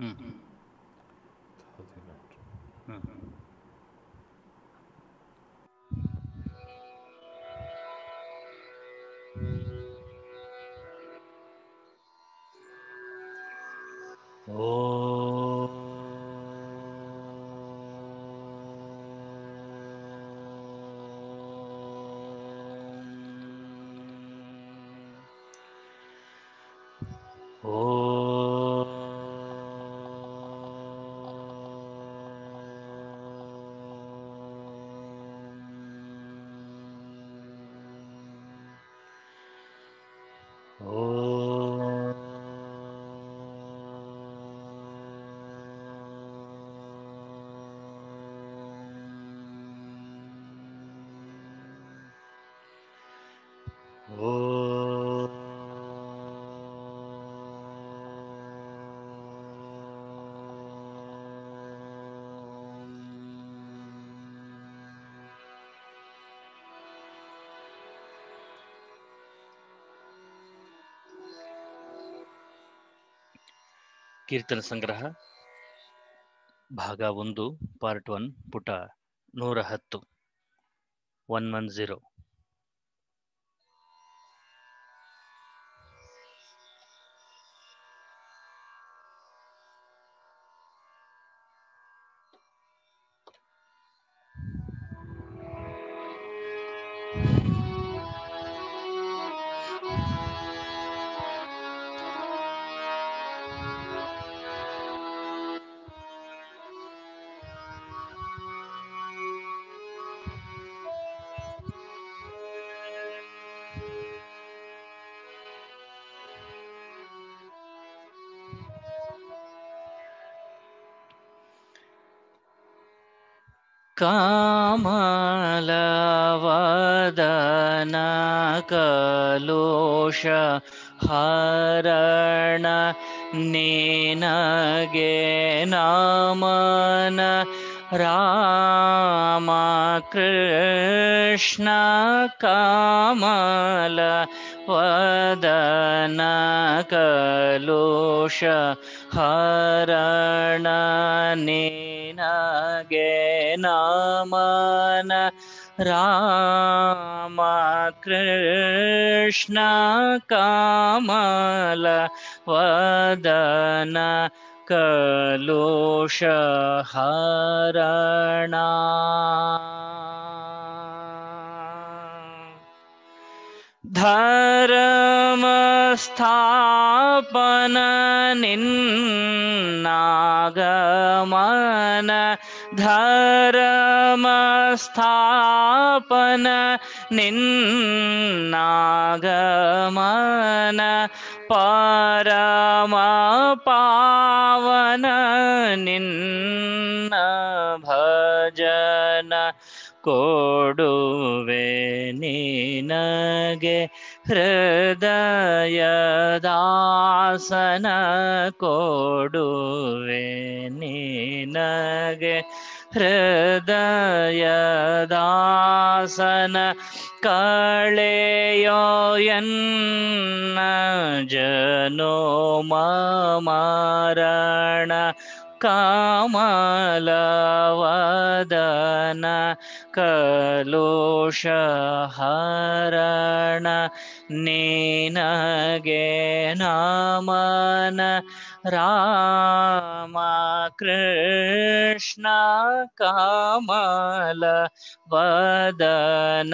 うん。ಕೀರ್ತನ ಸಂಗ್ರಹ ಭಾಗ ಒಂದು ಪಾರ್ಟ್ ಒನ್ ಪುಟ ನೂರ ಹತ್ತು ಒನ್ ಒನ್ ಝೀರೋ कामलवदनकलोष हरण हर नीनगे नम राम कृष्ण कामल वदन कलोष हरण नीनगे नमन राम कृष्ण कामल वदन कलोष हरण कलोषहरणा धर्मस्थापन निन्नागमन ಧರ್ಮಸ್ಥಾಪನ ನಿನ್ನಾಗಮನ पावन निन्न भजन कोडुवे निनगे हृदयदासन कोडुवे निनगे हृदयदासन कलेयो यन्न जनो ममारण कामलवदन कलुषहरण नीनगे नामन रामकृष्ण कमल वदन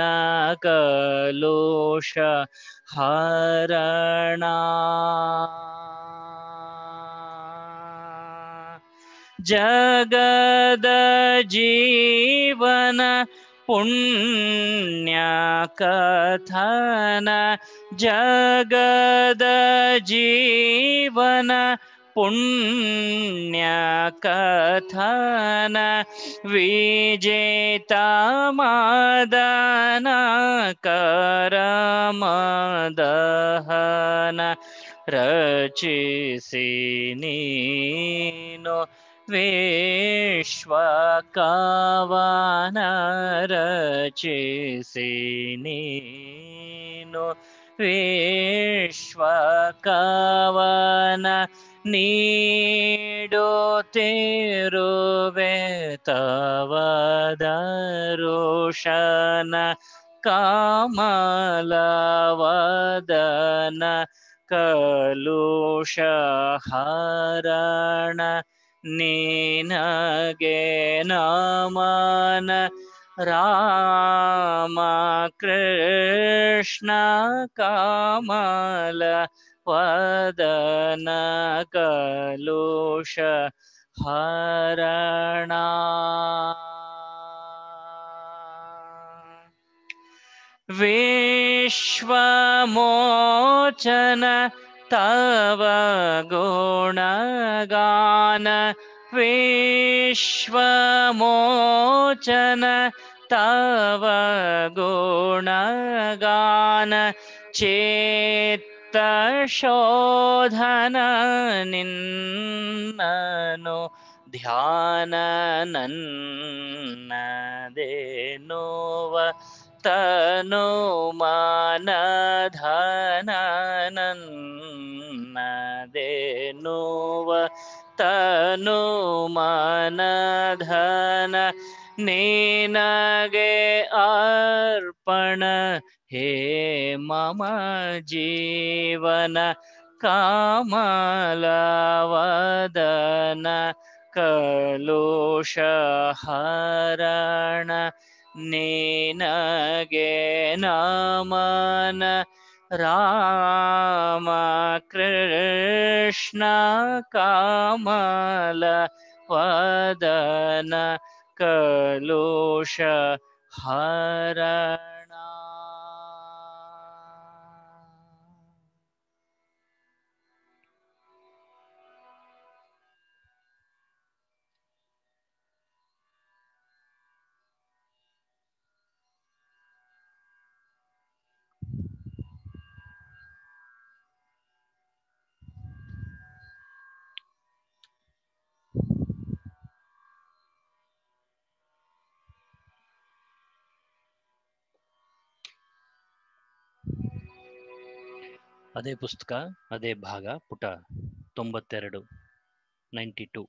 कलोष हरणा जगद जीवन पुण्य कथन जगद जीवन पुण्य कथन विजेता मदन मादन करमदहन रचिसिनीनो विश्वकवन रचिसिनीनो विश्वकवन ನೀಡೋ ತಿರುವೆ ತವದ ರೋಷನ ಕಾಮಲವದನ ಕಲುಷಹಾರಣ ನೀನಗೆ ನಮನ ರಾಮ ಕೃಷ್ಣ ಕಾಮಲ पदनकलुष हरण विश्वमोचन तव गुणगान विश्वमोचन तव गुणगान चेत् शोधननिन्नु ध्यान देनो तनु मान धननधेनु तनु मानधन निनगे अर्पण ಹೇ ಮಮ ಜೀವನ ಕಾಮಲವದನ ಕಲೋಷಹರಣ ನೀನಗೆ ನಮನ ರಾಮ ಕೃಷ್ಣ ಕಾಮಲ ವದನ ಕಲೋಷ ಹರಣ ಅದೇ ಪುಸ್ತಕ ಅದೇ ಭಾಗ ಪುಟ ತೊಂಬತ್ತೆರಡು ನೈಂಟಿ ಟು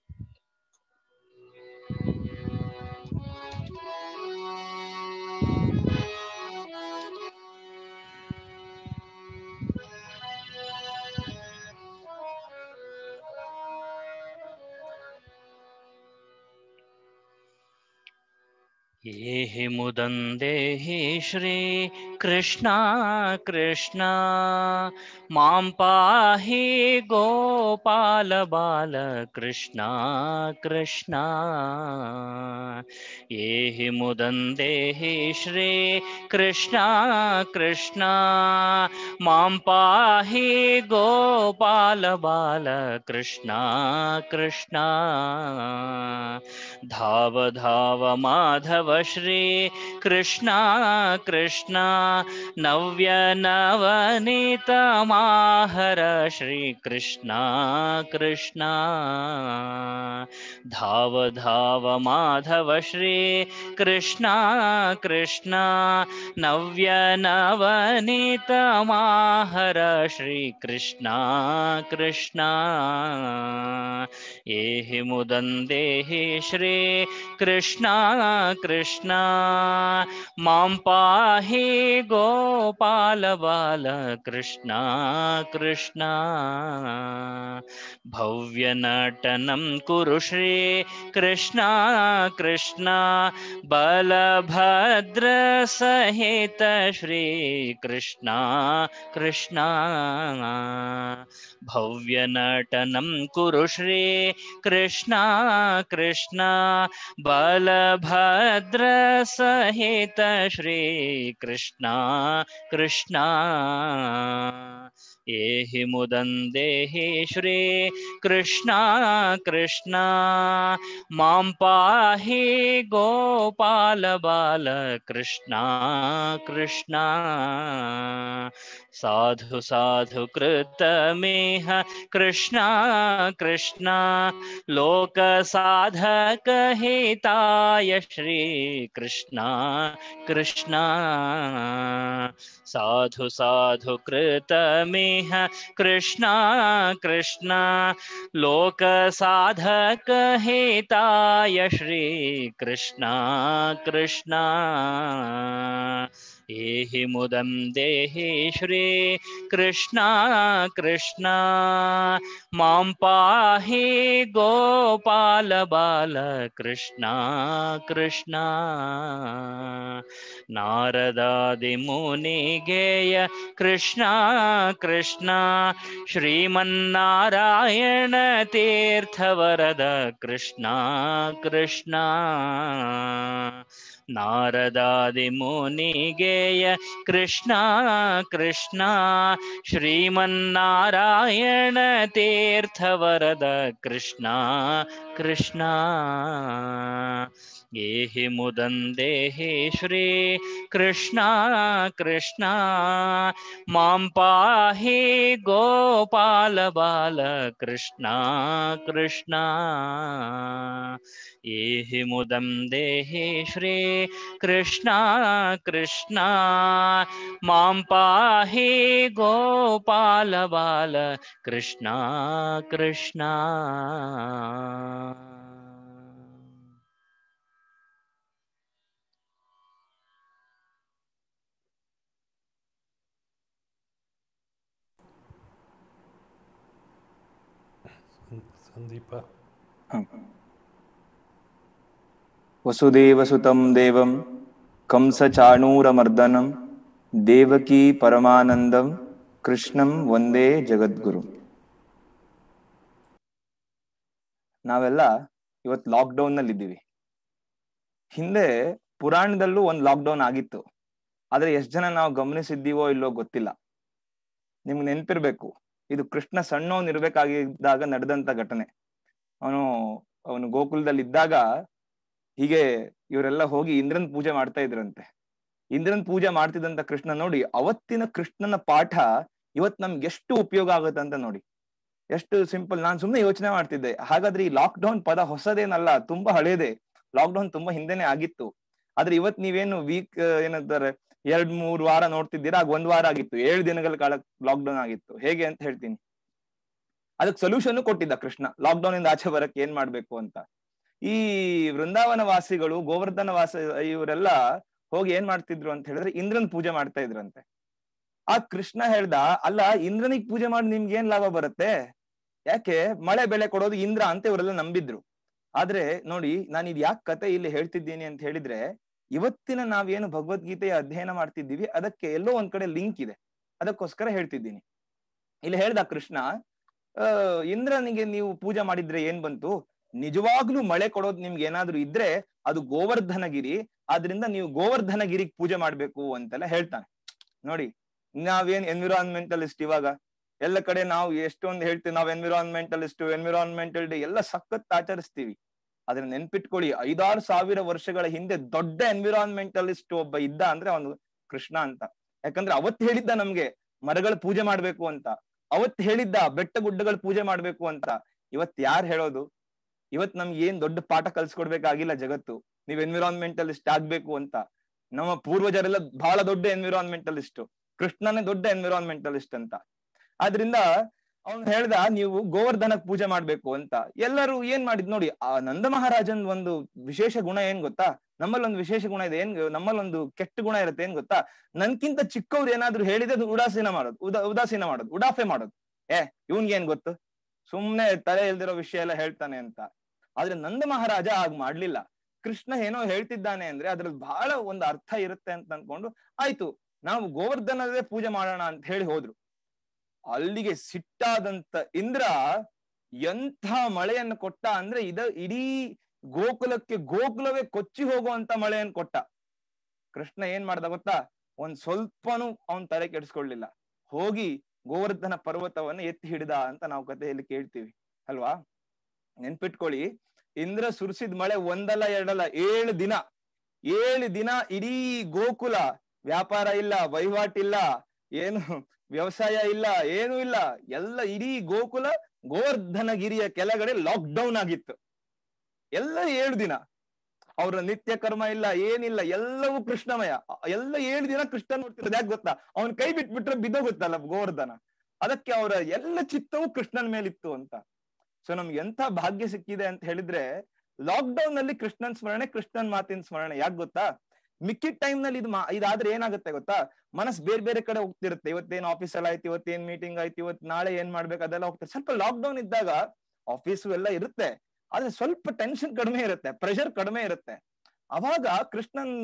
ये हि मुदन्दे कृष्ण श्रीकृष्ण कृष्ण मां पाहि गोपाल बाल कृष्ण कृष्ण ये हि श्री कृष्ण कृष्ण मां पाहि गोपाल बाल कृष्ण कृष्ण धाव धाव माधव श्री कृष्ण कृष्णा कृष्णा श्री कृष्ण कृष्ण धाव धाव माधव श्री कृष्णा कृष्णा श्री कृष्ण कृष्ण ये मुदंदे श्री कृष्ण कृष्ण कृष्ण मां पाहि गोपाल बाल कृष्ण कृष्णा भव्यनटनं कुरु श्री कृष्णा कृष्णा बलभद्रसहित कृष्ण कृष्ण भव्यनटनं कुरु श्री कृष्ण कृष्ण बलभद्र सुभद्र सहित श्री कृष्णा कृष्णा एहि श्री श्रीकृष्णा कृष्ण मां पाहि गोपाल बाल कृष्ण कृष्ण साधु साधु कृतमेह कृष्ण कृष्ण लोकसाधकहिताय श्री कृष्ण साधु साधु कृत में कृष्ण कृष्ण साधक हेताय श्री कृष्ण कृष्ण एहि मुदं देहि श्री कृष्णा कृष्णा मां पाहि गोपाल बाल कृष्णा कृष्णा नारदादिमुनिगेय कृष्णा कृष्णा श्रीमन्नारायण तीर्थवरद कृष्णा कृष्णा नारदादि मुनिगेय कृष्ण कृष्णा कृष्णा श्रीमन्नारायणतीर्थवरद कृष्ण कृष्णा गेहि मुदंदे हे श्री कृष्णा कृष्णा मां पाहि गोपाल बाल कृष्णा कृष्णा एहि मुदं देहे श्री कृष्णा कृष्णा मां पाहि गोपाल बाल कृष्णा कृष्णा సందీప వసుదేవసుతం దేవం కంసచాణూరమర్దనం దేవకీ పరమానందం కృష్ణం వందే జగద్గురు ನಾವೆಲ್ಲ ಇವತ್ ಲಾಕ್ ಡೌನ್ ನಲ್ಲಿ ಇದ್ದೀವಿ ಹಿಂದೆ ಪುರಾಣದಲ್ಲೂ ಒಂದ್ ಲಾಕ್ ಡೌನ್ ಆಗಿತ್ತು ಆದ್ರೆ ಎಷ್ಟ್ ಜನ ನಾವು ಗಮನಿಸಿದ್ದೀವೋ ಇಲ್ಲೋ ಗೊತ್ತಿಲ್ಲ ನಿಮ್ಗೆ ನೆನ್ಪಿರ್ಬೇಕು ಇದು ಕೃಷ್ಣ ಸಣ್ಣವನ್ ಇರ್ಬೇಕಾಗಿದ್ದಾಗ ನಡೆದಂತ ಘಟನೆ ಅವನು ಅವನು ಗೋಕುಲದಲ್ಲಿ ಇದ್ದಾಗ ಹೀಗೆ ಇವರೆಲ್ಲ ಹೋಗಿ ಇಂದ್ರನ್ ಪೂಜೆ ಮಾಡ್ತಾ ಇದ್ರಂತೆ ಇಂದ್ರನ್ ಪೂಜೆ ಮಾಡ್ತಿದ್ದಂತ ಕೃಷ್ಣ ನೋಡಿ ಅವತ್ತಿನ ಕೃಷ್ಣನ ಪಾಠ ಇವತ್ ನಮ್ಗೆ ಎಷ್ಟು ಉಪಯೋಗ ಆಗುತ್ತೆ ಅಂತ ನೋಡಿ ಎಷ್ಟು ಸಿಂಪಲ್ ನಾನು ಸುಮ್ಮನೆ ಯೋಚನೆ ಮಾಡ್ತಿದ್ದೆ ಹಾಗಾದ್ರೆ ಈ ಲಾಕ್ ಡೌನ್ ಪದ ಹೊಸದೇನಲ್ಲ ತುಂಬಾ ಹಳೇದೆ ಲಾಕ್ ಡೌನ್ ತುಂಬಾ ಹಿಂದೆನೆ ಆಗಿತ್ತು ಆದ್ರೆ ಇವತ್ ನೀವೇನು ವೀಕ್ ಏನಂತಾರೆ ಎರಡ್ ಮೂರ್ ವಾರ ನೋಡ್ತಿದ್ದೀರಾ ಆಗ ಒಂದ್ ವಾರ ಆಗಿತ್ತು ಏಳು ದಿನಗಳ ಕಾಲ ಲಾಕ್ ಡೌನ್ ಆಗಿತ್ತು ಹೇಗೆ ಅಂತ ಹೇಳ್ತೀನಿ ಅದಕ್ಕೆ ಸೊಲ್ಯೂಷನ್ ಕೊಟ್ಟಿದ್ದ ಕೃಷ್ಣ ಲಾಕ್ ಡೌನ್ ಇಂದ ಆಚೆ ಬರಕ್ ಏನ್ ಮಾಡ್ಬೇಕು ಅಂತ ಈ ವೃಂದಾವನ ವಾಸಿಗಳು ಗೋವರ್ಧನ ವಾಸ ಇವರೆಲ್ಲ ಹೋಗಿ ಏನ್ ಮಾಡ್ತಿದ್ರು ಅಂತ ಹೇಳಿದ್ರೆ ಇಂದ್ರನ್ ಪೂಜೆ ಮಾಡ್ತಾ ಇದ್ರಂತೆ ಆ ಕೃಷ್ಣ ಹೇಳ್ದ ಅಲ್ಲ ಇಂದ್ರನಿಗೆ ಪೂಜೆ ಮಾಡಿ ನಿಮ್ಗೆ ಏನ್ ಲಾಭ ಬರುತ್ತೆ ಯಾಕೆ ಮಳೆ ಬೆಳೆ ಕೊಡೋದು ಇಂದ್ರ ಅಂತ ಇವರೆಲ್ಲ ನಂಬಿದ್ರು ಆದ್ರೆ ನೋಡಿ ನಾನು ಇದು ಯಾಕೆ ಕತೆ ಇಲ್ಲಿ ಹೇಳ್ತಿದ್ದೀನಿ ಅಂತ ಹೇಳಿದ್ರೆ ಇವತ್ತಿನ ನಾವೇನು ಭಗವದ್ಗೀತೆಯ ಅಧ್ಯಯನ ಮಾಡ್ತಿದ್ದೀವಿ ಅದಕ್ಕೆ ಎಲ್ಲೋ ಒಂದ್ ಕಡೆ ಲಿಂಕ್ ಇದೆ ಅದಕ್ಕೋಸ್ಕರ ಹೇಳ್ತಿದ್ದೀನಿ ಇಲ್ಲಿ ಹೇಳ್ದ ಕೃಷ್ಣ ಇಂದ್ರನಿಗೆ ನೀವು ಪೂಜೆ ಮಾಡಿದ್ರೆ ಏನ್ ಬಂತು ನಿಜವಾಗ್ಲೂ ಮಳೆ ಕೊಡೋದು ನಿಮ್ಗೆ ಏನಾದ್ರೂ ಇದ್ರೆ ಅದು ಗೋವರ್ಧನಗಿರಿ ಆದ್ರಿಂದ ನೀವು ಗೋವರ್ಧನಗಿರಿಗೆ ಪೂಜೆ ಮಾಡ್ಬೇಕು ಅಂತೆಲ್ಲ ಹೇಳ್ತಾನೆ ನೋಡಿ ನಾವೇನ್ ಎನ್ವಿರಾನ್ಮೆಂಟಲಿಸ್ಟ್ ಇವಾಗ ಎಲ್ಲ ಕಡೆ ನಾವು ಎಷ್ಟೊಂದು ಹೇಳ್ತೀವಿ ನಾವು ಎನ್ವಿರಾನ್ಮೆಂಟಲಿಸ್ಟ್ ಎನ್ವಿರಾನ್ಮೆಂಟಲ್ ಡೇ ಎಲ್ಲ ಸಖತ್ ಆಚರಿಸ್ತೀವಿ ಅದನ್ನ ನೆನ್ಪಿಟ್ಕೊಳ್ಳಿ ಐದಾರು ಸಾವಿರ ವರ್ಷಗಳ ಹಿಂದೆ ದೊಡ್ಡ ಎನ್ವಿರಾನ್ಮೆಂಟಲಿಸ್ಟ್ ಒಬ್ಬ ಇದ್ದ ಅಂದ್ರೆ ಅವನು ಕೃಷ್ಣ ಅಂತ ಯಾಕಂದ್ರೆ ಅವತ್ತು ಹೇಳಿದ್ದ ನಮ್ಗೆ ಮರಗಳ ಪೂಜೆ ಮಾಡ್ಬೇಕು ಅಂತ ಅವತ್ ಹೇಳಿದ್ದ ಬೆಟ್ಟ ಗುಡ್ಡಗಳ ಪೂಜೆ ಮಾಡ್ಬೇಕು ಅಂತ ಇವತ್ ಯಾರು ಹೇಳೋದು ಇವತ್ ನಮ್ಗೆ ಏನ್ ದೊಡ್ಡ ಪಾಠ ಕಲ್ಸ್ಕೊಡ್ಬೇಕಾಗಿಲ್ಲ ಜಗತ್ತು ನೀವ್ ಎನ್ವಿರಾನ್ಮೆಂಟಲಿಸ್ಟ್ ಆಗ್ಬೇಕು ಅಂತ ನಮ್ಮ ಪೂರ್ವಜರೆಲ್ಲ ಬಹಳ ದೊಡ್ಡ ಎನ್ವಿರಾನ್ಮೆಂಟಲಿಸ್ಟ್ ಕೃಷ್ಣನೇ ದೊಡ್ಡ ಎನ್ವಿರಾನ್ಮೆಂಟಲಿಸ್ಟ್ ಅಂತ ಆದ್ರಿಂದ ಅವ್ನು ಹೇಳ್ದ ನೀವು ಗೋವರ್ಧನಕ್ ಪೂಜೆ ಮಾಡ್ಬೇಕು ಅಂತ ಎಲ್ಲರೂ ಏನ್ ಮಾಡಿದ್ ನೋಡಿ ಆ ನಂದ ಮಹಾರಾಜನ್ ಒಂದು ವಿಶೇಷ ಗುಣ ಏನ್ ಗೊತ್ತಾ ನಮ್ಮಲ್ಲೊಂದು ವಿಶೇಷ ಗುಣ ಇದೆ ಏನ್ ನಮ್ಮಲ್ಲೊಂದು ಕೆಟ್ಟ ಗುಣ ಇರುತ್ತೆ ಏನ್ ಗೊತ್ತಾ ನನ್ಕಿಂತ ಚಿಕ್ಕವ್ರು ಏನಾದ್ರು ಹೇಳಿದ್ರೆ ಅದು ಉದಾಸೀನ ಮಾಡೋದು ಉದಾ ಉದಾಸೀನ ಮಾಡೋದು ಉಡಾಫೆ ಮಾಡೋದು ಏ ಏನ್ ಗೊತ್ತು ಸುಮ್ನೆ ತಲೆ ಇಲ್ದಿರೋ ವಿಷಯ ಎಲ್ಲ ಹೇಳ್ತಾನೆ ಅಂತ ಆದ್ರೆ ನಂದ ಮಹಾರಾಜ ಆಗ ಮಾಡ್ಲಿಲ್ಲ ಕೃಷ್ಣ ಏನೋ ಹೇಳ್ತಿದ್ದಾನೆ ಅಂದ್ರೆ ಅದ್ರಲ್ಲಿ ಬಹಳ ಒಂದು ಅರ್ಥ ಇರುತ್ತೆ ಅಂತ ಅನ್ಕೊಂಡು ಆಯ್ತು ನಾವು ಗೋವರ್ಧನದೇ ಪೂಜೆ ಮಾಡೋಣ ಅಂತ ಹೇಳಿ ಹೋದ್ರು ಅಲ್ಲಿಗೆ ಸಿಟ್ಟಾದಂತ ಇಂದ್ರ ಎಂಥ ಮಳೆಯನ್ನು ಕೊಟ್ಟ ಅಂದ್ರೆ ಇದ ಇಡೀ ಗೋಕುಲಕ್ಕೆ ಗೋಕುಲವೇ ಕೊಚ್ಚಿ ಹೋಗುವಂತ ಮಳೆಯನ್ನು ಕೊಟ್ಟ ಕೃಷ್ಣ ಏನ್ ಮಾಡ್ದ ಗೊತ್ತಾ ಒಂದ್ ಸ್ವಲ್ಪನು ಅವನ್ ತಲೆ ಕೆಡಿಸ್ಕೊಳ್ಳಿಲ್ಲ ಹೋಗಿ ಗೋವರ್ಧನ ಪರ್ವತವನ್ನು ಎತ್ತಿ ಹಿಡಿದ ಅಂತ ನಾವು ಕಥೆಯಲ್ಲಿ ಕೇಳ್ತೀವಿ ಅಲ್ವಾ ನೆನ್ಪಿಟ್ಕೊಳ್ಳಿ ಇಂದ್ರ ಸುರಿಸಿದ ಮಳೆ ಒಂದಲ್ಲ ಎರಡಲ್ಲ ಏಳು ದಿನ ಏಳು ದಿನ ಇಡೀ ಗೋಕುಲ ವ್ಯಾಪಾರ ಇಲ್ಲ ವಹಿವಾಟಿಲ್ಲ ಏನು ವ್ಯವಸಾಯ ಇಲ್ಲ ಏನು ಇಲ್ಲ ಎಲ್ಲ ಇಡೀ ಗೋಕುಲ ಗೋವರ್ಧನಗಿರಿಯ ಕೆಳಗಡೆ ಲಾಕ್ ಡೌನ್ ಆಗಿತ್ತು ಎಲ್ಲ ಏಳು ದಿನ ಅವರ ನಿತ್ಯ ಕರ್ಮ ಇಲ್ಲ ಏನಿಲ್ಲ ಎಲ್ಲವೂ ಕೃಷ್ಣಮಯ ಎಲ್ಲ ಏಳು ದಿನ ಕೃಷ್ಣ ನೋಡ್ತಿರೋದು ಯಾಕೆ ಗೊತ್ತಾ ಅವನ್ ಕೈ ಬಿಟ್ಬಿಟ್ರೆ ಬಿದ್ದೋ ಗೊತ್ತಲ್ಲ ಗೋವರ್ಧನ ಅದಕ್ಕೆ ಅವರ ಎಲ್ಲ ಚಿತ್ತವೂ ಕೃಷ್ಣನ್ ಮೇಲಿತ್ತು ಅಂತ ಸೊ ನಮ್ಗೆ ಎಂಥ ಭಾಗ್ಯ ಸಿಕ್ಕಿದೆ ಅಂತ ಹೇಳಿದ್ರೆ ಲಾಕ್ ಡೌನ್ ನಲ್ಲಿ ಕೃಷ್ಣನ್ ಸ್ಮರಣೆ ಕೃಷ್ಣನ್ ಮಾತಿನ ಸ್ಮರಣೆ ಯಾಕೆ ಗೊತ್ತಾ ಮಿಕ್ಕಿದ ಟೈಮ್ ನಲ್ಲಿ ಇದು ಇದಾದ್ರೆ ಏನಾಗುತ್ತೆ ಗೊತ್ತಾ ಮನಸ್ಸು ಬೇರೆ ಬೇರೆ ಕಡೆ ಹೋಗ್ತಿರುತ್ತೆ ಇವತ್ತೇನ್ ಆಫೀಸ್ ಎಲ್ಲ ಆಯ್ತು ಇವತ್ತೇನ್ ಮೀಟಿಂಗ್ ಆಯ್ತು ಇವತ್ ನಾಳೆ ಏನ್ ಮಾಡ್ಬೇಕು ಅದೆಲ್ಲ ಹೋಗ್ತಾರೆ ಸ್ವಲ್ಪ ಲಾಕ್ ಡೌನ್ ಇದ್ದಾಗ ಆಫೀಸು ಎಲ್ಲ ಇರುತ್ತೆ ಆದ್ರೆ ಸ್ವಲ್ಪ ಟೆನ್ಷನ್ ಕಡಿಮೆ ಇರುತ್ತೆ ಪ್ರೆಷರ್ ಕಡಿಮೆ ಇರುತ್ತೆ ಅವಾಗ ಕೃಷ್ಣನ್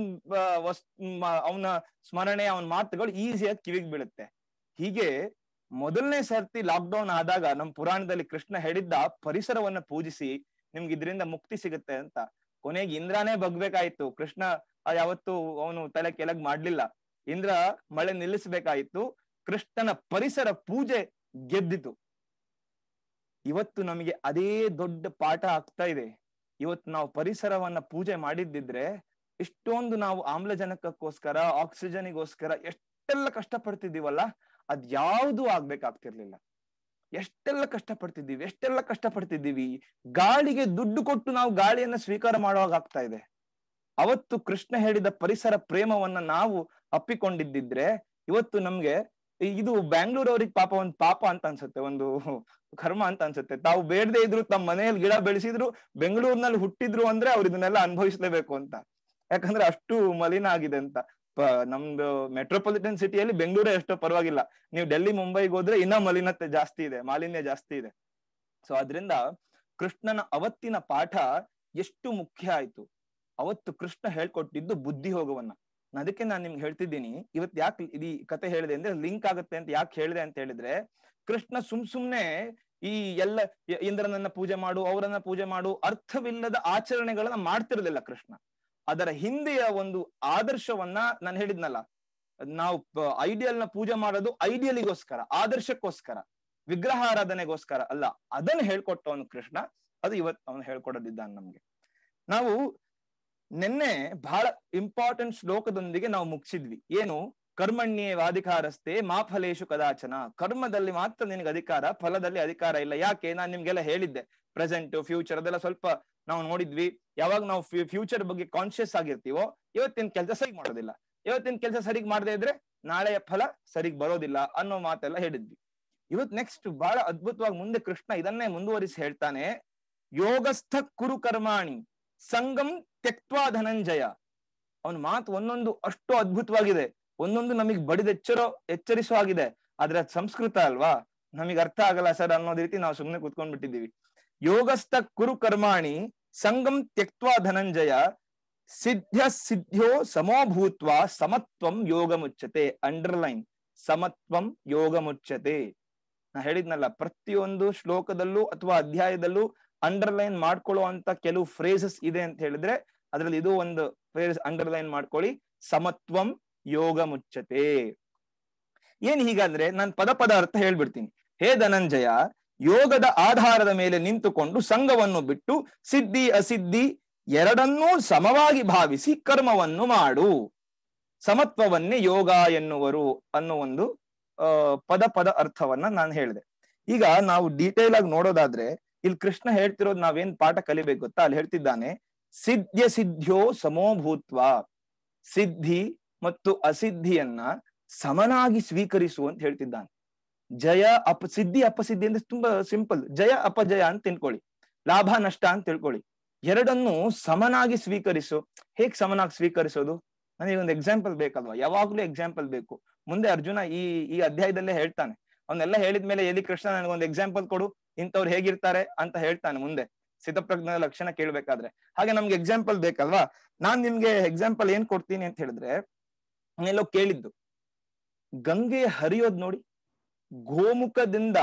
ಅವನ ಸ್ಮರಣೆ ಅವನ ಮಾತುಗಳು ಈಸಿಯಾಗಿ ಕಿವಿಗೆ ಬೀಳುತ್ತೆ ಹೀಗೆ ಮೊದಲನೇ ಸರ್ತಿ ಲಾಕ್ಡೌನ್ ಆದಾಗ ನಮ್ಮ ಪುರಾಣದಲ್ಲಿ ಕೃಷ್ಣ ಹೇಳಿದ್ದ ಪರಿಸರವನ್ನ ಪೂಜಿಸಿ ನಿಮ್ಗೆ ಇದರಿಂದ ಮುಕ್ತಿ ಸಿಗುತ್ತೆ ಅಂತ ಕೊನೆಗೆ ಇಂದ್ರಾನೇ ಬಗ್ಬೇಕಾಯ್ತು ಕೃಷ್ಣ ಯಾವತ್ತು ಅವನು ತಲೆ ಕೆಳಗ್ ಮಾಡ್ಲಿಲ್ಲ ಇಂದ್ರ ಮಳೆ ನಿಲ್ಲಿಸ್ಬೇಕಾಯ್ತು ಕೃಷ್ಣನ ಪರಿಸರ ಪೂಜೆ ಗೆದ್ದಿತು ಇವತ್ತು ನಮಗೆ ಅದೇ ದೊಡ್ಡ ಪಾಠ ಆಗ್ತಾ ಇದೆ ಇವತ್ತು ನಾವು ಪರಿಸರವನ್ನ ಪೂಜೆ ಮಾಡಿದ್ದಿದ್ರೆ ಇಷ್ಟೊಂದು ನಾವು ಆಮ್ಲಜನಕಕ್ಕೋಸ್ಕರ ಆಕ್ಸಿಜನಿಗೋಸ್ಕರ ಎಷ್ಟೆಲ್ಲ ಕಷ್ಟ ಪಡ್ತಿದ್ದೀವಲ್ಲ ಅದ್ ಆಗ್ಬೇಕಾಗ್ತಿರ್ಲಿಲ್ಲ ಎಷ್ಟೆಲ್ಲ ಕಷ್ಟಪಡ್ತಿದ್ದೀವಿ ಎಷ್ಟೆಲ್ಲ ಪಡ್ತಿದ್ದೀವಿ ಗಾಳಿಗೆ ದುಡ್ಡು ಕೊಟ್ಟು ನಾವು ಗಾಳಿಯನ್ನ ಸ್ವೀಕಾರ ಮಾಡುವಾಗ ಆಗ್ತಾ ಇದೆ ಅವತ್ತು ಕೃಷ್ಣ ಹೇಳಿದ ಪರಿಸರ ಪ್ರೇಮವನ್ನ ನಾವು ಅಪ್ಪಿಕೊಂಡಿದ್ದಿದ್ರೆ ಇವತ್ತು ನಮ್ಗೆ ಇದು ಬ್ಯಾಂಗ್ಳೂರ್ ಅವ್ರಿಗೆ ಪಾಪ ಒಂದು ಪಾಪ ಅಂತ ಅನ್ಸುತ್ತೆ ಒಂದು ಕರ್ಮ ಅಂತ ಅನ್ಸುತ್ತೆ ತಾವು ಬೇಡದೆ ಇದ್ರು ತಮ್ಮ ಮನೆಯಲ್ಲಿ ಗಿಡ ಬೆಳೆಸಿದ್ರು ಬೆಂಗಳೂರಿನಲ್ಲಿ ಹುಟ್ಟಿದ್ರು ಅಂದ್ರೆ ಅವ್ರು ಇದನ್ನೆಲ್ಲ ಅನುಭವಿಸ್ಲೇಬೇಕು ಅಂತ ಯಾಕಂದ್ರೆ ಅಷ್ಟು ಮಲಿನ ಆಗಿದೆ ಅಂತ ನಮ್ದು ಮೆಟ್ರೋಪಾಲಿಟನ್ ಸಿಟಿಯಲ್ಲಿ ಬೆಂಗಳೂರು ಎಷ್ಟೋ ಪರವಾಗಿಲ್ಲ ನೀವು ಡೆಲ್ಲಿ ಮುಂಬೈಗೆ ಹೋದ್ರೆ ಇನ್ನ ಮಲಿನತೆ ಜಾಸ್ತಿ ಇದೆ ಮಾಲಿನ್ಯ ಜಾಸ್ತಿ ಇದೆ ಸೊ ಅದರಿಂದ ಕೃಷ್ಣನ ಅವತ್ತಿನ ಪಾಠ ಎಷ್ಟು ಮುಖ್ಯ ಆಯ್ತು ಅವತ್ತು ಕೃಷ್ಣ ಹೇಳ್ಕೊಟ್ಟಿದ್ದು ಬುದ್ಧಿ ಹೋಗವನ್ನ ಅದಕ್ಕೆ ನಾನು ನಿಮ್ಗೆ ಹೇಳ್ತಿದ್ದೀನಿ ಇವತ್ತು ಯಾಕೆ ಈ ಕತೆ ಹೇಳಿದೆ ಅಂದ್ರೆ ಲಿಂಕ್ ಆಗುತ್ತೆ ಅಂತ ಯಾಕೆ ಹೇಳಿದೆ ಅಂತ ಹೇಳಿದ್ರೆ ಕೃಷ್ಣ ಸುಮ್ ಸುಮ್ನೆ ಈ ಎಲ್ಲ ಇಂದ್ರನನ್ನ ಪೂಜೆ ಮಾಡು ಅವರನ್ನ ಪೂಜೆ ಮಾಡು ಅರ್ಥವಿಲ್ಲದ ಆಚರಣೆಗಳನ್ನ ಮಾಡ್ತಿರ್ಲಿಲ್ಲ ಕೃಷ್ಣ ಅದರ ಹಿಂದೆಯ ಒಂದು ಆದರ್ಶವನ್ನ ನಾನು ಹೇಳಿದ್ನಲ್ಲ ನಾವು ಐಡಿಯಲ್ ನ ಪೂಜೆ ಮಾಡೋದು ಐಡಿಯಲಿಗೋಸ್ಕರ ಆದರ್ಶಕ್ಕೋಸ್ಕರ ವಿಗ್ರಹ ಆರಾಧನೆಗೋಸ್ಕರ ಅಲ್ಲ ಅದನ್ನ ಹೇಳ್ಕೊಟ್ಟವನು ಕೃಷ್ಣ ಅದು ಇವತ್ ಅವನು ಹೇಳ್ಕೊಡೋದಿದ್ದಾನೆ ನಮ್ಗೆ ನಾವು ನಿನ್ನೆ ಬಹಳ ಇಂಪಾರ್ಟೆಂಟ್ ಶ್ಲೋಕದೊಂದಿಗೆ ನಾವು ಮುಗಿಸಿದ್ವಿ ಏನು ಕರ್ಮಣ್ಯೇ ವಾಧಿಕಾರಸ್ಥೆ ಮಾ ಫಲೇಶು ಕದಾಚನ ಕರ್ಮದಲ್ಲಿ ಮಾತ್ರ ನಿನಗೆ ಅಧಿಕಾರ ಫಲದಲ್ಲಿ ಅಧಿಕಾರ ಇಲ್ಲ ಯಾಕೆ ನಾನು ನಿಮ್ಗೆಲ್ಲ ಹೇಳಿದ್ದೆ ಪ್ರೆಸೆಂಟ್ ಫ್ಯೂಚರ್ ಅದೆಲ್ಲ ಸ್ವಲ್ಪ ನಾವು ನೋಡಿದ್ವಿ ಯಾವಾಗ ನಾವು ಫ್ಯೂಚರ್ ಬಗ್ಗೆ ಕಾನ್ಶಿಯಸ್ ಆಗಿರ್ತೀವೋ ಇವತ್ತಿನ ಕೆಲಸ ಸರಿಗ್ ಮಾಡೋದಿಲ್ಲ ಇವತ್ತಿನ ಕೆಲಸ ಸರಿಗ್ ಮಾಡದೇ ಇದ್ರೆ ನಾಳೆಯ ಫಲ ಸರಿಗ್ ಬರೋದಿಲ್ಲ ಅನ್ನೋ ಮಾತೆಲ್ಲ ಹೇಳಿದ್ವಿ ಇವತ್ ನೆಕ್ಸ್ಟ್ ಬಹಳ ಅದ್ಭುತವಾಗಿ ಮುಂದೆ ಕೃಷ್ಣ ಇದನ್ನೇ ಮುಂದುವರಿಸಿ ಹೇಳ್ತಾನೆ ಯೋಗಸ್ಥ ಕುರು ಕರ್ಮಾಣಿ ಸಂಗಂ ತೆಕ್ವಾ ಧನಂಜಯ ಅವನ ಮಾತು ಒಂದೊಂದು ಅಷ್ಟು ಅದ್ಭುತವಾಗಿದೆ ಒಂದೊಂದು ನಮಗ್ ಬಡಿದೆಚ್ಚರೋ ಎಚ್ಚರಿಸೋ ಆಗಿದೆ ಆದ್ರೆ ಸಂಸ್ಕೃತ ಅಲ್ವಾ ನಮಗ್ ಅರ್ಥ ಆಗಲ್ಲ ಸರ್ ಅನ್ನೋದ್ ರೀತಿ ನಾವು ಸುಮ್ನೆ ಕುತ್ಕೊಂಡ್ ಬಿಟ್ಟಿದ್ದೀವಿ ಯೋಗಸ್ಥ ಕುರು ಕರ್ಮಾಣಿ ಸಂಗಂ ತ್ಯಕ್ವಾ ಧನಂಜಯ ಸಿದ್ಧ ಸಿದ್ಧೋ ಸಮೋಭೂತ್ವ ಸಮತ್ವಂ ಯೋಗ ಮುಚ್ಚತೆ ಅಂಡರ್ಲೈನ್ ಸಮತ್ವಂ ಯೋಗ ಮುಚ್ಚತೆ ನಾ ಹೇಳಿದ್ನಲ್ಲ ಪ್ರತಿಯೊಂದು ಶ್ಲೋಕದಲ್ಲೂ ಅಥವಾ ಅಧ್ಯಾಯದಲ್ಲೂ ಅಂಡರ್ಲೈನ್ ಮಾಡ್ಕೊಳ್ಳುವಂತ ಕೆಲವು ಫ್ರೇಸಸ್ ಇದೆ ಅಂತ ಹೇಳಿದ್ರೆ ಅದರಲ್ಲಿ ಇದು ಒಂದು ಫ್ರೇಸ್ ಅಂಡರ್ಲೈನ್ ಮಾಡ್ಕೊಳ್ಳಿ ಸಮತ್ವಂ ಯೋಗ ಮುಚ್ಚತೆ ಏನ್ ಹೀಗಂದ್ರೆ ನಾನು ಪದ ಪದ ಅರ್ಥ ಹೇಳ್ಬಿಡ್ತೀನಿ ಹೇ ಧನಂಜಯ ಯೋಗದ ಆಧಾರದ ಮೇಲೆ ನಿಂತುಕೊಂಡು ಸಂಘವನ್ನು ಬಿಟ್ಟು ಸಿದ್ಧಿ ಅಸಿದ್ಧಿ ಎರಡನ್ನೂ ಸಮವಾಗಿ ಭಾವಿಸಿ ಕರ್ಮವನ್ನು ಮಾಡು ಸಮತ್ವವನ್ನೇ ಯೋಗ ಎನ್ನುವರು ಅನ್ನೋ ಒಂದು ಪದ ಪದ ಅರ್ಥವನ್ನ ನಾನು ಹೇಳಿದೆ ಈಗ ನಾವು ಡೀಟೇಲ್ ಆಗಿ ನೋಡೋದಾದ್ರೆ ಇಲ್ಲಿ ಕೃಷ್ಣ ಹೇಳ್ತಿರೋದು ನಾವೇನ್ ಪಾಠ ಕಲಿಬೇಕು ಗೊತ್ತಾ ಅಲ್ಲಿ ಹೇಳ್ತಿದ್ದಾನೆ ಸಿದ್ಧ ಸಿದ್ಧ್ಯೋ ಸಮೋಭೂತ್ವ ಸಿದ್ಧಿ ಮತ್ತು ಅಸಿದ್ಧಿಯನ್ನ ಸಮನಾಗಿ ಸ್ವೀಕರಿಸು ಅಂತ ಹೇಳ್ತಿದ್ದಾನೆ ಜಯ ಅಪ ಸಿದ್ಧಿ ಅಪಸಿದ್ಧಿ ಅಂದ್ರೆ ತುಂಬಾ ಸಿಂಪಲ್ ಜಯ ಅಪಜಯ ಅಂತ ತಿಳ್ಕೊಳ್ಳಿ ಲಾಭ ನಷ್ಟ ಅಂತ ತಿಳ್ಕೊಳ್ಳಿ ಎರಡನ್ನು ಸಮನಾಗಿ ಸ್ವೀಕರಿಸು ಹೇಗ್ ಸಮನಾಗಿ ಸ್ವೀಕರಿಸೋದು ನನಗೆ ಒಂದು ಎಕ್ಸಾಂಪಲ್ ಬೇಕಲ್ವಾ ಯಾವಾಗ್ಲೂ ಎಕ್ಸಾಂಪಲ್ ಬೇಕು ಮುಂದೆ ಅರ್ಜುನ ಈ ಈ ಅಧ್ಯಾಯದಲ್ಲೇ ಹೇಳ್ತಾನೆ ಅವನ್ನೆಲ್ಲ ಹೇಳಿದ ಮೇಲೆ ಎಲ್ಲಿ ಕೃಷ್ಣ ಒಂದು ಎಕ್ಸಾಂಪಲ್ ಕೊಡು ಇಂಥವ್ರು ಹೇಗಿರ್ತಾರೆ ಅಂತ ಹೇಳ್ತಾನೆ ಮುಂದೆ ಸಿದ್ಧಪ್ರಜ್ಞ ಲಕ್ಷಣ ಕೇಳ್ಬೇಕಾದ್ರೆ ಹಾಗೆ ನಮ್ಗೆ ಎಕ್ಸಾಂಪಲ್ ಬೇಕಲ್ವಾ ನಾನ್ ನಿಮ್ಗೆ ಎಕ್ಸಾಂಪಲ್ ಏನ್ ಕೊಡ್ತೀನಿ ಅಂತ ಹೇಳಿದ್ರೆ ಕೇಳಿದ್ದು ಗಂಗೆ ಹರಿಯೋದ್ ನೋಡಿ ಗೋಮುಖದಿಂದ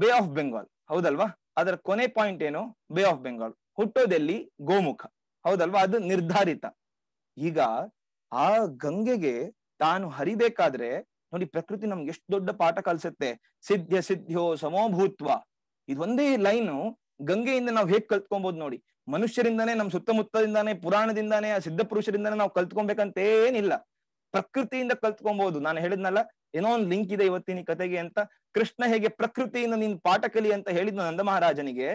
ಬೇ ಆಫ್ ಬೆಂಗಾಲ್ ಹೌದಲ್ವಾ ಅದರ ಕೊನೆ ಪಾಯಿಂಟ್ ಏನು ಬೇ ಆಫ್ ಬೆಂಗಾಲ್ ಹುಟ್ಟೋದೆಲ್ಲಿ ಗೋಮುಖ ಹೌದಲ್ವಾ ಅದು ನಿರ್ಧಾರಿತ ಈಗ ಆ ಗಂಗೆಗೆ ತಾನು ಹರಿಬೇಕಾದ್ರೆ ನೋಡಿ ಪ್ರಕೃತಿ ನಮ್ಗೆ ಎಷ್ಟು ದೊಡ್ಡ ಪಾಠ ಕಲಿಸುತ್ತೆ ಸಿದ್ಧ ಸಿದ್ಧೋ ಸಮೋಭೂತ್ವ ಇದೊಂದೇ ಲೈನು ಗಂಗೆಯಿಂದ ನಾವು ಹೇಗ್ ಕಲ್ತ್ಕೊಬಹುದು ನೋಡಿ ಮನುಷ್ಯರಿಂದಾನೇ ನಮ್ ಸುತ್ತಮುತ್ತದಿಂದಾನೇ ಪುರಾಣದಿಂದಾನೇ ಆ ಸಿದ್ಧ ಪುರುಷರಿಂದಾನೇ ನಾವು ಕಲ್ತ್ಕೊಬೇಕಂತೇನಿಲ್ಲ ಏನಿಲ್ಲ ಪ್ರಕೃತಿಯಿಂದ ಕಲ್ತ್ಕೊಬಹುದು ನಾನು ಹೇಳಿದ್ನಲ್ಲ ಏನೋ ಒಂದು ಲಿಂಕ್ ಇದೆ ಇವತ್ತಿನ ಕತೆಗೆ ಅಂತ ಕೃಷ್ಣ ಹೇಗೆ ಪ್ರಕೃತಿಯಿಂದ ನೀನ್ ಪಾಠ ಕಲಿ ಅಂತ ಹೇಳಿದ್ನ ನಂದ ಮಹಾರಾಜನಿಗೆ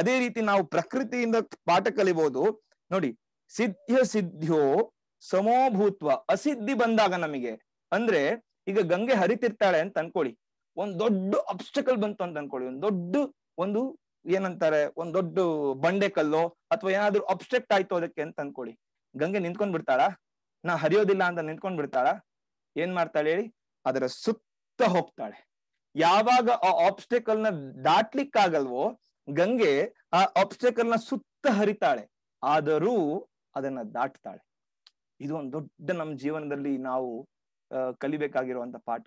ಅದೇ ರೀತಿ ನಾವು ಪ್ರಕೃತಿಯಿಂದ ಪಾಠ ಕಲಿಬಹುದು ನೋಡಿ ಸಿದ್ಧ ಸಿದ್ಧ್ಯೋ ಸಮೋಭೂತ್ವ ಅಸಿದ್ಧಿ ಬಂದಾಗ ನಮಗೆ ಅಂದ್ರೆ ಈಗ ಗಂಗೆ ಹರಿತಿರ್ತಾಳೆ ಅಂತ ಅನ್ಕೊಳ್ಳಿ ಒಂದ್ ದೊಡ್ಡ ಅಬ್ಸ್ಟಕಲ್ ಬಂತು ಅಂತ ಅನ್ಕೊಳ್ಳಿ ಒಂದ್ ದೊಡ್ಡ ಒಂದು ಏನಂತಾರೆ ಒಂದ್ ದೊಡ್ಡ ಬಂಡೆ ಕಲ್ಲು ಅಥವಾ ಏನಾದ್ರೂ ಅಬ್ಸ್ಟ್ರಕ್ಟ್ ಆಯ್ತು ಅದಕ್ಕೆ ಅಂತ ಅನ್ಕೊಳ್ಳಿ ಗಂಗೆ ನಿಂತ್ಕೊಂಡ್ ಬಿಡ್ತಾಳ ನಾ ಹರಿಯೋದಿಲ್ಲ ಅಂತ ನಿಂತ್ಕೊಂಡ್ ಬಿಡ್ತಾಳ ಏನ್ ಮಾಡ್ತಾಳೆ ಹೇಳಿ ಅದರ ಸುತ್ತ ಹೋಗ್ತಾಳೆ ಯಾವಾಗ ಆ ಆಬ್ಸ್ಟೆಕಲ್ ನ ದಾಟ್ಲಿಕ್ಕಾಗಲ್ವೋ ಗಂಗೆ ಆ ಆಬ್ಸ್ಟೆಕಲ್ ನ ಸುತ್ತ ಹರಿತಾಳೆ ಆದರೂ ಅದನ್ನ ದಾಟ್ತಾಳೆ ಇದು ಒಂದು ದೊಡ್ಡ ನಮ್ಮ ಜೀವನದಲ್ಲಿ ನಾವು ಕಲಿಬೇಕಾಗಿರುವಂತ ಪಾಠ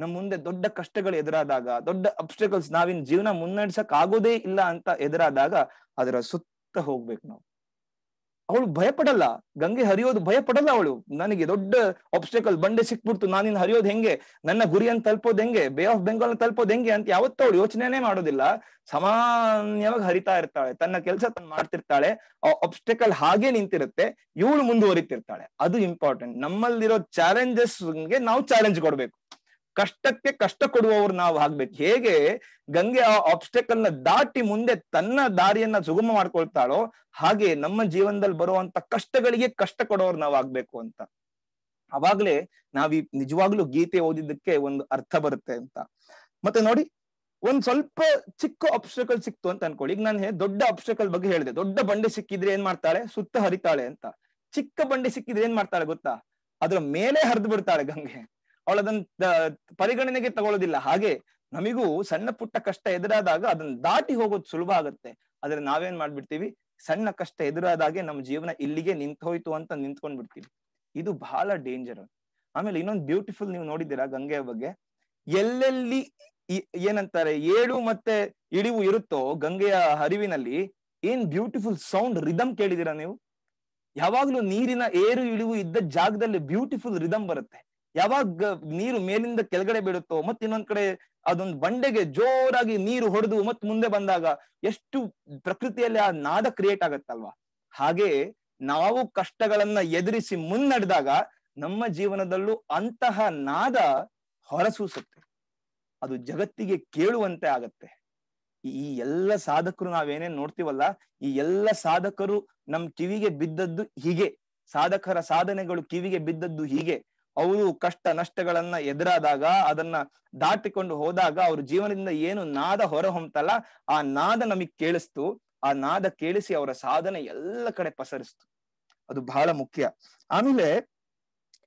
ನಮ್ಮ ಮುಂದೆ ದೊಡ್ಡ ಕಷ್ಟಗಳು ಎದುರಾದಾಗ ದೊಡ್ಡ ಅಬ್ಸ್ಟೆಕಲ್ಸ್ ನಾವಿನ್ ಜೀವನ ಮುನ್ನಡೆಸಕ್ ಆಗೋದೇ ಇಲ್ಲ ಅಂತ ಎದುರಾದಾಗ ಅದರ ಸುತ್ತ ಹೋಗ್ಬೇಕು ನಾವು ಅವಳು ಭಯ ಪಡಲ್ಲ ಗಂಗೆ ಹರಿಯೋದು ಭಯ ಪಡಲ್ಲ ಅವಳು ನನಗೆ ದೊಡ್ಡ ಆಬ್ಸ್ಟೆಕಲ್ ಬಂಡೆ ಸಿಕ್ಬಿಡ್ತು ನಾನಿನ್ ಹರಿಯೋದು ಹೆಂಗೆ ನನ್ನ ಗುರಿಯನ್ನು ತಲುಪೋದು ಹೆಂಗೆ ಬೇ ಆಫ್ ಬೆಂಗಾಲ್ ತಲುಪೋದು ಹೆಂಗೆ ಅಂತ ಯಾವತ್ತೂ ಅವಳು ಯೋಚನೆನೇ ಮಾಡೋದಿಲ್ಲ ಸಾಮಾನ್ಯವಾಗಿ ಹರಿತಾ ಇರ್ತಾಳೆ ತನ್ನ ಕೆಲಸ ತನ್ನ ಮಾಡ್ತಿರ್ತಾಳೆ ಆ ಆಬ್ಸ್ಟೆಕಲ್ ಹಾಗೆ ನಿಂತಿರುತ್ತೆ ಇವಳು ಮುಂದುವರಿತಿರ್ತಾಳೆ ಅದು ಇಂಪಾರ್ಟೆಂಟ್ ನಮ್ಮಲ್ಲಿರೋ ಚಾಲೆಂಜಸ್ ನಾವು ಚಾಲೆಂಜ್ ಕೊಡ್ಬೇಕು ಕಷ್ಟಕ್ಕೆ ಕಷ್ಟ ಕೊಡುವವರು ನಾವು ಆಗ್ಬೇಕು ಹೇಗೆ ಗಂಗೆ ಆ ಆಬ್ಸ್ಟೆಕಲ್ ನ ದಾಟಿ ಮುಂದೆ ತನ್ನ ದಾರಿಯನ್ನ ಸುಗಮ ಮಾಡ್ಕೊಳ್ತಾಳೋ ಹಾಗೆ ನಮ್ಮ ಜೀವನದಲ್ಲಿ ಬರುವಂತ ಕಷ್ಟಗಳಿಗೆ ಕಷ್ಟ ಕೊಡೋರು ನಾವು ಆಗ್ಬೇಕು ಅಂತ ಅವಾಗ್ಲೇ ನಾವ್ ನಿಜವಾಗ್ಲೂ ಗೀತೆ ಓದಿದ್ದಕ್ಕೆ ಒಂದು ಅರ್ಥ ಬರುತ್ತೆ ಅಂತ ಮತ್ತೆ ನೋಡಿ ಒಂದ್ ಸ್ವಲ್ಪ ಚಿಕ್ಕ ಆಬ್ಸ್ಟಕಲ್ ಸಿಕ್ತು ಅಂತ ಅನ್ಕೊಳ್ಳಿ ಈಗ ನಾನು ದೊಡ್ಡ ಆಬ್ಸ್ಟಕಲ್ ಬಗ್ಗೆ ಹೇಳಿದೆ ದೊಡ್ಡ ಬಂಡೆ ಸಿಕ್ಕಿದ್ರೆ ಏನ್ ಮಾಡ್ತಾಳೆ ಸುತ್ತ ಹರಿತಾಳೆ ಅಂತ ಚಿಕ್ಕ ಬಂಡೆ ಸಿಕ್ಕಿದ್ರೆ ಏನ್ ಮಾಡ್ತಾಳೆ ಗೊತ್ತಾ ಅದ್ರ ಮೇಲೆ ಹರಿದು ಬಿಡ್ತಾಳೆ ಗಂಗೆ ಅವಳದನ್ನ ಪರಿಗಣನೆಗೆ ತಗೊಳ್ಳೋದಿಲ್ಲ ಹಾಗೆ ನಮಿಗೂ ಸಣ್ಣ ಪುಟ್ಟ ಕಷ್ಟ ಎದುರಾದಾಗ ಅದನ್ನ ದಾಟಿ ಹೋಗೋದು ಸುಲಭ ಆಗತ್ತೆ ಆದ್ರೆ ನಾವೇನ್ ಮಾಡ್ಬಿಡ್ತೀವಿ ಸಣ್ಣ ಕಷ್ಟ ಎದುರಾದಾಗೆ ನಮ್ಮ ಜೀವನ ಇಲ್ಲಿಗೆ ನಿಂತು ಹೋಯ್ತು ಅಂತ ನಿಂತ್ಕೊಂಡ್ ಬಿಡ್ತೀವಿ ಇದು ಬಹಳ ಡೇಂಜರ್ ಆಮೇಲೆ ಇನ್ನೊಂದು ಬ್ಯೂಟಿಫುಲ್ ನೀವು ನೋಡಿದ್ದೀರಾ ಗಂಗೆಯ ಬಗ್ಗೆ ಎಲ್ಲೆಲ್ಲಿ ಏನಂತಾರೆ ಏಳು ಮತ್ತೆ ಇಳಿವು ಇರುತ್ತೋ ಗಂಗೆಯ ಹರಿವಿನಲ್ಲಿ ಏನ್ ಬ್ಯೂಟಿಫುಲ್ ಸೌಂಡ್ ರಿದಮ್ ಕೇಳಿದೀರಾ ನೀವು ಯಾವಾಗ್ಲೂ ನೀರಿನ ಏರು ಇಳಿವು ಇದ್ದ ಜಾಗದಲ್ಲಿ ಬ್ಯೂಟಿಫುಲ್ ರಿದಮ್ ಬರುತ್ತೆ ಯಾವಾಗ ನೀರು ಮೇಲಿಂದ ಕೆಳಗಡೆ ಬೀಳುತ್ತೋ ಮತ್ತೆ ಇನ್ನೊಂದ್ ಕಡೆ ಅದೊಂದು ಬಂಡೆಗೆ ಜೋರಾಗಿ ನೀರು ಹೊಡೆದು ಮತ್ ಮುಂದೆ ಬಂದಾಗ ಎಷ್ಟು ಪ್ರಕೃತಿಯಲ್ಲಿ ಆ ನಾದ ಕ್ರಿಯೇಟ್ ಆಗತ್ತಲ್ವಾ ಹಾಗೆ ನಾವು ಕಷ್ಟಗಳನ್ನ ಎದುರಿಸಿ ಮುನ್ನಡೆದಾಗ ನಮ್ಮ ಜೀವನದಲ್ಲೂ ಅಂತಹ ನಾದ ಹೊರಸೂಸುತ್ತೆ ಅದು ಜಗತ್ತಿಗೆ ಕೇಳುವಂತೆ ಆಗತ್ತೆ ಈ ಎಲ್ಲ ಸಾಧಕರು ನಾವೇನೇ ನೋಡ್ತೀವಲ್ಲ ಈ ಎಲ್ಲ ಸಾಧಕರು ನಮ್ ಕಿವಿಗೆ ಬಿದ್ದದ್ದು ಹೀಗೆ ಸಾಧಕರ ಸಾಧನೆಗಳು ಕಿವಿಗೆ ಬಿದ್ದದ್ದು ಹೀಗೆ ಅವರು ಕಷ್ಟ ನಷ್ಟಗಳನ್ನ ಎದುರಾದಾಗ ಅದನ್ನ ದಾಟಿಕೊಂಡು ಹೋದಾಗ ಅವ್ರ ಜೀವನದಿಂದ ಏನು ನಾದ ಹೊರ ಹೊಂತಲ್ಲ ಆ ನಾದ ನಮಗ್ ಕೇಳಿಸ್ತು ಆ ನಾದ ಕೇಳಿಸಿ ಅವರ ಸಾಧನೆ ಎಲ್ಲ ಕಡೆ ಪಸರಿಸ್ತು ಅದು ಬಹಳ ಮುಖ್ಯ ಆಮೇಲೆ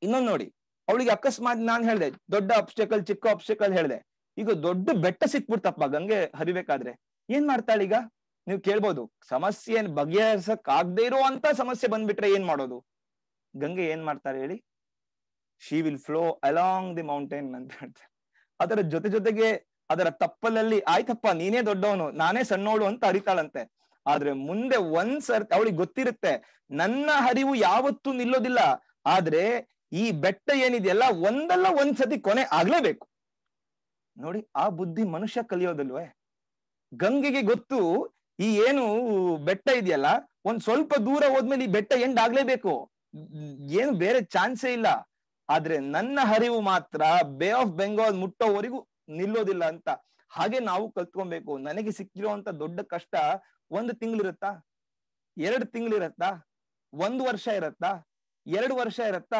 ಇನ್ನೊಂದ್ ನೋಡಿ ಅವಳಿಗೆ ಅಕಸ್ಮಾತ್ ನಾನ್ ಹೇಳ್ದೆ ದೊಡ್ಡ ಅಬ್ಸ್ಟೆಕಲ್ ಚಿಕ್ಕ ಅಪ್ಸ್ಟೆಕಲ್ ಹೇಳಿದೆ ಈಗ ದೊಡ್ಡ ಬೆಟ್ಟ ಸಿಕ್ಬಿಡ್ತಪ್ಪ ಗಂಗೆ ಹರಿಬೇಕಾದ್ರೆ ಏನ್ ಈಗ ನೀವು ಕೇಳ್ಬೋದು ಸಮಸ್ಯೆ ಬಗೆಹರಿಸಕ್ ಆಗ್ದೇ ಇರುವಂತ ಸಮಸ್ಯೆ ಬಂದ್ಬಿಟ್ರೆ ಏನ್ ಮಾಡೋದು ಗಂಗೆ ಏನ್ ಮಾಡ್ತಾರೆ ಹೇಳಿ she will flow along the mountain ಅಂತ ಹೇಳ್ತಾರೆ ಅದರ ಜೊತೆ ಜೊತೆಗೆ ಅದರ ತಪ್ಪಲಲ್ಲಿ ಆಯ್ತಪ್ಪ ನೀನೇ ದೊಡ್ಡವನು ನಾನೇ ಸಣ್ಣೋಳು ಅಂತ ಅರಿತಾಳಂತೆ ಆದ್ರೆ ಮುಂದೆ ಒಂದ್ಸರ್ ಅವಳಿಗೆ ಗೊತ್ತಿರುತ್ತೆ ನನ್ನ ಹರಿವು ಯಾವತ್ತೂ ನಿಲ್ಲೋದಿಲ್ಲ ಆದ್ರೆ ಈ ಬೆಟ್ಟ ಏನಿದೆಯಲ್ಲ ಒಂದಲ್ಲ ಒಂದ್ಸತಿ ಕೊನೆ ಆಗ್ಲೇಬೇಕು ನೋಡಿ ಆ ಬುದ್ಧಿ ಮನುಷ್ಯ ಕಲಿಯೋದಲ್ವೇ ಗಂಗೆಗೆ ಗೊತ್ತು ಈ ಏನು ಬೆಟ್ಟ ಇದೆಯಲ್ಲ ಒಂದ್ ಸ್ವಲ್ಪ ದೂರ ಹೋದ್ಮೇಲೆ ಈ ಬೆಟ್ಟ ಎಂಡ್ ಆಗ್ಲೇಬೇಕು ಏನು ಬೇರೆ ಚಾನ್ಸೇ ಇಲ್ಲ ಆದ್ರೆ ನನ್ನ ಹರಿವು ಮಾತ್ರ ಬೇ ಆಫ್ ಬೆಂಗಾಲ್ ಮುಟ್ಟೋವರೆಗೂ ನಿಲ್ಲೋದಿಲ್ಲ ಅಂತ ಹಾಗೆ ನಾವು ಕಲ್ತ್ಕೊಬೇಕು ನನಗೆ ಸಿಕ್ಕಿರುವಂತ ದೊಡ್ಡ ಕಷ್ಟ ಒಂದು ತಿಂಗಳಿರತ್ತಾ ಎರಡು ತಿಂಗಳಿರತ್ತಾ ಒಂದು ವರ್ಷ ಇರತ್ತಾ ಎರಡು ವರ್ಷ ಇರತ್ತಾ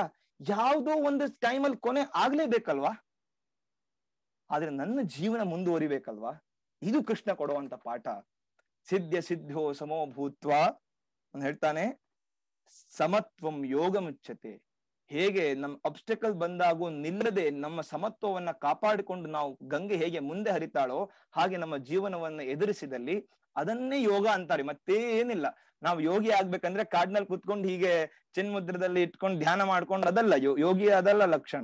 ಯಾವುದೋ ಒಂದು ಟೈಮಲ್ಲಿ ಕೊನೆ ಆಗ್ಲೇಬೇಕಲ್ವಾ ಆದ್ರೆ ನನ್ನ ಜೀವನ ಮುಂದುವರಿಬೇಕಲ್ವಾ ಇದು ಕೃಷ್ಣ ಕೊಡುವಂತ ಪಾಠ ಸಿದ್ಧ ಸಿದ್ಧೋ ಸಮೋಭೂತ್ವ ಹೇಳ್ತಾನೆ ಸಮತ್ವಂ ಮುಚ್ಚತೆ ಹೇಗೆ ನಮ್ಮ ಅಬ್ಸ್ಟೆಕಲ್ ಬಂದಾಗೂ ನಿಲ್ಲದೆ ನಮ್ಮ ಸಮತ್ವವನ್ನ ಕಾಪಾಡಿಕೊಂಡು ನಾವು ಗಂಗೆ ಹೇಗೆ ಮುಂದೆ ಹರಿತಾಳೋ ಹಾಗೆ ನಮ್ಮ ಜೀವನವನ್ನ ಎದುರಿಸಿದಲ್ಲಿ ಅದನ್ನೇ ಯೋಗ ಅಂತಾರೆ ಮತ್ತೇನಿಲ್ಲ ನಾವು ಯೋಗಿ ಆಗ್ಬೇಕಂದ್ರೆ ಕಾಡ್ನಲ್ಲಿ ಕುತ್ಕೊಂಡು ಹೀಗೆ ಚಿನ್ಮುದ್ರದಲ್ಲಿ ಇಟ್ಕೊಂಡು ಧ್ಯಾನ ಮಾಡ್ಕೊಂಡು ಅದಲ್ಲ ಯೋಗಿ ಅದಲ್ಲ ಲಕ್ಷಣ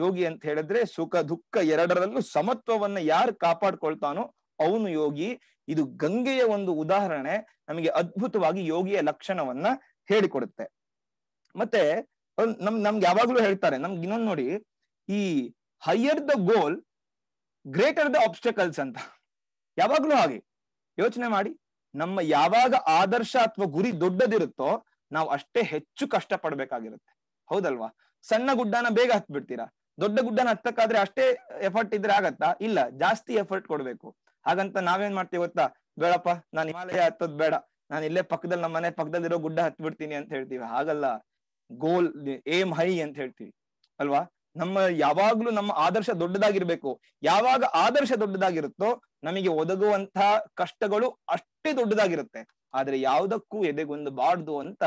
ಯೋಗಿ ಅಂತ ಹೇಳಿದ್ರೆ ಸುಖ ದುಃಖ ಎರಡರಲ್ಲೂ ಸಮತ್ವವನ್ನ ಯಾರು ಕಾಪಾಡ್ಕೊಳ್ತಾನೋ ಅವನು ಯೋಗಿ ಇದು ಗಂಗೆಯ ಒಂದು ಉದಾಹರಣೆ ನಮಗೆ ಅದ್ಭುತವಾಗಿ ಯೋಗಿಯ ಲಕ್ಷಣವನ್ನ ಹೇಳಿಕೊಡುತ್ತೆ ಮತ್ತೆ ನಮ್ ನಮ್ಗೆ ಯಾವಾಗ್ಲೂ ಹೇಳ್ತಾರೆ ನಮ್ಗೆ ಇನ್ನೊಂದ್ ನೋಡಿ ಈ higher the goal greater the obstacles ಅಂತ ಯಾವಾಗ್ಲೂ ಹಾಗೆ ಯೋಚನೆ ಮಾಡಿ ನಮ್ಮ ಯಾವಾಗ ಆದರ್ಶ ಅಥವಾ ಗುರಿ ದೊಡ್ಡದಿರುತ್ತೋ ನಾವು ಅಷ್ಟೇ ಹೆಚ್ಚು ಕಷ್ಟ ಪಡ್ಬೇಕಾಗಿರುತ್ತೆ ಹೌದಲ್ವಾ ಸಣ್ಣ ಗುಡ್ಡನ ಬೇಗ ಹತ್ಬಿಡ್ತೀರಾ ದೊಡ್ಡ ಗುಡ್ಡನ ಹತ್ತಕ್ಕಾದ್ರೆ ಅಷ್ಟೇ ಎಫರ್ಟ್ ಇದ್ರೆ ಆಗತ್ತಾ ಇಲ್ಲ ಜಾಸ್ತಿ ಎಫರ್ಟ್ ಕೊಡ್ಬೇಕು ಹಾಗಂತ ನಾವೇನ್ ಮಾಡ್ತೀವಿ ಗೊತ್ತಾ ಬೇಡಪ್ಪ ನಾನು ಹಿಮಾಲಯ ಹತ್ತೋದ್ ಬೇಡ ನಾನು ಇಲ್ಲೇ ಪಕ್ಕದಲ್ಲಿ ನಮ್ಮ ಮನೆ ಪಕ್ಕದಲ್ಲಿರೋ ಗುಡ್ಡ ಹತ್ಬಿಡ್ತೀನಿ ಅಂತ ಹೇಳ್ತೀವಿ ಹಾಗಲ್ಲ ಗೋಲ್ ಏಮ್ ಹೈ ಅಂತ ಹೇಳ್ತೀವಿ ಅಲ್ವಾ ನಮ್ಮ ಯಾವಾಗ್ಲೂ ನಮ್ಮ ಆದರ್ಶ ದೊಡ್ಡದಾಗಿರ್ಬೇಕು ಯಾವಾಗ ಆದರ್ಶ ದೊಡ್ಡದಾಗಿರುತ್ತೋ ನಮಗೆ ಒದಗುವಂತಹ ಕಷ್ಟಗಳು ಅಷ್ಟೇ ದೊಡ್ಡದಾಗಿರುತ್ತೆ ಆದ್ರೆ ಯಾವುದಕ್ಕೂ ಬಾಡ್ದು ಅಂತ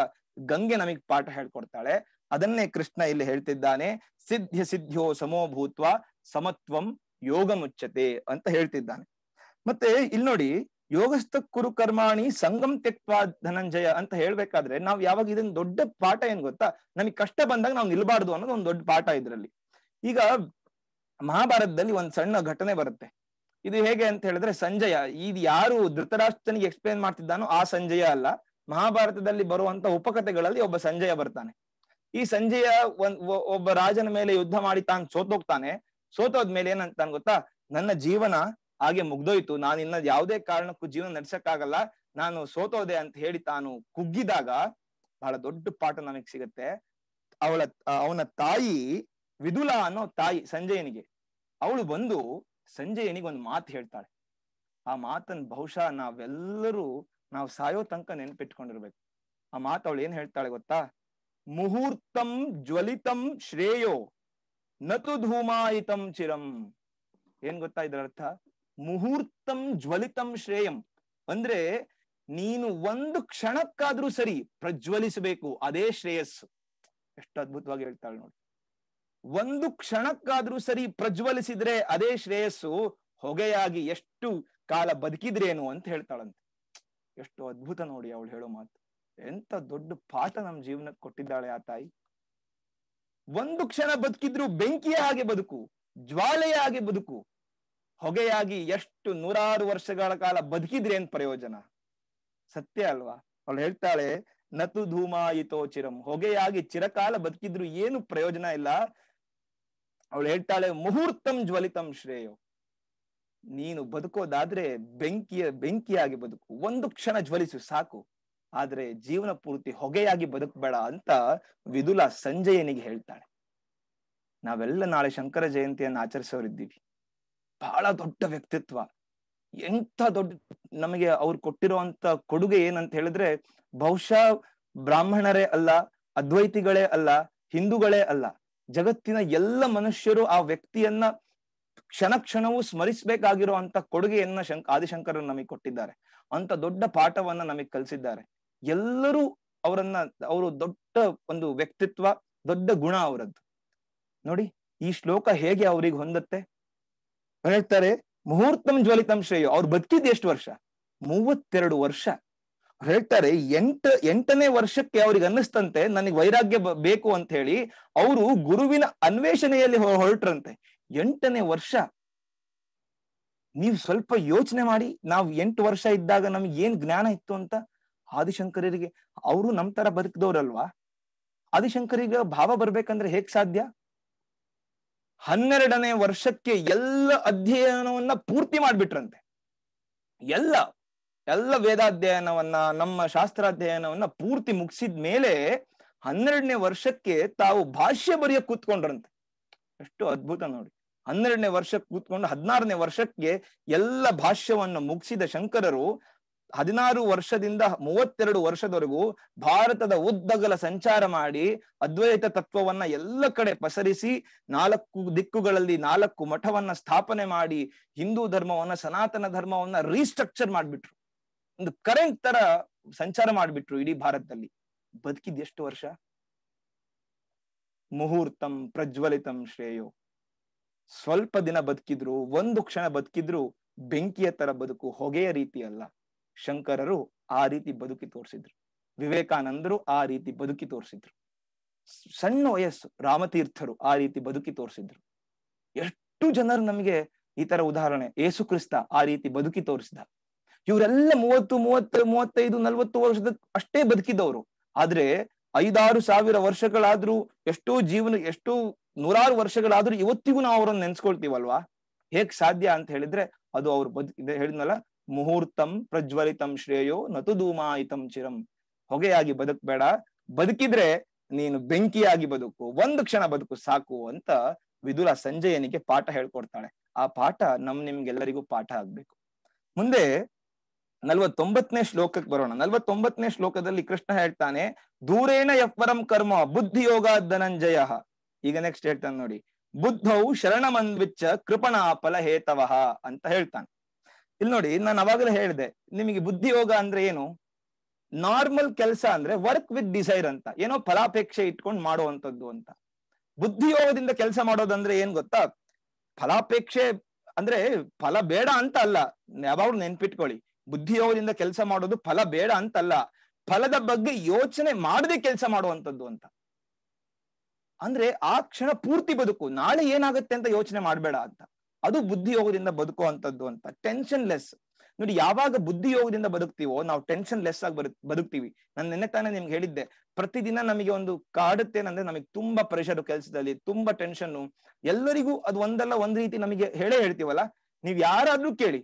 ಗಂಗೆ ನಮಗೆ ಪಾಠ ಹೇಳ್ಕೊಡ್ತಾಳೆ ಅದನ್ನೇ ಕೃಷ್ಣ ಇಲ್ಲಿ ಹೇಳ್ತಿದ್ದಾನೆ ಸಿದ್ಧ ಸಿದ್ಧ್ಯ ಸಮೋಭೂತ್ವ ಸಮತ್ವಂ ಯೋಗ ಮುಚ್ಚತೆ ಅಂತ ಹೇಳ್ತಿದ್ದಾನೆ ಮತ್ತೆ ಇಲ್ಲಿ ನೋಡಿ ಯೋಗಸ್ಥ ಕುರು ಕರ್ಮಾಣಿ ಸಂಗಮ್ ತೆಕ್ವಾ ಧನಂಜಯ ಅಂತ ಹೇಳ್ಬೇಕಾದ್ರೆ ನಾವ್ ಯಾವಾಗ ಇದನ್ನ ದೊಡ್ಡ ಪಾಠ ಏನ್ ಗೊತ್ತಾ ನಮಗೆ ಕಷ್ಟ ಬಂದಾಗ ನಾವು ನಿಲ್ಬಾರ್ದು ಅನ್ನೋದು ಒಂದ್ ದೊಡ್ಡ ಪಾಠ ಇದ್ರಲ್ಲಿ ಈಗ ಮಹಾಭಾರತದಲ್ಲಿ ಒಂದ್ ಸಣ್ಣ ಘಟನೆ ಬರುತ್ತೆ ಇದು ಹೇಗೆ ಅಂತ ಹೇಳಿದ್ರೆ ಸಂಜಯ ಇದು ಯಾರು ಧೃತರಾಷ್ಟ್ರನಿಗೆ ಎಕ್ಸ್ಪ್ಲೇನ್ ಮಾಡ್ತಿದ್ದಾನೋ ಆ ಸಂಜಯ ಅಲ್ಲ ಮಹಾಭಾರತದಲ್ಲಿ ಬರುವಂತ ಉಪಕಥೆಗಳಲ್ಲಿ ಒಬ್ಬ ಸಂಜಯ ಬರ್ತಾನೆ ಈ ಸಂಜಯ ಒಂದ್ ಒಬ್ಬ ರಾಜನ ಮೇಲೆ ಯುದ್ಧ ಮಾಡಿ ತಾನು ಸೋತೋಗ್ತಾನೆ ಸೋತೋದ್ಮೇಲೆ ಏನಂತ ಗೊತ್ತಾ ನನ್ನ ಜೀವನ ಹಾಗೆ ಮುಗ್ದೋಯ್ತು ನಾನು ಇನ್ನ ಯಾವುದೇ ಕಾರಣಕ್ಕೂ ಜೀವನ ನಡೆಸಕ್ಕಾಗಲ್ಲ ನಾನು ಸೋತೋದೆ ಅಂತ ಹೇಳಿ ತಾನು ಕುಗ್ಗಿದಾಗ ಬಹಳ ದೊಡ್ಡ ಪಾಠ ನನಗ್ ಸಿಗತ್ತೆ ಅವಳ ಅವನ ತಾಯಿ ವಿದುಲಾ ಅನ್ನೋ ತಾಯಿ ಸಂಜಯನಿಗೆ ಅವಳು ಬಂದು ಸಂಜಯನಿಗೆ ಒಂದು ಮಾತು ಹೇಳ್ತಾಳೆ ಆ ಮಾತನ್ ಬಹುಶಃ ನಾವೆಲ್ಲರೂ ನಾವು ಸಾಯೋ ತನಕ ನೆನ್ಪಿಟ್ಕೊಂಡಿರ್ಬೇಕು ಆ ಮಾತು ಅವಳು ಏನ್ ಹೇಳ್ತಾಳೆ ಗೊತ್ತಾ ಮುಹೂರ್ತಂ ಜ್ವಲಿತಂ ಶ್ರೇಯೋ ನತು ಧೂಮಾಯಿತಂ ಚಿರಂ ಏನ್ ಗೊತ್ತಾ ಇದ್ರ ಅರ್ಥ ಮುಹೂರ್ತಂ ಜ್ವಲಿತಂ ಶ್ರೇಯಂ ಅಂದ್ರೆ ನೀನು ಒಂದು ಕ್ಷಣಕ್ಕಾದ್ರೂ ಸರಿ ಪ್ರಜ್ವಲಿಸಬೇಕು ಅದೇ ಶ್ರೇಯಸ್ಸು ಎಷ್ಟು ಅದ್ಭುತವಾಗಿ ಹೇಳ್ತಾಳೆ ನೋಡಿ ಒಂದು ಕ್ಷಣಕ್ಕಾದ್ರೂ ಸರಿ ಪ್ರಜ್ವಲಿಸಿದ್ರೆ ಅದೇ ಶ್ರೇಯಸ್ಸು ಹೊಗೆಯಾಗಿ ಎಷ್ಟು ಕಾಲ ಬದುಕಿದ್ರೇನು ಅಂತ ಹೇಳ್ತಾಳಂತೆ ಎಷ್ಟು ಅದ್ಭುತ ನೋಡಿ ಅವಳು ಹೇಳೋ ಮಾತು ಎಂತ ದೊಡ್ಡ ಪಾಠ ನಮ್ ಜೀವನಕ್ಕೆ ಕೊಟ್ಟಿದ್ದಾಳೆ ಆ ತಾಯಿ ಒಂದು ಕ್ಷಣ ಬದುಕಿದ್ರು ಬೆಂಕಿಯ ಹಾಗೆ ಬದುಕು ಜ್ವಾಲೆಯ ಹಾಗೆ ಬದುಕು ಹೊಗೆಯಾಗಿ ಎಷ್ಟು ನೂರಾರು ವರ್ಷಗಳ ಕಾಲ ಬದುಕಿದ್ರೆ ಏನ್ ಪ್ರಯೋಜನ ಸತ್ಯ ಅಲ್ವಾ ಅವಳು ಹೇಳ್ತಾಳೆ ನತು ಧೂಮಾಯಿತೋ ಚಿರಂ ಹೊಗೆಯಾಗಿ ಚಿರಕಾಲ ಬದುಕಿದ್ರು ಏನು ಪ್ರಯೋಜನ ಇಲ್ಲ ಅವಳು ಹೇಳ್ತಾಳೆ ಮುಹೂರ್ತಂ ಜ್ವಲಿತಂ ಶ್ರೇಯೋ ನೀನು ಬದುಕೋದಾದ್ರೆ ಬೆಂಕಿಯ ಬೆಂಕಿಯಾಗಿ ಬದುಕು ಒಂದು ಕ್ಷಣ ಜ್ವಲಿಸು ಸಾಕು ಆದ್ರೆ ಜೀವನ ಪೂರ್ತಿ ಹೊಗೆಯಾಗಿ ಬದುಕಬೇಡ ಅಂತ ವಿದುಲ ಸಂಜಯನಿಗೆ ಹೇಳ್ತಾಳೆ ನಾವೆಲ್ಲ ನಾಳೆ ಶಂಕರ ಜಯಂತಿಯನ್ನು ಆಚರಿಸೋರಿದ್ದೀವಿ ಬಹಳ ದೊಡ್ಡ ವ್ಯಕ್ತಿತ್ವ ಎಂಥ ದೊಡ್ಡ ನಮಗೆ ಅವ್ರು ಕೊಟ್ಟಿರುವಂತ ಕೊಡುಗೆ ಏನಂತ ಹೇಳಿದ್ರೆ ಬಹುಶಃ ಬ್ರಾಹ್ಮಣರೇ ಅಲ್ಲ ಅದ್ವೈತಿಗಳೇ ಅಲ್ಲ ಹಿಂದೂಗಳೇ ಅಲ್ಲ ಜಗತ್ತಿನ ಎಲ್ಲ ಮನುಷ್ಯರು ಆ ವ್ಯಕ್ತಿಯನ್ನ ಕ್ಷಣ ಕ್ಷಣವೂ ಸ್ಮರಿಸಬೇಕಾಗಿರುವಂತ ಕೊಡುಗೆಯನ್ನ ಶಂಕ ಆದಿಶಂಕರನ್ನ ನಮಗೆ ಕೊಟ್ಟಿದ್ದಾರೆ ಅಂತ ದೊಡ್ಡ ಪಾಠವನ್ನ ನಮಗೆ ಕಲಿಸಿದ್ದಾರೆ ಎಲ್ಲರೂ ಅವರನ್ನ ಅವರು ದೊಡ್ಡ ಒಂದು ವ್ಯಕ್ತಿತ್ವ ದೊಡ್ಡ ಗುಣ ಅವರದ್ದು ನೋಡಿ ಈ ಶ್ಲೋಕ ಹೇಗೆ ಅವ್ರಿಗೆ ಹೊಂದತ್ತೆ ಹೇಳ್ತಾರೆ ಮುಹೂರ್ತಂ ಜ್ವಲಿತಂ ಶ್ರೇಯೋ ಅವ್ರು ಬದುಕಿದ್ ಎಷ್ಟು ವರ್ಷ ಮೂವತ್ತೆರಡು ವರ್ಷ ಹೇಳ್ತಾರೆ ಎಂಟ ಎಂಟನೇ ವರ್ಷಕ್ಕೆ ಅವ್ರಿಗೆ ಅನ್ನಿಸ್ತಂತೆ ನನಗೆ ವೈರಾಗ್ಯ ಬೇಕು ಅಂತ ಹೇಳಿ ಅವರು ಗುರುವಿನ ಅನ್ವೇಷಣೆಯಲ್ಲಿ ಹೊರಟ್ರಂತೆ ಎಂಟನೇ ವರ್ಷ ನೀವು ಸ್ವಲ್ಪ ಯೋಚನೆ ಮಾಡಿ ನಾವು ಎಂಟು ವರ್ಷ ಇದ್ದಾಗ ನಮ್ಗೆ ಏನ್ ಜ್ಞಾನ ಇತ್ತು ಅಂತ ಆದಿಶಂಕರರಿಗೆ ಅವರು ನಮ್ ತರ ಬದುಕಿದವ್ರಲ್ವಾ ಆದಿಶಂಕರಿಗ ಭಾವ ಬರ್ಬೇಕಂದ್ರೆ ಹೇಗ್ ಸಾಧ್ಯ ಹನ್ನೆರಡನೇ ವರ್ಷಕ್ಕೆ ಎಲ್ಲ ಅಧ್ಯಯನವನ್ನ ಪೂರ್ತಿ ಮಾಡ್ಬಿಟ್ರಂತೆ ಎಲ್ಲ ಎಲ್ಲ ವೇದಾಧ್ಯಯನವನ್ನ ನಮ್ಮ ಶಾಸ್ತ್ರಾಧ್ಯಯನವನ್ನ ಪೂರ್ತಿ ಮುಗಿಸಿದ ಮೇಲೆ ಹನ್ನೆರಡನೇ ವರ್ಷಕ್ಕೆ ತಾವು ಭಾಷ್ಯ ಬರೆಯ ಕೂತ್ಕೊಂಡ್ರಂತೆ ಎಷ್ಟು ಅದ್ಭುತ ನೋಡಿ ಹನ್ನೆರಡನೇ ವರ್ಷಕ್ಕೆ ಕೂತ್ಕೊಂಡು ಹದಿನಾರನೇ ವರ್ಷಕ್ಕೆ ಎಲ್ಲ ಭಾಷ್ಯವನ್ನು ಮುಗಿಸಿದ ಶಂಕರರು ಹದಿನಾರು ವರ್ಷದಿಂದ ಮೂವತ್ತೆರಡು ವರ್ಷದವರೆಗೂ ಭಾರತದ ಉದ್ದಗಲ ಸಂಚಾರ ಮಾಡಿ ಅದ್ವೈತ ತತ್ವವನ್ನ ಎಲ್ಲ ಕಡೆ ಪಸರಿಸಿ ನಾಲ್ಕು ದಿಕ್ಕುಗಳಲ್ಲಿ ನಾಲ್ಕು ಮಠವನ್ನ ಸ್ಥಾಪನೆ ಮಾಡಿ ಹಿಂದೂ ಧರ್ಮವನ್ನ ಸನಾತನ ಧರ್ಮವನ್ನ ರೀಸ್ಟ್ರಕ್ಚರ್ ಮಾಡ್ಬಿಟ್ರು ಒಂದು ಕರೆಂಟ್ ತರ ಸಂಚಾರ ಮಾಡ್ಬಿಟ್ರು ಇಡೀ ಭಾರತದಲ್ಲಿ ಬದುಕಿದ್ ಎಷ್ಟು ವರ್ಷ ಮುಹೂರ್ತಂ ಪ್ರಜ್ವಲಿತಂ ಶ್ರೇಯೋ ಸ್ವಲ್ಪ ದಿನ ಬದುಕಿದ್ರು ಒಂದು ಕ್ಷಣ ಬದುಕಿದ್ರು ಬೆಂಕಿಯ ತರ ಬದುಕು ಹೊಗೆಯ ರೀತಿ ಅಲ್ಲ ಶಂಕರರು ಆ ರೀತಿ ಬದುಕಿ ತೋರಿಸಿದ್ರು ವಿವೇಕಾನಂದರು ಆ ರೀತಿ ಬದುಕಿ ತೋರಿಸಿದ್ರು ಸಣ್ಣ ವಯಸ್ಸು ರಾಮತೀರ್ಥರು ಆ ರೀತಿ ಬದುಕಿ ತೋರಿಸಿದ್ರು ಎಷ್ಟು ಜನರು ನಮಗೆ ಈ ತರ ಉದಾಹರಣೆ ಏಸು ಕ್ರಿಸ್ತ ಆ ರೀತಿ ಬದುಕಿ ತೋರಿಸಿದ ಇವರೆಲ್ಲ ಮೂವತ್ತು ಮೂವತ್ತು ಮೂವತ್ತೈದು ನಲ್ವತ್ತು ವರ್ಷದ ಅಷ್ಟೇ ಬದುಕಿದವರು ಆದ್ರೆ ಐದಾರು ಸಾವಿರ ವರ್ಷಗಳಾದ್ರೂ ಎಷ್ಟೋ ಜೀವನ ಎಷ್ಟೋ ನೂರಾರು ವರ್ಷಗಳಾದ್ರೂ ಇವತ್ತಿಗೂ ನಾವು ಅವರನ್ನು ನೆನ್ಸ್ಕೊಳ್ತೀವಲ್ವಾ ಹೇಗ್ ಸಾಧ್ಯ ಅಂತ ಹೇಳಿದ್ರೆ ಅದು ಅವ್ರು ಬದುಕಿದೆ ಹೇಳಿದ್ನಲ್ಲ ಮುಹೂರ್ತಂ ಪ್ರಜ್ವಲಿತಂ ಶ್ರೇಯೋ ನತು ಧೂಮಾಯಿತಂ ಚಿರಂ ಹೊಗೆಯಾಗಿ ಬೇಡ ಬದುಕಿದ್ರೆ ನೀನು ಬೆಂಕಿಯಾಗಿ ಬದುಕು ಒಂದು ಕ್ಷಣ ಬದುಕು ಸಾಕು ಅಂತ ವಿದುರ ಸಂಜಯನಿಗೆ ಪಾಠ ಹೇಳ್ಕೊಡ್ತಾಳೆ ಆ ಪಾಠ ನಮ್ ನಿಮ್ಗೆಲ್ಲರಿಗೂ ಪಾಠ ಆಗ್ಬೇಕು ಮುಂದೆ ನಲ್ವತ್ತೊಂಬತ್ತನೇ ಶ್ಲೋಕಕ್ಕೆ ಬರೋಣ ನಲ್ವತ್ತೊಂಬತ್ತನೇ ಶ್ಲೋಕದಲ್ಲಿ ಕೃಷ್ಣ ಹೇಳ್ತಾನೆ ದೂರೇಣ ಯಪ್ಪರಂ ಕರ್ಮ ಬುದ್ಧಿ ಯೋಗ ಧನಂಜಯ ಈಗ ನೆಕ್ಸ್ಟ್ ಹೇಳ್ತಾನೆ ನೋಡಿ ಬುದ್ಧೌ ಶರಣಮನ್ವಿಚ್ಚ ಕೃಪಣಾಪಲ ಹೇತವಹ ಅಂತ ಹೇಳ್ತಾನೆ ಇಲ್ಲಿ ನೋಡಿ ನಾನು ಅವಾಗಲೇ ಹೇಳಿದೆ ನಿಮಗೆ ಬುದ್ಧಿ ಯೋಗ ಅಂದ್ರೆ ಏನು ನಾರ್ಮಲ್ ಕೆಲಸ ಅಂದ್ರೆ ವರ್ಕ್ ವಿತ್ ಡಿಸೈರ್ ಅಂತ ಏನೋ ಫಲಾಪೇಕ್ಷೆ ಇಟ್ಕೊಂಡು ಮಾಡುವಂಥದ್ದು ಅಂತ ಬುದ್ಧಿ ಯೋಗದಿಂದ ಕೆಲಸ ಮಾಡೋದಂದ್ರೆ ಏನ್ ಗೊತ್ತಾ ಫಲಾಪೇಕ್ಷೆ ಅಂದ್ರೆ ಫಲ ಬೇಡ ಅಂತ ಅಲ್ಲ ಯಾವಾಗ್ಲೂ ನೆನ್ಪಿಟ್ಕೊಳ್ಳಿ ಬುದ್ಧಿ ಯೋಗದಿಂದ ಕೆಲಸ ಮಾಡೋದು ಫಲ ಬೇಡ ಅಂತ ಅಲ್ಲ ಫಲದ ಬಗ್ಗೆ ಯೋಚನೆ ಮಾಡದೆ ಕೆಲಸ ಮಾಡುವಂಥದ್ದು ಅಂತ ಅಂದ್ರೆ ಆ ಕ್ಷಣ ಪೂರ್ತಿ ಬದುಕು ನಾಳೆ ಏನಾಗುತ್ತೆ ಅಂತ ಯೋಚನೆ ಮಾಡಬೇಡ ಅಂತ ಅದು ಬುದ್ಧಿ ಯೋಗದಿಂದ ಬದುಕುವಂಥದ್ದು ಅಂತ ಟೆನ್ಷನ್ ಲೆಸ್ ನೋಡಿ ಯಾವಾಗ ಬುದ್ಧಿ ಯೋಗದಿಂದ ಬದುಕ್ತಿವೋ ನಾವು ಟೆನ್ಷನ್ ಲೆಸ್ ಆಗಿ ಬರು ಬದುಕ್ತಿವಿ ನಾನು ನಿನ್ನೆ ತಾನೇ ನಿಮ್ಗೆ ಹೇಳಿದ್ದೆ ಪ್ರತಿದಿನ ನಮಗೆ ಒಂದು ಅಂದ್ರೆ ನಮಗೆ ತುಂಬಾ ಪ್ರೆಷರ್ ಕೆಲಸದಲ್ಲಿ ತುಂಬಾ ಟೆನ್ಷನ್ ಎಲ್ಲರಿಗೂ ಅದು ಒಂದಲ್ಲ ಒಂದ್ ರೀತಿ ನಮಗೆ ಹೇಳೇ ಹೇಳ್ತೀವಲ್ಲ ನೀವ್ ಯಾರಾದ್ರೂ ಕೇಳಿ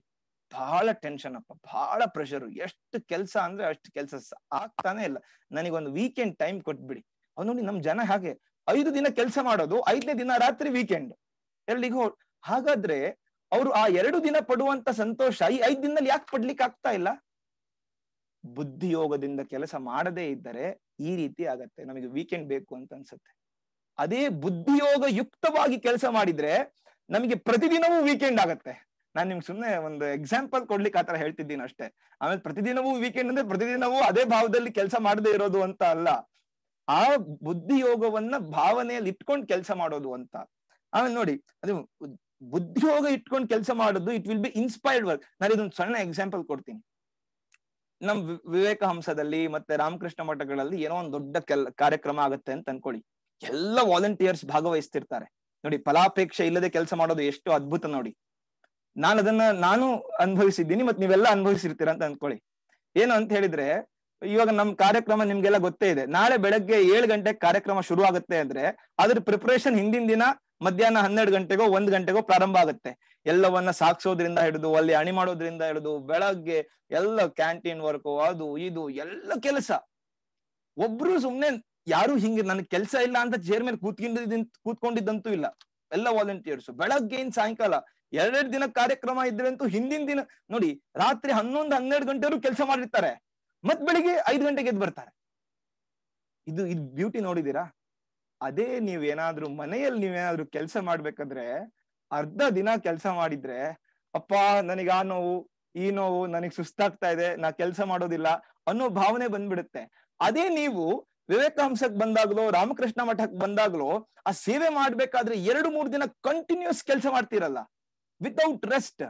ಬಹಳ ಟೆನ್ಷನ್ ಅಪ್ಪ ಬಹಳ ಪ್ರೆಷರ್ ಎಷ್ಟು ಕೆಲಸ ಅಂದ್ರೆ ಅಷ್ಟು ಕೆಲಸ ಆಗ್ತಾನೆ ಇಲ್ಲ ಒಂದು ವೀಕೆಂಡ್ ಟೈಮ್ ಕೊಟ್ಬಿಡಿ ಅವ್ನು ನೋಡಿ ನಮ್ ಜನ ಹಾಗೆ ಐದು ದಿನ ಕೆಲಸ ಮಾಡೋದು ಐದನೇ ದಿನ ರಾತ್ರಿ ವೀಕೆಂಡ್ ಎಲ್ಲಿಗೂ ಹಾಗಾದ್ರೆ ಅವರು ಆ ಎರಡು ದಿನ ಪಡುವಂತ ಸಂತೋಷ ಈ ಐದು ದಿನದಲ್ಲಿ ಯಾಕೆ ಪಡ್ಲಿಕ್ಕೆ ಆಗ್ತಾ ಇಲ್ಲ ಬುದ್ಧಿಯೋಗದಿಂದ ಕೆಲಸ ಮಾಡದೇ ಇದ್ದರೆ ಈ ರೀತಿ ಆಗತ್ತೆ ನಮಗೆ ವೀಕೆಂಡ್ ಬೇಕು ಅಂತ ಅನ್ಸುತ್ತೆ ಅದೇ ಬುದ್ಧಿಯೋಗ ಯುಕ್ತವಾಗಿ ಕೆಲಸ ಮಾಡಿದ್ರೆ ನಮಗೆ ಪ್ರತಿದಿನವೂ ವೀಕೆಂಡ್ ಆಗತ್ತೆ ನಾನು ನಿಮ್ಗೆ ಸುಮ್ಮನೆ ಒಂದು ಎಕ್ಸಾಂಪಲ್ ಕೊಡ್ಲಿಕ್ಕೆ ಆತರ ಹೇಳ್ತಿದ್ದೀನಿ ಅಷ್ಟೇ ಆಮೇಲೆ ಪ್ರತಿದಿನವೂ ವೀಕೆಂಡ್ ಅಂದ್ರೆ ಪ್ರತಿದಿನವೂ ಅದೇ ಭಾವದಲ್ಲಿ ಕೆಲಸ ಮಾಡದೇ ಇರೋದು ಅಂತ ಅಲ್ಲ ಆ ಬುದ್ಧಿಯೋಗವನ್ನ ಭಾವನೆಯಲ್ಲಿ ಇಟ್ಕೊಂಡು ಕೆಲಸ ಮಾಡೋದು ಅಂತ ಆಮೇಲೆ ನೋಡಿ ಅದು ಉದ್ಯೋಗ ಇಟ್ಕೊಂಡು ಕೆಲಸ ಮಾಡುದು it will be inspired work ನಾನು ಇದೊಂದು ಸಣ್ಣ ಎಕ್ಸಾಂಪಲ್ ಕೊಡ್ತೀನಿ ನಮ್ ವಿವೇಕ ಹಂಸದಲ್ಲಿ ಮತ್ತೆ ರಾಮಕೃಷ್ಣ ಮಠಗಳಲ್ಲಿ ಏನೋ ಒಂದು ದೊಡ್ಡ ಕೆಲ ಕಾರ್ಯಕ್ರಮ ಆಗುತ್ತೆ ಅಂತ ಅನ್ಕೊಳ್ಳಿ ಎಲ್ಲ ವಾಲಂಟಿಯರ್ಸ್ ಭಾಗವಹಿಸ್ತಿರ್ತಾರೆ ನೋಡಿ ಫಲಾಪೇಕ್ಷೆ ಇಲ್ಲದೆ ಕೆಲಸ ಮಾಡೋದು ಎಷ್ಟು ಅದ್ಭುತ ನೋಡಿ ನಾನು ಅದನ್ನ ನಾನು ಅನುಭವಿಸಿದ್ದೀನಿ ಮತ್ತೆ ನೀವೆಲ್ಲ ಅನುಭವಿಸಿರ್ತೀರ ಅಂತ ಅನ್ಕೊಳ್ಳಿ ಏನು ಅಂತ ಹೇಳಿದ್ರೆ ಇವಾಗ ನಮ್ ಕಾರ್ಯಕ್ರಮ ನಿಮ್ಗೆಲ್ಲ ಗೊತ್ತೇ ಇದೆ ನಾಳೆ ಬೆಳಗ್ಗೆ ಏಳು ಗಂಟೆ ಕಾರ್ಯಕ್ರಮ ಶುರು ಆಗುತ್ತೆ ಅಂದ್ರೆ ಅದ್ರ ಪ್ರಿಪರೇಷನ್ ಹಿಂದಿನ ದಿನ ಮಧ್ಯಾಹ್ನ ಹನ್ನೆರಡು ಗಂಟೆಗೋ ಒಂದ್ ಗಂಟೆಗೋ ಪ್ರಾರಂಭ ಆಗುತ್ತೆ ಎಲ್ಲವನ್ನ ಸಾಕ್ಸೋದ್ರಿಂದ ಹಿಡಿದು ಅಲ್ಲಿ ಅಣಿ ಮಾಡೋದ್ರಿಂದ ಹಿಡಿದು ಬೆಳಗ್ಗೆ ಎಲ್ಲ ಕ್ಯಾಂಟೀನ್ ವರ್ಕು ಅದು ಇದು ಎಲ್ಲ ಕೆಲಸ ಒಬ್ರು ಸುಮ್ನೆ ಯಾರು ಹಿಂಗೆ ನನ್ ಕೆಲಸ ಇಲ್ಲ ಅಂತ ಚೇರ್ ಮೇಲೆ ಕೂತ್ಕೊಂಡಿದ್ ಕೂತ್ಕೊಂಡಿದ್ದಂತೂ ಇಲ್ಲ ಎಲ್ಲ ವಾಲಂಟಿಯರ್ಸ್ ಬೆಳಗ್ಗೆ ಇನ್ ಸಾಯಂಕಾಲ ಎರಡೆರಡು ದಿನ ಕಾರ್ಯಕ್ರಮ ಇದ್ರೆ ಅಂತೂ ಹಿಂದಿನ ದಿನ ನೋಡಿ ರಾತ್ರಿ ಹನ್ನೊಂದು ಹನ್ನೆರಡು ಗಂಟೆವರೆಗೂ ಕೆಲಸ ಮಾಡಿರ್ತಾರೆ ಮತ್ ಬೆಳಿಗ್ಗೆ ಐದು ಗಂಟೆಗೆ ಎದ್ದು ಬರ್ತಾರೆ ಇದು ಇದು ಬ್ಯೂಟಿ ನೋಡಿದೀರಾ ಅದೇ ನೀವೇನಾದ್ರೂ ಮನೆಯಲ್ಲಿ ನೀವೇನಾದ್ರೂ ಕೆಲಸ ಮಾಡ್ಬೇಕಾದ್ರೆ ಅರ್ಧ ದಿನ ಕೆಲಸ ಮಾಡಿದ್ರೆ ಅಪ್ಪ ನನಗೆ ಆ ನೋವು ಈ ನೋವು ನನಗ್ ಸುಸ್ತಾಗ್ತಾ ಇದೆ ನಾ ಕೆಲಸ ಮಾಡೋದಿಲ್ಲ ಅನ್ನೋ ಭಾವನೆ ಬಂದ್ಬಿಡುತ್ತೆ ಅದೇ ನೀವು ವಿವೇಕಾಂಶಕ್ ಬಂದಾಗ್ಲೋ ರಾಮಕೃಷ್ಣ ಮಠಕ್ ಬಂದಾಗ್ಲೋ ಆ ಸೇವೆ ಮಾಡ್ಬೇಕಾದ್ರೆ ಎರಡು ಮೂರು ದಿನ ಕಂಟಿನ್ಯೂಸ್ ಕೆಲಸ ಮಾಡ್ತಿರಲ್ಲ ವಿತೌಟ್ ರೆಸ್ಟ್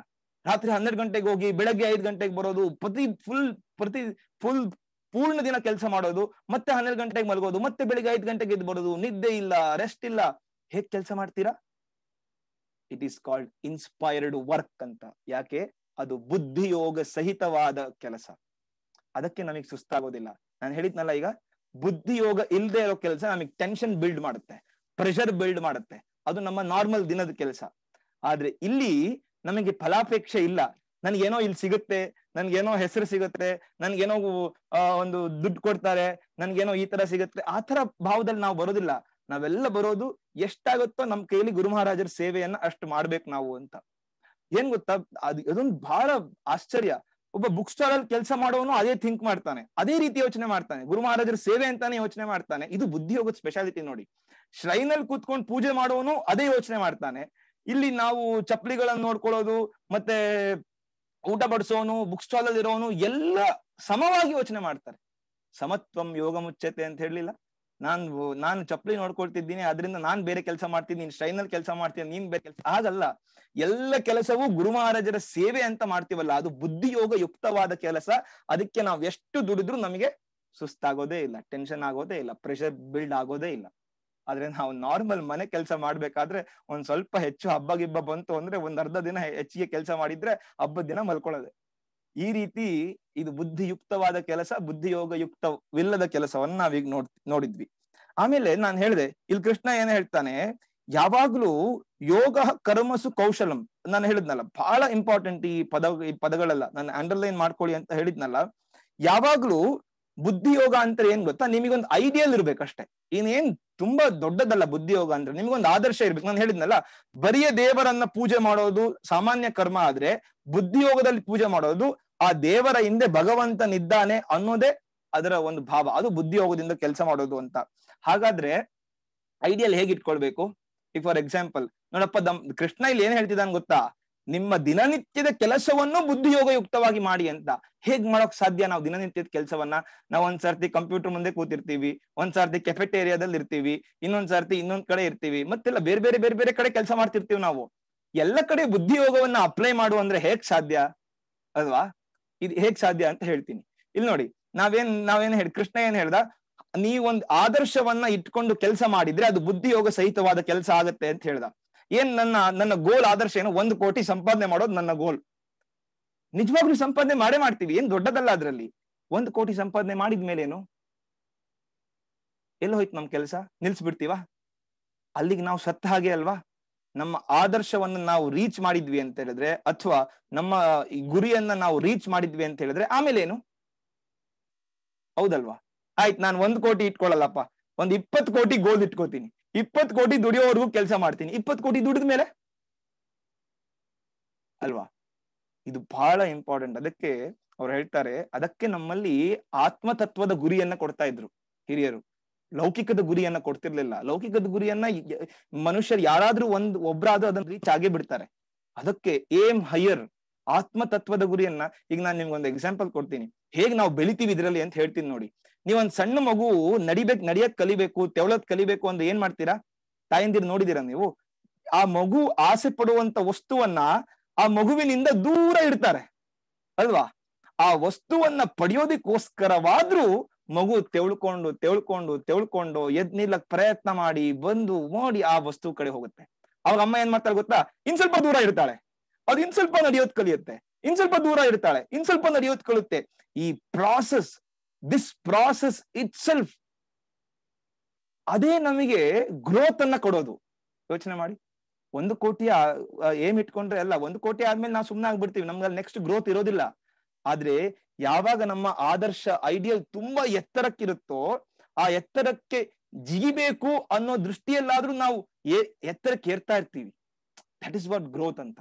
ರಾತ್ರಿ ಹನ್ನೆರಡು ಗಂಟೆಗೆ ಹೋಗಿ ಬೆಳಗ್ಗೆ ಐದು ಗಂಟೆಗೆ ಬರೋದು ಪ್ರತಿ ಫುಲ್ ಪ್ರತಿ ಫುಲ್ ಪೂರ್ಣ ದಿನ ಕೆಲಸ ಮಾಡೋದು ಮತ್ತೆ ಹನ್ನೆರಡು ಗಂಟೆಗೆ ಮಲಗೋದು ಮತ್ತೆ ಬೆಳಿಗ್ಗೆ ಐದು ಗಂಟೆಗೆ ಎದ್ದು ಬರೋದು ನಿದ್ದೆ ಇಲ್ಲ ರೆಸ್ಟ್ ಇಲ್ಲ ಹೇಗ್ ಕೆಲಸ ಮಾಡ್ತೀರಾ it is called inspired work ಅಂತ ಯಾಕೆ ಅದು ಬುದ್ಧಿಯೋಗ ಸಹಿತವಾದ ಕೆಲಸ ಅದಕ್ಕೆ ನಮಗೆ ಸುಸ್ತಾಗೋದಿಲ್ಲ ನಾನು ಹೇಳಿದ್ನಲ್ಲ ಈಗ ಬುದ್ಧಿಯೋಗ ಇಲ್ಲದೆ ಇರೋ ಕೆಲಸ ನಮಗೆ ಟೆನ್ಷನ್ ಬಿಲ್ಡ್ ಮಾಡುತ್ತೆ ಪ್ರೆಷರ್ ಬಿಲ್ಡ್ ಮಾಡುತ್ತೆ ಅದು ನಮ್ಮ ನಾರ್ಮಲ್ ದಿನದ ಕೆಲಸ ಆದ್ರೆ ಇಲ್ಲಿ ನಮಗೆ ಫಲಾಪೇಕ್ಷೆ ಇಲ್ಲ ನನಗೇನೋ ಇಲ್ಲಿ ಸಿಗುತ್ತೆ ನನ್ಗೇನೋ ಹೆಸರು ಸಿಗುತ್ತೆ ನನ್ಗೇನೋ ಒಂದು ದುಡ್ಡು ಕೊಡ್ತಾರೆ ನನ್ಗೇನೋ ಈ ತರ ಸಿಗುತ್ತೆ ಆ ತರ ಭಾವದಲ್ಲಿ ನಾವು ಬರೋದಿಲ್ಲ ನಾವೆಲ್ಲ ಬರೋದು ಎಷ್ಟಾಗುತ್ತೋ ನಮ್ ಕೈಲಿ ಗುರು ಮಹಾರಾಜರ ಸೇವೆಯನ್ನ ಅಷ್ಟು ಮಾಡ್ಬೇಕು ನಾವು ಅಂತ ಏನ್ ಗೊತ್ತಾ ಅದ್ ಅದೊಂದು ಬಹಳ ಆಶ್ಚರ್ಯ ಒಬ್ಬ ಬುಕ್ ಸ್ಟಾಲ್ ಅಲ್ಲಿ ಕೆಲಸ ಮಾಡೋನು ಅದೇ ಥಿಂಕ್ ಮಾಡ್ತಾನೆ ಅದೇ ರೀತಿ ಯೋಚನೆ ಮಾಡ್ತಾನೆ ಗುರು ಮಹಾರಾಜರ ಸೇವೆ ಅಂತಾನೆ ಯೋಚನೆ ಮಾಡ್ತಾನೆ ಇದು ಬುದ್ಧಿ ಹೋಗೋದ್ ಸ್ಪೆಷಾಲಿಟಿ ನೋಡಿ ಶ್ರೈನ್ ಅಲ್ಲಿ ಕೂತ್ಕೊಂಡು ಪೂಜೆ ಮಾಡೋನು ಅದೇ ಯೋಚನೆ ಮಾಡ್ತಾನೆ ಇಲ್ಲಿ ನಾವು ಚಪ್ಪಲಿಗಳನ್ನ ನೋಡ್ಕೊಳ್ಳೋದು ಮತ್ತೆ ಊಟ ಬಡಿಸೋನು ಬುಕ್ ಸ್ಟಾಲ್ ಅಲ್ಲಿ ಇರೋನು ಎಲ್ಲ ಸಮವಾಗಿ ಯೋಚನೆ ಮಾಡ್ತಾರೆ ಸಮತ್ವಂ ಯೋಗ ಮುಚ್ಚತೆ ಅಂತ ಹೇಳಲಿಲ್ಲ ನಾನ್ ನಾನು ಚಪ್ಪಲಿ ನೋಡ್ಕೊಳ್ತಿದ್ದೀನಿ ಅದರಿಂದ ನಾನ್ ಬೇರೆ ಕೆಲಸ ಮಾಡ್ತಿದ್ದೀನಿ ಸ್ಟ್ರೈನ್ ಅಲ್ಲಿ ಕೆಲಸ ಮಾಡ್ತೀನಿ ನೀನ್ ಬೇರೆ ಕೆಲಸ ಆಗಲ್ಲ ಎಲ್ಲ ಕೆಲಸವೂ ಗುರು ಮಹಾರಾಜರ ಸೇವೆ ಅಂತ ಮಾಡ್ತೀವಲ್ಲ ಅದು ಬುದ್ಧಿಯೋಗ ಯುಕ್ತವಾದ ಕೆಲಸ ಅದಕ್ಕೆ ನಾವು ಎಷ್ಟು ದುಡಿದ್ರು ನಮಗೆ ಸುಸ್ತಾಗೋದೇ ಇಲ್ಲ ಟೆನ್ಷನ್ ಆಗೋದೇ ಇಲ್ಲ ಪ್ರೆಷರ್ ಬಿಲ್ಡ್ ಆಗೋದೇ ಇಲ್ಲ ಆದ್ರೆ ನಾವು ನಾರ್ಮಲ್ ಮನೆ ಕೆಲಸ ಮಾಡ್ಬೇಕಾದ್ರೆ ಒಂದ್ ಸ್ವಲ್ಪ ಹೆಚ್ಚು ಹಬ್ಬ ಗಿಬ್ಬ ಬಂತು ಅಂದ್ರೆ ಒಂದ್ ಅರ್ಧ ದಿನ ಹೆಚ್ಚಿಗೆ ಕೆಲಸ ಮಾಡಿದ್ರೆ ಹಬ್ಬದ ದಿನ ಮಲ್ಕೊಳ್ಳೋದೆ ಈ ರೀತಿ ಇದು ಬುದ್ಧಿಯುಕ್ತವಾದ ಕೆಲಸ ಬುದ್ಧಿ ಬುದ್ಧಿಯೋಗ ಯುಕ್ತವಿಲ್ಲದ ಕೆಲಸವನ್ನ ನಾವೀಗ ನೋಡ್ ನೋಡಿದ್ವಿ ಆಮೇಲೆ ನಾನು ಹೇಳಿದೆ ಇಲ್ಲಿ ಕೃಷ್ಣ ಏನ್ ಹೇಳ್ತಾನೆ ಯಾವಾಗ್ಲೂ ಯೋಗ ಕರ್ಮಸು ಕೌಶಲಂ ನಾನು ಹೇಳಿದ್ನಲ್ಲ ಬಹಳ ಇಂಪಾರ್ಟೆಂಟ್ ಈ ಪದ ಈ ಪದಗಳೆಲ್ಲ ನಾನು ಅಂಡರ್ಲೈನ್ ಮಾಡ್ಕೊಳ್ಳಿ ಅಂತ ಹೇಳಿದ್ನಲ್ಲ ಯಾವಾಗ್ಲೂ ಬುದ್ಧಿಯೋಗ ಅಂತ ಏನ್ ಗೊತ್ತಾ ನಿಮಗೊಂದು ಐಡಿಯಲ್ ಇರ್ಬೇಕಷ್ಟೇ ಇನ್ನೇನ್ ತುಂಬಾ ದೊಡ್ಡದಲ್ಲ ಬುದ್ಧಿಯೋಗ ಅಂದ್ರೆ ನಿಮ್ಗೊಂದು ಆದರ್ಶ ಇರ್ಬೇಕು ನಾನು ಹೇಳಿದ್ನಲ್ಲ ಬರಿಯ ದೇವರನ್ನ ಪೂಜೆ ಮಾಡೋದು ಸಾಮಾನ್ಯ ಕರ್ಮ ಆದ್ರೆ ಬುದ್ಧಿಯೋಗದಲ್ಲಿ ಪೂಜೆ ಮಾಡೋದು ಆ ದೇವರ ಹಿಂದೆ ಭಗವಂತನಿದ್ದಾನೆ ಅನ್ನೋದೇ ಅದರ ಒಂದು ಭಾವ ಅದು ಬುದ್ಧಿಯೋಗದಿಂದ ಕೆಲಸ ಮಾಡೋದು ಅಂತ ಹಾಗಾದ್ರೆ ಐಡಿಯಲ್ ಹೇಗಿಟ್ಕೊಳ್ಬೇಕು ಈಗ ಫಾರ್ ಎಕ್ಸಾಂಪಲ್ ನೋಡಪ್ಪ ದಮ್ ಕೃಷ್ಣ ಇಲ್ಲಿ ಏನ್ ಹೇಳ್ತಿದ್ದಾನೆ ಗೊತ್ತಾ ನಿಮ್ಮ ದಿನನಿತ್ಯದ ಕೆಲಸವನ್ನು ಯುಕ್ತವಾಗಿ ಮಾಡಿ ಅಂತ ಹೇಗ್ ಮಾಡೋಕ್ ಸಾಧ್ಯ ನಾವು ದಿನನಿತ್ಯದ ಕೆಲಸವನ್ನ ನಾವು ಒಂದ್ಸರ್ತಿ ಕಂಪ್ಯೂಟರ್ ಮುಂದೆ ಕೂತಿರ್ತೀವಿ ಒಂದ್ಸರ್ತಿ ಕೆಫೆಟೇರಿಯಾದಲ್ಲಿ ಇರ್ತೀವಿ ಇನ್ನೊಂದ್ಸರ್ತಿ ಇನ್ನೊಂದ್ ಕಡೆ ಇರ್ತೀವಿ ಮತ್ತೆಲ್ಲ ಬೇರೆ ಬೇರೆ ಬೇರೆ ಬೇರೆ ಕಡೆ ಕೆಲಸ ಮಾಡ್ತಿರ್ತೀವಿ ನಾವು ಎಲ್ಲ ಕಡೆ ಬುದ್ಧಿಯೋಗವನ್ನ ಅಪ್ಲೈ ಮಾಡು ಅಂದ್ರೆ ಹೇಗ್ ಸಾಧ್ಯ ಅಲ್ವಾ ಇದು ಹೇಗ್ ಸಾಧ್ಯ ಅಂತ ಹೇಳ್ತೀನಿ ಇಲ್ಲಿ ನೋಡಿ ನಾವೇನ್ ನಾವೇನ್ ಹೇಳಿ ಕೃಷ್ಣ ಏನ್ ಹೇಳ್ದ ನೀವೊಂದ್ ಆದರ್ಶವನ್ನ ಇಟ್ಕೊಂಡು ಕೆಲಸ ಮಾಡಿದ್ರೆ ಅದು ಬುದ್ಧಿಯೋಗ ಸಹಿತವಾದ ಕೆಲಸ ಆಗತ್ತೆ ಅಂತ ಹೇಳ್ದ ಏನ್ ನನ್ನ ನನ್ನ ಗೋಲ್ ಆದರ್ಶ ಏನು ಒಂದು ಕೋಟಿ ಸಂಪಾದನೆ ಮಾಡೋದು ನನ್ನ ಗೋಲ್ ನಿಜವಾಗ್ಲೂ ಸಂಪಾದನೆ ಮಾಡೇ ಮಾಡ್ತೀವಿ ಏನ್ ದೊಡ್ಡದಲ್ಲ ಅದರಲ್ಲಿ ಒಂದು ಕೋಟಿ ಸಂಪಾದನೆ ಮಾಡಿದ್ಮೇಲೇನು ಎಲ್ಲಿ ಹೋಯ್ತು ನಮ್ ಕೆಲಸ ನಿಲ್ಸ್ಬಿಡ್ತೀವ ಅಲ್ಲಿಗೆ ನಾವು ಸತ್ತ ಹಾಗೆ ಅಲ್ವಾ ನಮ್ಮ ಆದರ್ಶವನ್ನು ನಾವು ರೀಚ್ ಮಾಡಿದ್ವಿ ಅಂತ ಹೇಳಿದ್ರೆ ಅಥವಾ ನಮ್ಮ ಈ ಗುರಿಯನ್ನ ನಾವು ರೀಚ್ ಮಾಡಿದ್ವಿ ಅಂತ ಹೇಳಿದ್ರೆ ಆಮೇಲೆ ಏನು ಹೌದಲ್ವಾ ಆಯ್ತು ನಾನು ಒಂದ್ ಕೋಟಿ ಇಟ್ಕೊಳ್ಳಲ್ಲಪ್ಪ ಒಂದ್ ಇಪ್ಪತ್ತು ಕೋಟಿ ಗೋಲ್ ಇಟ್ಕೋತೀನಿ ಇಪ್ಪತ್ ಕೋಟಿ ದುಡಿಯೋವರೆಗೂ ಕೆಲಸ ಮಾಡ್ತೀನಿ ಇಪ್ಪತ್ ಕೋಟಿ ದುಡಿದ ಮೇಲೆ ಅಲ್ವಾ ಇದು ಬಹಳ ಇಂಪಾರ್ಟೆಂಟ್ ಅದಕ್ಕೆ ಅವ್ರು ಹೇಳ್ತಾರೆ ಅದಕ್ಕೆ ನಮ್ಮಲ್ಲಿ ಆತ್ಮತತ್ವದ ಗುರಿಯನ್ನ ಕೊಡ್ತಾ ಇದ್ರು ಹಿರಿಯರು ಲೌಕಿಕದ ಗುರಿಯನ್ನ ಕೊಡ್ತಿರ್ಲಿಲ್ಲ ಲೌಕಿಕದ ಗುರಿಯನ್ನ ಮನುಷ್ಯರು ಯಾರಾದ್ರೂ ಒಂದ್ ಒಬ್ರಾದ್ರೂ ಅದನ್ನ ರೀಚ್ ಆಗೇ ಬಿಡ್ತಾರೆ ಅದಕ್ಕೆ ಏಮ್ ಹೈಯರ್ ಆತ್ಮತತ್ವದ ಗುರಿಯನ್ನ ಈಗ ನಾನು ಒಂದು ಎಕ್ಸಾಂಪಲ್ ಕೊಡ್ತೀನಿ ಹೇಗ್ ನಾವು ಬೆಳಿತೀವಿ ಇದರಲ್ಲಿ ಅಂತ ಹೇಳ್ತೀನಿ ನೋಡಿ ನೀವೊಂದ್ ಸಣ್ಣ ಮಗು ನಡಿಬೇಕ್ ನಡಿಯಕ್ ಕಲಿಬೇಕು ತೆವಳತ್ ಕಲಿಬೇಕು ಅಂದ್ರೆ ಏನ್ ಮಾಡ್ತೀರಾ ತಾಯಂದಿರ್ ನೋಡಿದೀರ ನೀವು ಆ ಮಗು ಆಸೆ ಪಡುವಂತ ವಸ್ತುವನ್ನ ಆ ಮಗುವಿನಿಂದ ದೂರ ಇಡ್ತಾರೆ ಅಲ್ವಾ ಆ ವಸ್ತುವನ್ನ ಪಡೆಯೋದಿಕ್ಕೋಸ್ಕರವಾದ್ರೂ ಮಗು ತೆವಳ್ಕೊಂಡು ತೆವಳ್ಕೊಂಡು ತೆವಳ್ಕೊಂಡು ಎದ್ ನಿಲ್ಲಕ್ ಪ್ರಯತ್ನ ಮಾಡಿ ಬಂದು ನೋಡಿ ಆ ವಸ್ತು ಕಡೆ ಹೋಗುತ್ತೆ ಅವಾಗ ಅಮ್ಮ ಏನ್ ಮಾಡ್ತಾಳೆ ಗೊತ್ತಾ ಇನ್ ಸ್ವಲ್ಪ ದೂರ ಇಡ್ತಾಳೆ ಅದು ಇನ್ ಸ್ವಲ್ಪ ನಡೆಯೋದ್ ಕಲಿಯುತ್ತೆ ಇನ್ ಸ್ವಲ್ಪ ದೂರ ಇಡ್ತಾಳೆ ಇನ್ ಸ್ವಲ್ಪ ನಡೆಯೋದ್ ಕಲಿಯುತ್ತೆ ಈ process this process itself ಅದೇ ನಮಗೆ ಗ್ರೋತ್ ಅನ್ನ ಕೊಡೋದು ಯೋಚನೆ ಮಾಡಿ ಒಂದು ಕೋಟಿ ಏಮ್ ಇಟ್ಕೊಂಡ್ರೆ ಅಲ್ಲ ಒಂದು ಕೋಟಿ ಆದ್ಮೇಲೆ ನಾವು ಸುಮ್ಮನೆ ಆಗ್ಬಿಡ್ತೀವಿ ನಮ್ಗೆ ನೆಕ್ಸ್ಟ್ ಗ್ರೋತ್ ಇರೋದಿಲ್ಲ ಆದ್ರೆ ಯಾವಾಗ ನಮ್ಮ ಆದರ್ಶ ಐಡಿಯಲ್ ತುಂಬಾ ಎತ್ತರಕ್ಕಿರುತ್ತೋ ಆ ಎತ್ತರಕ್ಕೆ ಜಿಗಿಬೇಕು ಅನ್ನೋ ದೃಷ್ಟಿಯಲ್ಲಾದ್ರೂ ನಾವು ಎತ್ತರಕ್ಕೆ ಏರ್ತಾ ಇರ್ತೀವಿ ದಟ್ ಇಸ್ ವಾಟ್ ಗ್ರೋತ್ ಅಂತ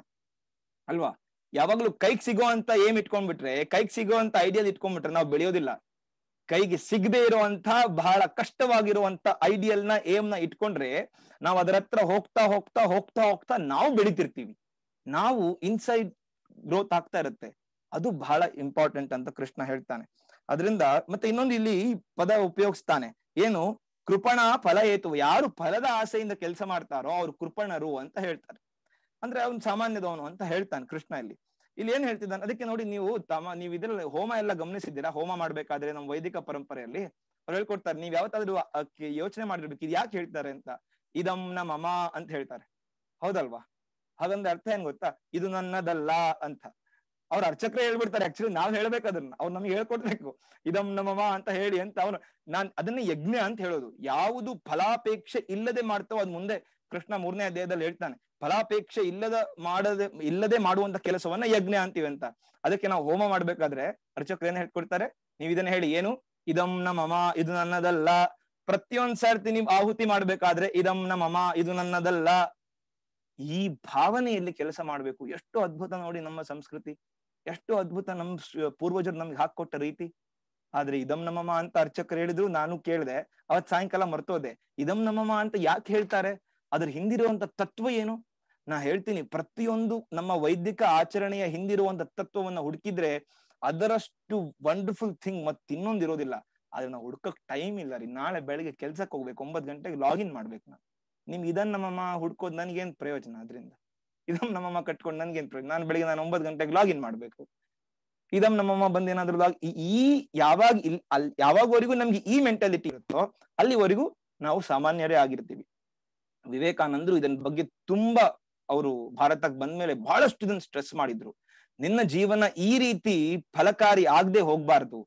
ಅಲ್ವಾ ಯಾವಾಗ್ಲೂ ಕೈಗೆ ಸಿಗೋ ಅಂತ ಏಮ್ ಇಟ್ಕೊಂಡ್ಬಿಟ್ರೆ ಕೈಗೆ ಸಿಗೋ ಅಂತ ಐಡಿಯಲ್ ಇಟ್ಕೊಂಡ್ಬಿಟ್ರೆ ನಾವು ಬೆಳೆಯೋದಿಲ್ಲ ಕೈಗೆ ಸಿಗದೆ ಇರುವಂತ ಬಹಳ ಕಷ್ಟವಾಗಿರುವಂತ ಐಡಿಯಲ್ ನ ಏಮ್ ನ ಇಟ್ಕೊಂಡ್ರೆ ನಾವು ಅದರ ಹತ್ರ ಹೋಗ್ತಾ ಹೋಗ್ತಾ ಹೋಗ್ತಾ ಹೋಗ್ತಾ ನಾವು ಬೆಳಿತಿರ್ತೀವಿ ನಾವು ಇನ್ಸೈಡ್ ಗ್ರೋತ್ ಆಗ್ತಾ ಇರುತ್ತೆ ಅದು ಬಹಳ ಇಂಪಾರ್ಟೆಂಟ್ ಅಂತ ಕೃಷ್ಣ ಹೇಳ್ತಾನೆ ಅದರಿಂದ ಮತ್ತೆ ಇನ್ನೊಂದು ಇಲ್ಲಿ ಪದ ಉಪಯೋಗಿಸ್ತಾನೆ ಏನು ಕೃಪಣ ಫಲ ಏತು ಯಾರು ಫಲದ ಆಸೆಯಿಂದ ಕೆಲಸ ಮಾಡ್ತಾರೋ ಅವ್ರು ಕೃಪಣರು ಅಂತ ಹೇಳ್ತಾರೆ ಅಂದ್ರೆ ಅವ್ನು ಸಾಮಾನ್ಯದವನು ಅಂತ ಹೇಳ್ತಾನೆ ಕೃಷ್ಣ ಇಲ್ಲಿ ಇಲ್ಲಿ ಏನ್ ಹೇಳ್ತಿದ್ದಾನೆ ಅದಕ್ಕೆ ನೋಡಿ ನೀವು ತಮ್ಮ ನೀವು ಇದ್ರಲ್ಲಿ ಹೋಮ ಎಲ್ಲ ಗಮನಿಸಿದ್ದೀರಾ ಹೋಮ ಮಾಡ್ಬೇಕಾದ್ರೆ ನಮ್ಮ ವೈದಿಕ ಪರಂಪರೆಯಲ್ಲಿ ಅವ್ರು ಹೇಳ್ಕೊಡ್ತಾರೆ ನೀವ್ ಯಾವತ್ತಾದ್ರೂ ಯೋಚನೆ ಮಾಡಿರ್ಬೇಕು ಇದು ಯಾಕೆ ಹೇಳ್ತಾರೆ ಅಂತ ಇದಂ ನಮ್ಮ ಅಮ್ಮ ಅಂತ ಹೇಳ್ತಾರೆ ಹೌದಲ್ವಾ ಹಾಗಂದ್ರೆ ಅರ್ಥ ಏನ್ ಗೊತ್ತಾ ಇದು ನನ್ನದಲ್ಲ ಅಂತ ಅವ್ರ ಅರ್ಚಕ್ರ ಹೇಳ್ಬಿಡ್ತಾರೆ ಆಕ್ಚುಲಿ ನಾವ್ ಹೇಳ್ಬೇಕು ಅದನ್ನ ಅವ್ರು ನಮ್ಗೆ ಹೇಳ್ಕೊಡ್ಬೇಕು ಇದಂ ನಮ್ಮಮ್ಮ ಅಂತ ಹೇಳಿ ಅಂತ ಅವನು ನಾನ್ ಅದನ್ನ ಯಜ್ಞ ಅಂತ ಹೇಳೋದು ಯಾವುದು ಫಲಾಪೇಕ್ಷೆ ಇಲ್ಲದೆ ಮಾಡ್ತಾವೋ ಅದ್ ಮುಂದೆ ಕೃಷ್ಣ ಮೂರನೇ ಅಧ್ಯಾಯದಲ್ಲಿ ಹೇಳ್ತಾನೆ ಫಲಾಪೇಕ್ಷೆ ಇಲ್ಲದ ಮಾಡದೆ ಇಲ್ಲದೆ ಮಾಡುವಂತ ಕೆಲಸವನ್ನ ಯಜ್ಞ ಅಂತೀವಿ ಅಂತ ಅದಕ್ಕೆ ನಾವು ಹೋಮ ಮಾಡ್ಬೇಕಾದ್ರೆ ಅರ್ಚಕರು ಏನ್ ಹೇಳ್ಕೊಡ್ತಾರೆ ನೀವ್ ಇದನ್ನ ಹೇಳಿ ಏನು ಇದಂ ಮಮ ಇದು ನನ್ನದಲ್ಲ ಪ್ರತಿಯೊಂದ್ ಸರ್ತಿ ನೀವು ಆಹುತಿ ಮಾಡ್ಬೇಕಾದ್ರೆ ಇದಂ ಮಮ ಇದು ನನ್ನದಲ್ಲ ಈ ಭಾವನೆಯಲ್ಲಿ ಕೆಲಸ ಮಾಡ್ಬೇಕು ಎಷ್ಟು ಅದ್ಭುತ ನೋಡಿ ನಮ್ಮ ಸಂಸ್ಕೃತಿ ಎಷ್ಟು ಅದ್ಭುತ ನಮ್ ಪೂರ್ವಜರು ನಮ್ಗೆ ಹಾಕೊಟ್ಟ ರೀತಿ ಆದ್ರೆ ಇದಂ ನಮ್ಮಮ್ಮ ಅಂತ ಅರ್ಚಕರು ಹೇಳಿದ್ರು ನಾನು ಕೇಳಿದೆ ಅವತ್ ಸಾಯಂಕಾಲ ಮರ್ತೋದೆ ಇದಂ ನಮ್ಮಮ್ಮ ಅಂತ ಯಾಕೆ ಹೇಳ್ತಾರೆ ಅದ್ರ ಹಿಂದಿರುವಂತ ತತ್ವ ಏನು ನಾ ಹೇಳ್ತೀನಿ ಪ್ರತಿಯೊಂದು ನಮ್ಮ ವೈದಿಕ ಆಚರಣೆಯ ಹಿಂದಿರುವಂತ ತತ್ವವನ್ನ ಹುಡುಕಿದ್ರೆ ಅದರಷ್ಟು ವಂಡರ್ಫುಲ್ ಥಿಂಗ್ ಮತ್ ಇನ್ನೊಂದಿರೋದಿಲ್ಲ ಇರೋದಿಲ್ಲ ಆದ್ರೆ ನಾವು ಹುಡ್ಕಕ್ ಟೈಮ್ ಇಲ್ಲ ರೀ ನಾಳೆ ಬೆಳಿಗ್ಗೆ ಕೆಲ್ಸಕ್ಕೆ ಹೋಗ್ಬೇಕು ಒಂಬತ್ತು ಗಂಟೆಗೆ ಲಾಗಿನ್ ಮಾಡ್ಬೇಕು ನಾನು ನಿಮ್ ಇದನ್ ನಮ್ಮಮ್ಮ ಹುಡ್ಕೋದ್ ನನ್ಗೇನ್ ಪ್ರಯೋಜನ ಅದರಿಂದ ಇದಮ್ ನಮ್ಮಮ್ಮ ಕಟ್ಕೊಂಡು ನನ್ಗೇನ್ ಪ್ರಯೋಜನ ನಾನು ಬೆಳಿಗ್ಗೆ ನಾನು ಒಂಬತ್ತು ಗಂಟೆಗೆ ಲಾಗಿನ್ ಮಾಡ್ಬೇಕು ಇದಮ್ ನಮ್ಮಮ್ಮ ಬಂದ್ ಏನಾದ್ರು ಲಾಗ್ ಈ ಯಾವಾಗ ಇಲ್ ಅಲ್ ಯಾವಾಗವರೆಗೂ ನಮ್ಗೆ ಈ ಮೆಂಟಾಲಿಟಿ ಇರುತ್ತೋ ಅಲ್ಲಿವರೆಗೂ ನಾವು ಸಾಮಾನ್ಯರೇ ಆಗಿರ್ತೀವಿ ವಿವೇಕಾನಂದರು ಇದನ್ ಬಗ್ಗೆ ತುಂಬಾ ಅವರು ಭಾರತಕ್ಕೆ ಬಂದ್ಮೇಲೆ ಬಹಳಷ್ಟು ಇದನ್ನ ಸ್ಟ್ರೆಸ್ ಮಾಡಿದ್ರು ನಿನ್ನ ಜೀವನ ಈ ರೀತಿ ಫಲಕಾರಿ ಆಗದೆ ಹೋಗ್ಬಾರ್ದು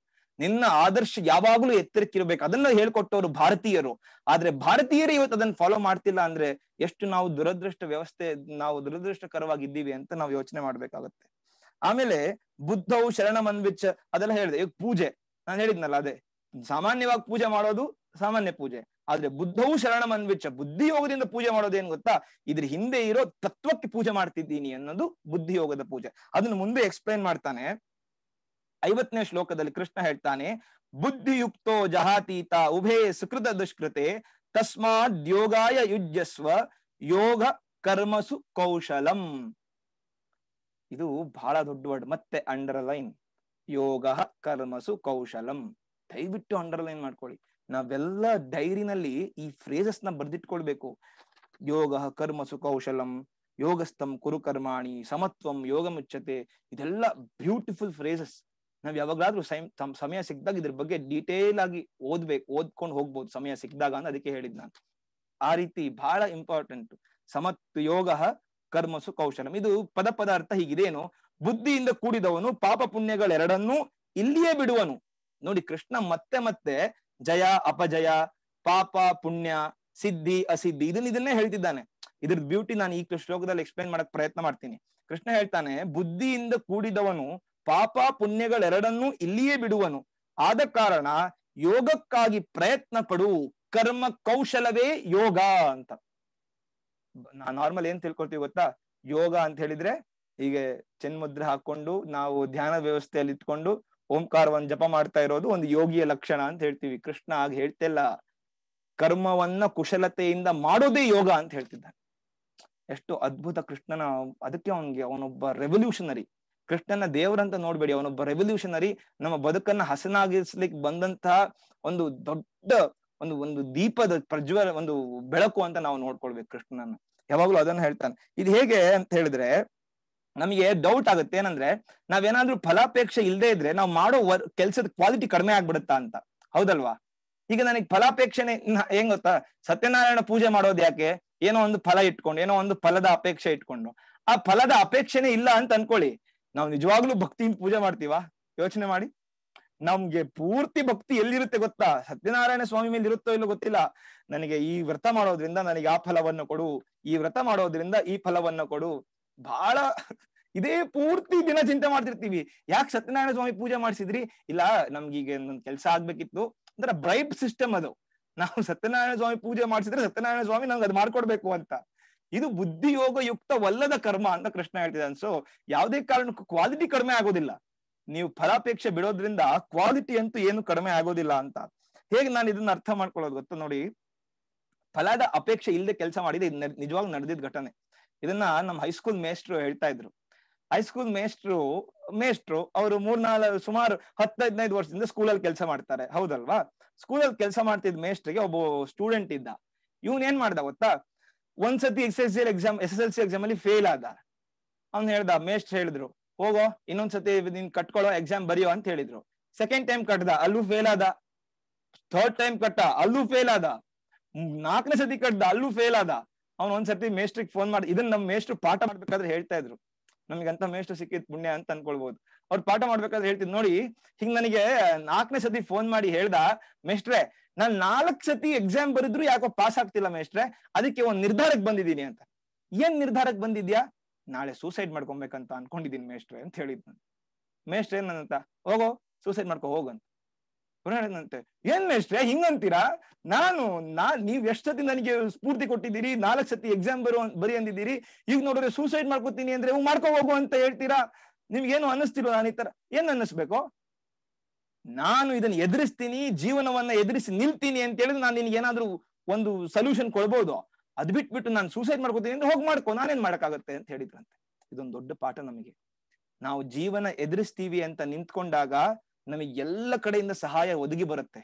ನಿನ್ನ ಆದರ್ಶ ಯಾವಾಗ್ಲೂ ಎತ್ತರಕ್ಕಿರ್ಬೇಕು ಅದನ್ನ ಹೇಳ್ಕೊಟ್ಟವರು ಭಾರತೀಯರು ಆದ್ರೆ ಭಾರತೀಯರೇ ಇವತ್ತು ಅದನ್ನ ಫಾಲೋ ಮಾಡ್ತಿಲ್ಲ ಅಂದ್ರೆ ಎಷ್ಟು ನಾವು ದುರದೃಷ್ಟ ವ್ಯವಸ್ಥೆ ನಾವು ದುರದೃಷ್ಟಕರವಾಗಿದ್ದೀವಿ ಅಂತ ನಾವು ಯೋಚನೆ ಮಾಡ್ಬೇಕಾಗತ್ತೆ ಆಮೇಲೆ ಬುದ್ಧವು ಶರಣ ಮನ್ವಿಚ್ ಅದೆಲ್ಲ ಹೇಳಿದೆ ಈಗ ಪೂಜೆ ನಾನು ಹೇಳಿದ್ನಲ್ಲ ಅದೇ ಸಾಮಾನ್ಯವಾಗಿ ಪೂಜೆ ಮಾಡೋದು ಸಾಮಾನ್ಯ ಪೂಜೆ ಆದ್ರೆ ಬುದ್ಧವು ಶರಣ ಮನ್ವಿಚ್ಚ ಬುದ್ಧಿ ಯೋಗದಿಂದ ಪೂಜೆ ಮಾಡೋದೇನ್ ಗೊತ್ತಾ ಇದ್ರ ಹಿಂದೆ ಇರೋ ತತ್ವಕ್ಕೆ ಪೂಜೆ ಮಾಡ್ತಿದ್ದೀನಿ ಅನ್ನೋದು ಬುದ್ಧಿ ಯೋಗದ ಪೂಜೆ ಅದನ್ನು ಮುಂದೆ ಎಕ್ಸ್ಪ್ಲೈನ್ ಮಾಡ್ತಾನೆ ಐವತ್ತನೇ ಶ್ಲೋಕದಲ್ಲಿ ಕೃಷ್ಣ ಹೇಳ್ತಾನೆ ಬುದ್ಧಿಯುಕ್ತೋ ಜಹಾತೀತ ಉಭಯ ಸುಕೃತ ದುಷ್ಕೃತೆ ತಸ್ಮಾತ್ ಯೋಗಾಯ ಯುಜ್ಯಸ್ವ ಯೋಗ ಕರ್ಮಸು ಕೌಶಲಂ ಇದು ಬಹಳ ದೊಡ್ಡ ವರ್ಡ್ ಮತ್ತೆ ಅಂಡರ್ಲೈನ್ ಯೋಗ ಕರ್ಮಸು ಕೌಶಲಂ ದಯವಿಟ್ಟು ಅಂಡರ್ಲೈನ್ ಮಾಡ್ಕೊಳ್ಳಿ ನಾವೆಲ್ಲ ಡೈರಿನಲ್ಲಿ ಈ ಫ್ರೇಸಸ್ ನ ಬರ್ದಿಟ್ಕೊಳ್ಬೇಕು ಯೋಗ ಕರ್ಮ ಸುಕೌಶಲಂ ಯೋಗಸ್ಥಂ ಕುರುಕರ್ಮಾಣಿ ಸಮತ್ವಂ ಯೋಗ ಮುಚ್ಚತೆ ಇದೆಲ್ಲ ಬ್ಯೂಟಿಫುಲ್ ಫ್ರೇಸಸ್ ನಾವ್ ಯಾವಾಗ್ಲಾದ್ರೂ ಸಮಯ ಸಿಕ್ಕಿದಾಗ ಇದ್ರ ಬಗ್ಗೆ ಡೀಟೇಲ್ ಆಗಿ ಓದ್ಬೇಕು ಓದ್ಕೊಂಡು ಹೋಗ್ಬೋದು ಸಮಯ ಸಿಕ್ಕಿದಾಗ ಅಂತ ಅದಕ್ಕೆ ಹೇಳಿದ್ ನಾನು ಆ ರೀತಿ ಬಹಳ ಇಂಪಾರ್ಟೆಂಟ್ ಸಮತ್ ಯೋಗ ಕರ್ಮಸು ಕೌಶಲಂ ಇದು ಪದ ಪದಾರ್ಥ ಹೀಗಿದೇನು ಬುದ್ಧಿಯಿಂದ ಕೂಡಿದವನು ಪಾಪ ಪುಣ್ಯಗಳೆರಡನ್ನೂ ಇಲ್ಲಿಯೇ ಬಿಡುವನು ನೋಡಿ ಕೃಷ್ಣ ಮತ್ತೆ ಮತ್ತೆ ಜಯ ಅಪಜಯ ಪಾಪ ಪುಣ್ಯ ಸಿದ್ಧಿ ಅಸಿದ್ಧಿ ಇದನ್ನ ಇದನ್ನೇ ಹೇಳ್ತಿದ್ದಾನೆ ಇದ್ರ ಬ್ಯೂಟಿ ನಾನು ಈ ಶ್ಲೋಕದಲ್ಲಿ ಎಕ್ಸ್ಪ್ಲೈನ್ ಮಾಡಕ್ ಪ್ರಯತ್ನ ಮಾಡ್ತೀನಿ ಕೃಷ್ಣ ಹೇಳ್ತಾನೆ ಬುದ್ಧಿಯಿಂದ ಕೂಡಿದವನು ಪಾಪ ಪುಣ್ಯಗಳೆರಡನ್ನೂ ಇಲ್ಲಿಯೇ ಬಿಡುವನು ಆದ ಕಾರಣ ಯೋಗಕ್ಕಾಗಿ ಪ್ರಯತ್ನ ಪಡು ಕರ್ಮ ಕೌಶಲವೇ ಯೋಗ ಅಂತ ನಾ ನಾರ್ಮಲ್ ಏನ್ ತಿಳ್ಕೊಳ್ತೀವಿ ಗೊತ್ತಾ ಯೋಗ ಅಂತ ಹೇಳಿದ್ರೆ ಹೀಗೆ ಚೆನ್ಮುದ್ರೆ ಹಾಕೊಂಡು ನಾವು ಧ್ಯಾನ ವ್ಯವಸ್ಥೆಯಲ್ಲಿ ಇಟ್ಕೊಂಡು ಓಂಕಾರವನ್ನ ಜಪ ಮಾಡ್ತಾ ಇರೋದು ಒಂದು ಯೋಗಿಯ ಲಕ್ಷಣ ಅಂತ ಹೇಳ್ತೀವಿ ಕೃಷ್ಣ ಆಗ ಹೇಳ್ತಿಲ್ಲ ಕರ್ಮವನ್ನ ಕುಶಲತೆಯಿಂದ ಮಾಡೋದೇ ಯೋಗ ಅಂತ ಹೇಳ್ತಿದ್ದಾನೆ ಎಷ್ಟು ಅದ್ಭುತ ಕೃಷ್ಣನ ಅದಕ್ಕೆ ಅವನಿಗೆ ಅವನೊಬ್ಬ ರೆವಲ್ಯೂಷನರಿ ಕೃಷ್ಣನ ದೇವರಂತ ನೋಡ್ಬೇಡಿ ಅವನೊಬ್ಬ ರೆವಲ್ಯೂಷನರಿ ನಮ್ಮ ಬದುಕನ್ನ ಹಸನಾಗಿಸ್ಲಿಕ್ಕೆ ಬಂದಂತಹ ಒಂದು ದೊಡ್ಡ ಒಂದು ಒಂದು ದೀಪದ ಪ್ರಜ್ವಲ ಒಂದು ಬೆಳಕು ಅಂತ ನಾವು ನೋಡ್ಕೊಳ್ಬೇಕು ಕೃಷ್ಣನ ಯಾವಾಗ್ಲೂ ಅದನ್ನ ಹೇಳ್ತಾನೆ ಇದು ಹೇಗೆ ಅಂತ ಹೇಳಿದ್ರೆ ನಮಗೆ ಡೌಟ್ ಆಗುತ್ತೆ ಏನಂದ್ರೆ ನಾವೇನಾದ್ರೂ ಫಲಾಪೇಕ್ಷೆ ಇಲ್ಲದೆ ಇದ್ರೆ ನಾವು ಮಾಡೋ ಕೆಲಸದ ಕೆಲ್ಸದ ಕ್ವಾಲಿಟಿ ಕಡಿಮೆ ಆಗ್ಬಿಡುತ್ತಾ ಅಂತ ಹೌದಲ್ವಾ ಈಗ ನನಗೆ ಫಲಾಪೇಕ್ಷೆ ಹೆಂಗ್ ಗೊತ್ತಾ ಸತ್ಯನಾರಾಯಣ ಪೂಜೆ ಮಾಡೋದು ಯಾಕೆ ಏನೋ ಒಂದು ಫಲ ಇಟ್ಕೊಂಡು ಏನೋ ಒಂದು ಫಲದ ಅಪೇಕ್ಷೆ ಇಟ್ಕೊಂಡು ಆ ಫಲದ ಅಪೇಕ್ಷೆನೆ ಇಲ್ಲ ಅಂತ ಅನ್ಕೊಳ್ಳಿ ನಾವು ನಿಜವಾಗ್ಲೂ ಭಕ್ತಿಯಿಂದ ಪೂಜೆ ಮಾಡ್ತೀವಾ ಯೋಚನೆ ಮಾಡಿ ನಮ್ಗೆ ಪೂರ್ತಿ ಭಕ್ತಿ ಎಲ್ಲಿರುತ್ತೆ ಗೊತ್ತಾ ಸತ್ಯನಾರಾಯಣ ಸ್ವಾಮಿ ಮೇಲೆ ಇರುತ್ತೋ ಇಲ್ಲೋ ಗೊತ್ತಿಲ್ಲ ನನಗೆ ಈ ವ್ರತ ಮಾಡೋದ್ರಿಂದ ನನಗೆ ಆ ಫಲವನ್ನು ಕೊಡು ಈ ವ್ರತ ಮಾಡೋದ್ರಿಂದ ಈ ಫಲವನ್ನು ಕೊಡು ಬಹಳ ಇದೇ ಪೂರ್ತಿ ದಿನ ಚಿಂತೆ ಮಾಡ್ತಿರ್ತೀವಿ ಯಾಕೆ ಸತ್ಯನಾರಾಯಣ ಸ್ವಾಮಿ ಪೂಜೆ ಮಾಡಿಸಿದ್ರಿ ಇಲ್ಲ ಈಗ ಒಂದೊಂದು ಕೆಲಸ ಆಗ್ಬೇಕಿತ್ತು ಅಂದ್ರೆ ಬ್ರೈಬ್ ಸಿಸ್ಟಮ್ ಅದು ನಾವು ಸತ್ಯನಾರಾಯಣ ಸ್ವಾಮಿ ಪೂಜೆ ಮಾಡಿಸಿದ್ರೆ ಸತ್ಯನಾರಾಯಣ ಸ್ವಾಮಿ ನಮ್ಗೆ ಅದು ಮಾಡ್ಕೊಡ್ಬೇಕು ಅಂತ ಇದು ಬುದ್ಧಿ ಯೋಗ ಯುಕ್ತವಲ್ಲದ ಕರ್ಮ ಅಂತ ಕೃಷ್ಣ ಹೇಳ್ತಿದ್ದಾನೆ ಸೊ ಯಾವುದೇ ಕಾರಣಕ್ಕೂ ಕ್ವಾಲಿಟಿ ಕಡಿಮೆ ಆಗೋದಿಲ್ಲ ನೀವು ಫಲಾಪೇಕ್ಷೆ ಬಿಡೋದ್ರಿಂದ ಕ್ವಾಲಿಟಿ ಅಂತೂ ಏನು ಕಡಿಮೆ ಆಗೋದಿಲ್ಲ ಅಂತ ಹೇಗೆ ನಾನು ಇದನ್ನ ಅರ್ಥ ಮಾಡ್ಕೊಳ್ಳೋದು ಗೊತ್ತ ನೋಡಿ ಫಲದ ಅಪೇಕ್ಷೆ ಇಲ್ಲದೆ ಕೆಲಸ ಮಾಡಿದ್ರೆ ನಿಜವಾಗ್ ನಡೆದಿದ್ದ ಘಟನೆ ಇದನ್ನ ನಮ್ಮ ಹೈಸ್ಕೂಲ್ ಮೇಸ್ಟ್ರು ಹೇಳ್ತಾ ಇದ್ರು ಹೈಸ್ಕೂಲ್ ಮೇಸ್ಟ್ರು ಮೇಸ್ಟ್ರು ಅವರು ಮೂರ್ನಾಲ್ಕು ಸುಮಾರು ಹದಿನೈದು ವರ್ಷದಿಂದ ಅಲ್ಲಿ ಕೆಲಸ ಮಾಡ್ತಾರೆ ಹೌದಲ್ವಾ ಅಲ್ಲಿ ಕೆಲಸ ಮಾಡ್ತಿದ್ದ ಮೇಸ್ಟ್ರಿಗೆ ಒಬ್ಬ ಸ್ಟೂಡೆಂಟ್ ಇದ್ದ ಇವನ್ ಏನ್ ಮಾಡ್ದ ಗೊತ್ತಾ ಒಂದ್ಸತಿ S S C exam S S L C exam ಅಲ್ಲಿ ಫೇಲ್ ಆದ ಅವ್ನ್ ಹೇಳ್ದ ಮೇಸ್ಟ್ ಹೇಳಿದ್ರು ಹೋಗೋ ಇನ್ನೊಂದ್ಸತಿ ನೀನ್ ಕಟ್ಕೊಳ್ಳೋ ಎಕ್ಸಾಮ್ ಬರೆಯೋ ಅಂತ ಹೇಳಿದ್ರು ಸೆಕೆಂಡ್ ಟೈಮ್ ಕಟ್ಟದ ಅಲ್ಲೂ ಫೇಲ್ ಆದ ಥರ್ಡ್ ಟೈಮ್ ಕಟ್ಟ ಅಲ್ಲೂ ಫೇಲ್ ಆದ ನಾಲ್ಕನೇ ಸತಿ ಕಟ್ಟದ ಅಲ್ಲೂ ಫೇಲ್ ಆದ ಅವ್ನು ಒಂದ್ಸತಿ ಮೇಸ್ಟ್ರಿಗೆ ಫೋನ್ ಮಾಡಿ ಇದನ್ನ ನಮ್ ಮೇಷ್ಟ್ರು ಪಾಠ ಮಾಡ್ಬೇಕಾದ್ರೆ ಹೇಳ್ತಾ ಇದ್ರು ನಮ್ಗೆ ಅಂತ ಮೇಸ್ಟ್ರು ಸಿಕ್ಕಿದ್ ಪುಣ್ಯ ಅಂತ ಅನ್ಕೊಳ್ಬಹುದು ಅವ್ರು ಪಾಠ ಮಾಡ್ಬೇಕಾದ್ರೆ ಹೇಳ್ತಿದ್ ನೋಡಿ ಹಿಂಗ್ ನನಗೆ ನಾಲ್ಕನೇ ಸತಿ ಫೋನ್ ಮಾಡಿ ಹೇಳ್ದ ಮೇಸ್ಟ್ರೆ ನಾನ್ ನಾಲ್ಕ್ ಸತಿ ಎಕ್ಸಾಮ್ ಬರಿದ್ರು ಯಾಕೋ ಪಾಸ್ ಆಗ್ತಿಲ್ಲ ಮೇಸ್ಟ್ರೆ ಅದಕ್ಕೆ ಒಂದ್ ನಿರ್ಧಾರಕ್ಕೆ ಬಂದಿದ್ದೀನಿ ಅಂತ ಏನ್ ನಿರ್ಧಾರಕ್ಕೆ ಬಂದಿದ್ಯಾ ನಾಳೆ ಸೂಸೈಡ್ ಮಾಡ್ಕೊಬೇಕಂತ ಅನ್ಕೊಂಡಿದೀನಿ ಮೇಸ್ಟ್ರೆ ಅಂತ ಹೇಳಿದ್ ನಾನು ಏನ್ ಏನಂತ ಹೋಗೋ ಸೂಸೈಡ್ ಮಾಡ್ಕೊ ಹೋಗಂತ ಹೊರಗಡೆ ಏನ್ ಮೇಷ್ಟ್ರೆ ಹಿಂಗಂತೀರಾ ನಾನು ನಾ ನೀವ್ ಎಷ್ಟೊತ್ತಿ ನನಗೆ ಸ್ಫೂರ್ತಿ ಕೊಟ್ಟಿದ್ದೀರಿ ನಾಲ್ಕು ಸತಿ ಎಕ್ಸಾಮ್ ಬರೋ ಬರಿ ಅಂದಿದ್ದೀರಿ ಈಗ ನೋಡಿದ್ರೆ ಸೂಸೈಡ್ ಮಾಡ್ಕೋತೀನಿ ಅಂದ್ರೆ ಮಾಡ್ಕೊ ಹೋಗು ಅಂತ ಹೇಳ್ತೀರಾ ನಿಮ್ಗೇನು ಅನ್ನಿಸ್ತಿರೋ ನಾನು ಈ ತರ ಏನ್ ಅನ್ನಿಸ್ಬೇಕು ನಾನು ಇದನ್ನ ಎದುರಿಸ್ತೀನಿ ಜೀವನವನ್ನ ಎದುರಿಸಿ ನಿಲ್ತೀನಿ ಅಂತ ಹೇಳಿದ್ರೆ ನಾನು ನಿನ್ಗೆ ಏನಾದ್ರು ಒಂದು ಸೊಲ್ಯೂಷನ್ ಕೊಡ್ಬೋದು ಅದ್ ಬಿಟ್ಬಿಟ್ಟು ನಾನು ಸೂಸೈಡ್ ಮಾಡ್ಕೋತೀನಿ ಅಂದ್ರೆ ಹೋಗ್ ಮಾಡ್ಕೊ ನಾನೇನ್ ಮಾಡಕ್ಕಾಗತ್ತೆ ಅಂತ ಹೇಳಿದ್ರಂತೆ ಇದೊಂದು ದೊಡ್ಡ ಪಾಠ ನಮಗೆ ನಾವು ಜೀವನ ಎದುರಿಸ್ತೀವಿ ಅಂತ ನಿಂತ್ಕೊಂಡಾಗ ನಮಗೆ ಎಲ್ಲ ಕಡೆಯಿಂದ ಸಹಾಯ ಒದಗಿ ಬರುತ್ತೆ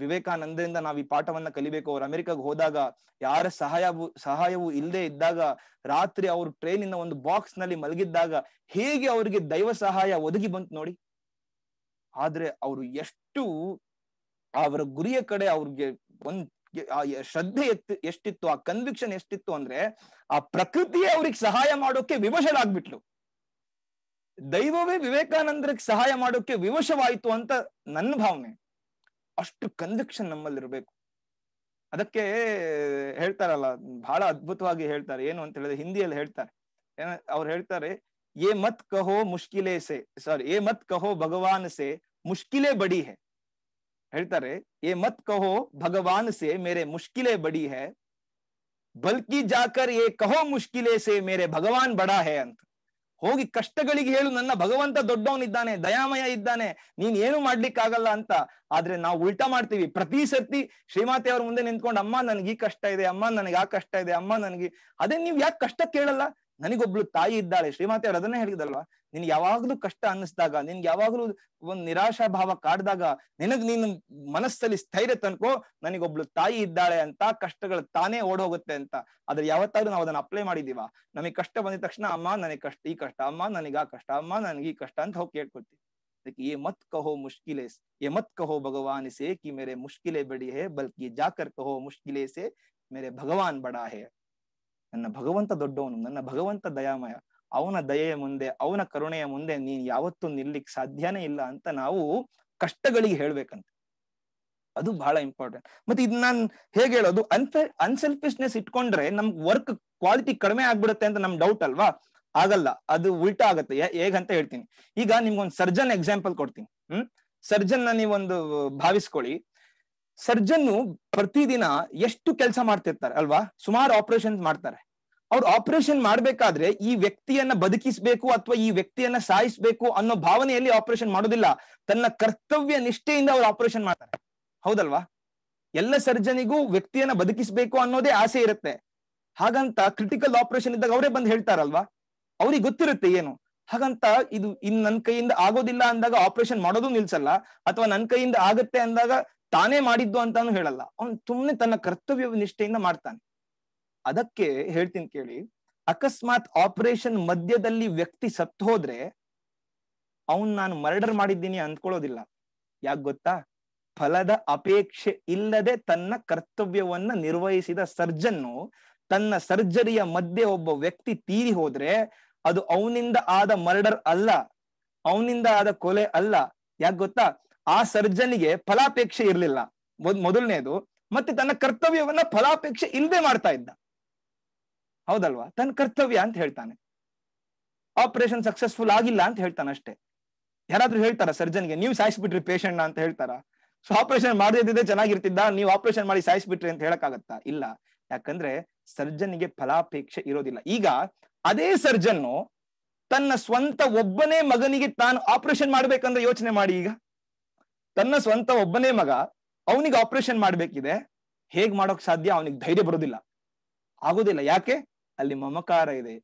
ವಿವೇಕಾನಂದರಿಂದ ನಾವು ಈ ಪಾಠವನ್ನ ಕಲಿಬೇಕು ಅವ್ರು ಅಮೆರಿಕಾಗ ಹೋದಾಗ ಯಾರ ಸಹಾಯವು ಸಹಾಯವು ಇಲ್ಲದೆ ಇದ್ದಾಗ ರಾತ್ರಿ ಅವರು ಟ್ರೈನಿಂದ ಒಂದು ಬಾಕ್ಸ್ ನಲ್ಲಿ ಮಲಗಿದ್ದಾಗ ಹೇಗೆ ಅವರಿಗೆ ದೈವ ಸಹಾಯ ಒದಗಿ ಬಂತು ನೋಡಿ ಆದ್ರೆ ಅವರು ಎಷ್ಟು ಅವರ ಗುರಿಯ ಕಡೆ ಅವ್ರಿಗೆ ಒಂದ್ ಶ್ರದ್ಧೆ ಎತ್ತು ಎಷ್ಟಿತ್ತು ಆ ಕನ್ವಿಕ್ಷನ್ ಎಷ್ಟಿತ್ತು ಅಂದ್ರೆ ಆ ಪ್ರಕೃತಿಯೇ ಅವ್ರಿಗೆ ಸಹಾಯ ಮಾಡೋಕೆ ವಿವಶರಾಗ್ಬಿಟ್ಲು दैववे विवेकानंदرك ಸಹಾಯ ಮಾಡೋಕೆ ವಿವಶವಾಯಿತು ಅಂತ ನನ್ನ ಭಾವನೆ ಅಷ್ಟು ಕನ್ಡಕ್ಷನ್ ನಮ್ಮಲ್ಲಿ ಇರಬೇಕು ಅದಕ್ಕೆ ಹೇಳ್ತಾರಲ್ಲ ಬಹಳ ಅದ್ಭುತವಾಗಿ ಹೇಳ್ತಾರೆ ಏನು ಅಂತ ಹೇಳಿದ್ರೆ ಹಿಂದಿಯಲ್ಲಿ ಹೇಳ್ತಾರೆ ಅವರು ಹೇಳ್ತಾರೆ ಏ ಮತ್ ಕಹೋ মুশಕಿಲೆ سے ಸಾರಿ ಏ ಮತ್ ಕಹೋ ભગવાન سے মুশಕಿಲೆ badi hai ಹೇಳ್ತಾರೆ ಏ ಮತ್ ಕಹೋ ભગવાન سے میرے মুশಕಿಲೆ badi hai بلکہ जाकर ಏ ಕಹೋ মুশಕಿಲೆ سے میرے ભગવાન بڑا ہے ಅಂತ ಹೋಗಿ ಕಷ್ಟಗಳಿಗೆ ಹೇಳು ನನ್ನ ಭಗವಂತ ದೊಡ್ಡವನಿದ್ದಾನೆ ದಯಾಮಯ ಇದ್ದಾನೆ ನೀನ್ ಏನು ಮಾಡ್ಲಿಕ್ಕಾಗಲ್ಲ ಅಂತ ಆದ್ರೆ ನಾವು ಉಲ್ಟಾ ಮಾಡ್ತೀವಿ ಪ್ರತಿ ಸರ್ತಿ ಶ್ರೀಮಾತೆ ಅವ್ರ ಮುಂದೆ ನಿಂತ್ಕೊಂಡು ಅಮ್ಮ ನನ್ಗೆ ಈ ಕಷ್ಟ ಇದೆ ಅಮ್ಮ ನನಗೆ ಆ ಕಷ್ಟ ಇದೆ ಅಮ್ಮ ನನಗೆ ಅದೇ ನೀವ್ ಯಾಕೆ ಕಷ್ಟ ಕೇಳಲ್ಲ ನನಗೊಬ್ಳು ತಾಯಿ ಇದ್ದಾಳೆ ಶ್ರೀಮಾತೆ ಅವ್ರು ಅದನ್ನೇ ಹೇಳಿದಲ್ವಾ ನಿನ್ ಯಾವಾಗ್ಲೂ ಕಷ್ಟ ಅನ್ನಿಸ್ದಾಗ ನಿನ್ಗೆ ಯಾವಾಗ್ಲೂ ಒಂದ್ ನಿರಾಶಾ ಭಾವ ಕಾಡ್ದಾಗ ನಿನಗ್ ನೀನು ಮನಸ್ಸಲ್ಲಿ ಸ್ಥೈರ್ಯ ತನ್ಕೋ ನನಗೊಬ್ಳು ತಾಯಿ ಇದ್ದಾಳೆ ಅಂತ ಕಷ್ಟಗಳು ತಾನೇ ಓಡೋಗುತ್ತೆ ಅಂತ ಆದ್ರೆ ಯಾವತ್ತಾದ್ರೂ ನಾವು ಅದನ್ನ ಅಪ್ಲೈ ಮಾಡಿದೀವ ನಮಗೆ ಕಷ್ಟ ಬಂದ ತಕ್ಷಣ ಅಮ್ಮ ನನಗೆ ಕಷ್ಟ ಈ ಕಷ್ಟ ಅಮ್ಮ ನನಗೆ ಆ ಕಷ್ಟ ಅಮ್ಮ ನನಗೆ ಈ ಕಷ್ಟ ಅಂತ ಹೋಗಿ ಕೇಳ್ಕೊತೀವಿ ಅದಕ್ಕೆ ಏ ಮತ್ ಕಹೋ ಮುಷ್ಕಿಲೆ ಏ ಮತ್ ಕಹೋ ಭಗವಾನ್ ಸೇ ಕಿ ಮೇರೆ ಮುಷ್ಕಿಲೆ ಬಡಿ ಹೇ ಬಲ್ಕಿ ಜಾಕರ್ ಕಹೋ ಮುಷ್ಕಿಲೆ ಸೇ ಮೇರೆ ಭಗವಾನ್ ಬಡಾ ಹೇ ನನ್ನ ಭಗವಂತ ದೊಡ್ಡವನು ನನ್ನ ಭಗವಂತ ದಯಾಮಯ ಅವನ ದಯೆಯ ಮುಂದೆ ಅವನ ಕರುಣೆಯ ಮುಂದೆ ನೀನ್ ಯಾವತ್ತೂ ನಿಲ್ಲಿಕ್ ಸಾಧ್ಯನೇ ಇಲ್ಲ ಅಂತ ನಾವು ಕಷ್ಟಗಳಿಗೆ ಹೇಳ್ಬೇಕಂತ ಅದು ಬಹಳ ಇಂಪಾರ್ಟೆಂಟ್ ಮತ್ತೆ ಇದ್ ನಾನ್ ಹೇಗೆ ಹೇಳೋದು ಅನ್ಫೆ ಅನ್ಸೆಲ್ಫಿಶ್ನೆಸ್ ಇಟ್ಕೊಂಡ್ರೆ ನಮ್ ವರ್ಕ್ ಕ್ವಾಲಿಟಿ ಕಡಿಮೆ ಆಗ್ಬಿಡುತ್ತೆ ಅಂತ ನಮ್ ಡೌಟ್ ಅಲ್ವಾ ಆಗಲ್ಲ ಅದು ಉಲ್ಟಾ ಆಗತ್ತೆ ಹೇಗಂತ ಹೇಳ್ತೀನಿ ಈಗ ನಿಮ್ಗೊಂದು ಸರ್ಜನ್ ಎಕ್ಸಾಂಪಲ್ ಕೊಡ್ತೀನಿ ಹ್ಮ್ ಸರ್ಜನ್ ನ ನೀವೊಂದು ಭಾವಿಸ್ಕೊಳ್ಳಿ ಸರ್ಜನ್ ಪ್ರತಿದಿನ ಎಷ್ಟು ಕೆಲಸ ಮಾಡ್ತಿರ್ತಾರೆ ಅಲ್ವಾ ಸುಮಾರು ಆಪರೇಷನ್ ಮಾಡ್ತಾರೆ ಅವ್ರು ಆಪರೇಷನ್ ಮಾಡ್ಬೇಕಾದ್ರೆ ಈ ವ್ಯಕ್ತಿಯನ್ನ ಬದುಕಿಸ್ಬೇಕು ಅಥವಾ ಈ ವ್ಯಕ್ತಿಯನ್ನ ಸಾಯಿಸ್ಬೇಕು ಅನ್ನೋ ಭಾವನೆಯಲ್ಲಿ ಆಪರೇಷನ್ ಮಾಡೋದಿಲ್ಲ ತನ್ನ ಕರ್ತವ್ಯ ನಿಷ್ಠೆಯಿಂದ ಅವ್ರು ಆಪರೇಷನ್ ಮಾಡ್ತಾರೆ ಹೌದಲ್ವಾ ಎಲ್ಲ ಸರ್ಜನಿಗೂ ವ್ಯಕ್ತಿಯನ್ನ ಬದುಕಿಸ್ಬೇಕು ಅನ್ನೋದೇ ಆಸೆ ಇರುತ್ತೆ ಹಾಗಂತ ಕ್ರಿಟಿಕಲ್ ಆಪರೇಷನ್ ಇದ್ದಾಗ ಅವರೇ ಬಂದು ಹೇಳ್ತಾರಲ್ವಾ ಅವ್ರಿಗೆ ಗೊತ್ತಿರುತ್ತೆ ಏನು ಹಾಗಂತ ಇದು ಇನ್ ನನ್ ಕೈಯಿಂದ ಆಗೋದಿಲ್ಲ ಅಂದಾಗ ಆಪರೇಷನ್ ಮಾಡೋದು ನಿಲ್ಸಲ್ಲ ಅಥವಾ ನನ್ ಕೈಯಿಂದ ಆಗತ್ತೆ ಅಂದಾಗ ತಾನೇ ಮಾಡಿದ್ದು ಅಂತಾನು ಹೇಳಲ್ಲ ಅವ್ನು ಸುಮ್ಮನೆ ತನ್ನ ಕರ್ತವ್ಯ ನಿಷ್ಠೆಯಿಂದ ಮಾಡ್ತಾನೆ ಅದಕ್ಕೆ ಹೇಳ್ತೀನಿ ಕೇಳಿ ಅಕಸ್ಮಾತ್ ಆಪರೇಷನ್ ಮಧ್ಯದಲ್ಲಿ ವ್ಯಕ್ತಿ ಸತ್ತು ಹೋದ್ರೆ ಅವನ್ ನಾನು ಮರ್ಡರ್ ಮಾಡಿದ್ದೀನಿ ಅಂದ್ಕೊಳ್ಳೋದಿಲ್ಲ ಯಾಕೆ ಗೊತ್ತಾ ಫಲದ ಅಪೇಕ್ಷೆ ಇಲ್ಲದೆ ತನ್ನ ಕರ್ತವ್ಯವನ್ನ ನಿರ್ವಹಿಸಿದ ಸರ್ಜನ್ನು ತನ್ನ ಸರ್ಜರಿಯ ಮಧ್ಯೆ ಒಬ್ಬ ವ್ಯಕ್ತಿ ತೀರಿ ಹೋದ್ರೆ ಅದು ಅವನಿಂದ ಆದ ಮರ್ಡರ್ ಅಲ್ಲ ಅವನಿಂದ ಆದ ಕೊಲೆ ಅಲ್ಲ ಯಾಕೆ ಗೊತ್ತಾ ಆ ಸರ್ಜನಿಗೆ ಫಲಾಪೇಕ್ಷೆ ಇರ್ಲಿಲ್ಲ ಮೊದಲನೇದು ಮತ್ತೆ ತನ್ನ ಕರ್ತವ್ಯವನ್ನ ಫಲಾಪೇಕ್ಷೆ ಇಲ್ಲದೆ ಮಾಡ್ತಾ ಇದ್ದ ಹೌದಲ್ವಾ ತನ್ನ ಕರ್ತವ್ಯ ಅಂತ ಹೇಳ್ತಾನೆ ಆಪರೇಷನ್ ಸಕ್ಸಸ್ಫುಲ್ ಆಗಿಲ್ಲ ಅಂತ ಹೇಳ್ತಾನೆ ಅಷ್ಟೇ ಯಾರಾದ್ರೂ ಹೇಳ್ತಾರ ಸರ್ಜನ್ಗೆ ನೀವು ಸಾಯಿಸ್ಬಿಟ್ರಿ ಪೇಷಂಟ್ ಅಂತ ಹೇಳ್ತಾರ ಸೊ ಆಪರೇಷನ್ ಮಾಡದಿದ್ದೆ ಚೆನ್ನಾಗಿರ್ತಿದ್ದ ನೀವು ಆಪರೇಷನ್ ಮಾಡಿ ಸಾಯಿಸ್ಬಿಟ್ರಿ ಅಂತ ಹೇಳಕ್ಕಾಗತ್ತಾ ಇಲ್ಲ ಯಾಕಂದ್ರೆ ಸರ್ಜನ್ಗೆ ಫಲಾಪೇಕ್ಷೆ ಇರೋದಿಲ್ಲ ಈಗ ಅದೇ ಸರ್ಜನ್ ತನ್ನ ಸ್ವಂತ ಒಬ್ಬನೇ ಮಗನಿಗೆ ತಾನು ಆಪರೇಷನ್ ಮಾಡ್ಬೇಕಂದ್ರ ಯೋಚನೆ ಮಾಡಿ ಈಗ ತನ್ನ ಸ್ವಂತ ಒಬ್ಬನೇ ಮಗ ಅವನಿಗೆ ಆಪರೇಷನ್ ಮಾಡ್ಬೇಕಿದೆ ಹೇಗ್ ಮಾಡೋಕ್ ಸಾಧ್ಯ ಅವನಿಗೆ ಧೈರ್ಯ ಬರೋದಿಲ್ಲ ಆಗೋದಿಲ್ಲ ಯಾಕೆ ಅಲ್ಲಿ ಮಮಕಾರ ಇದೆ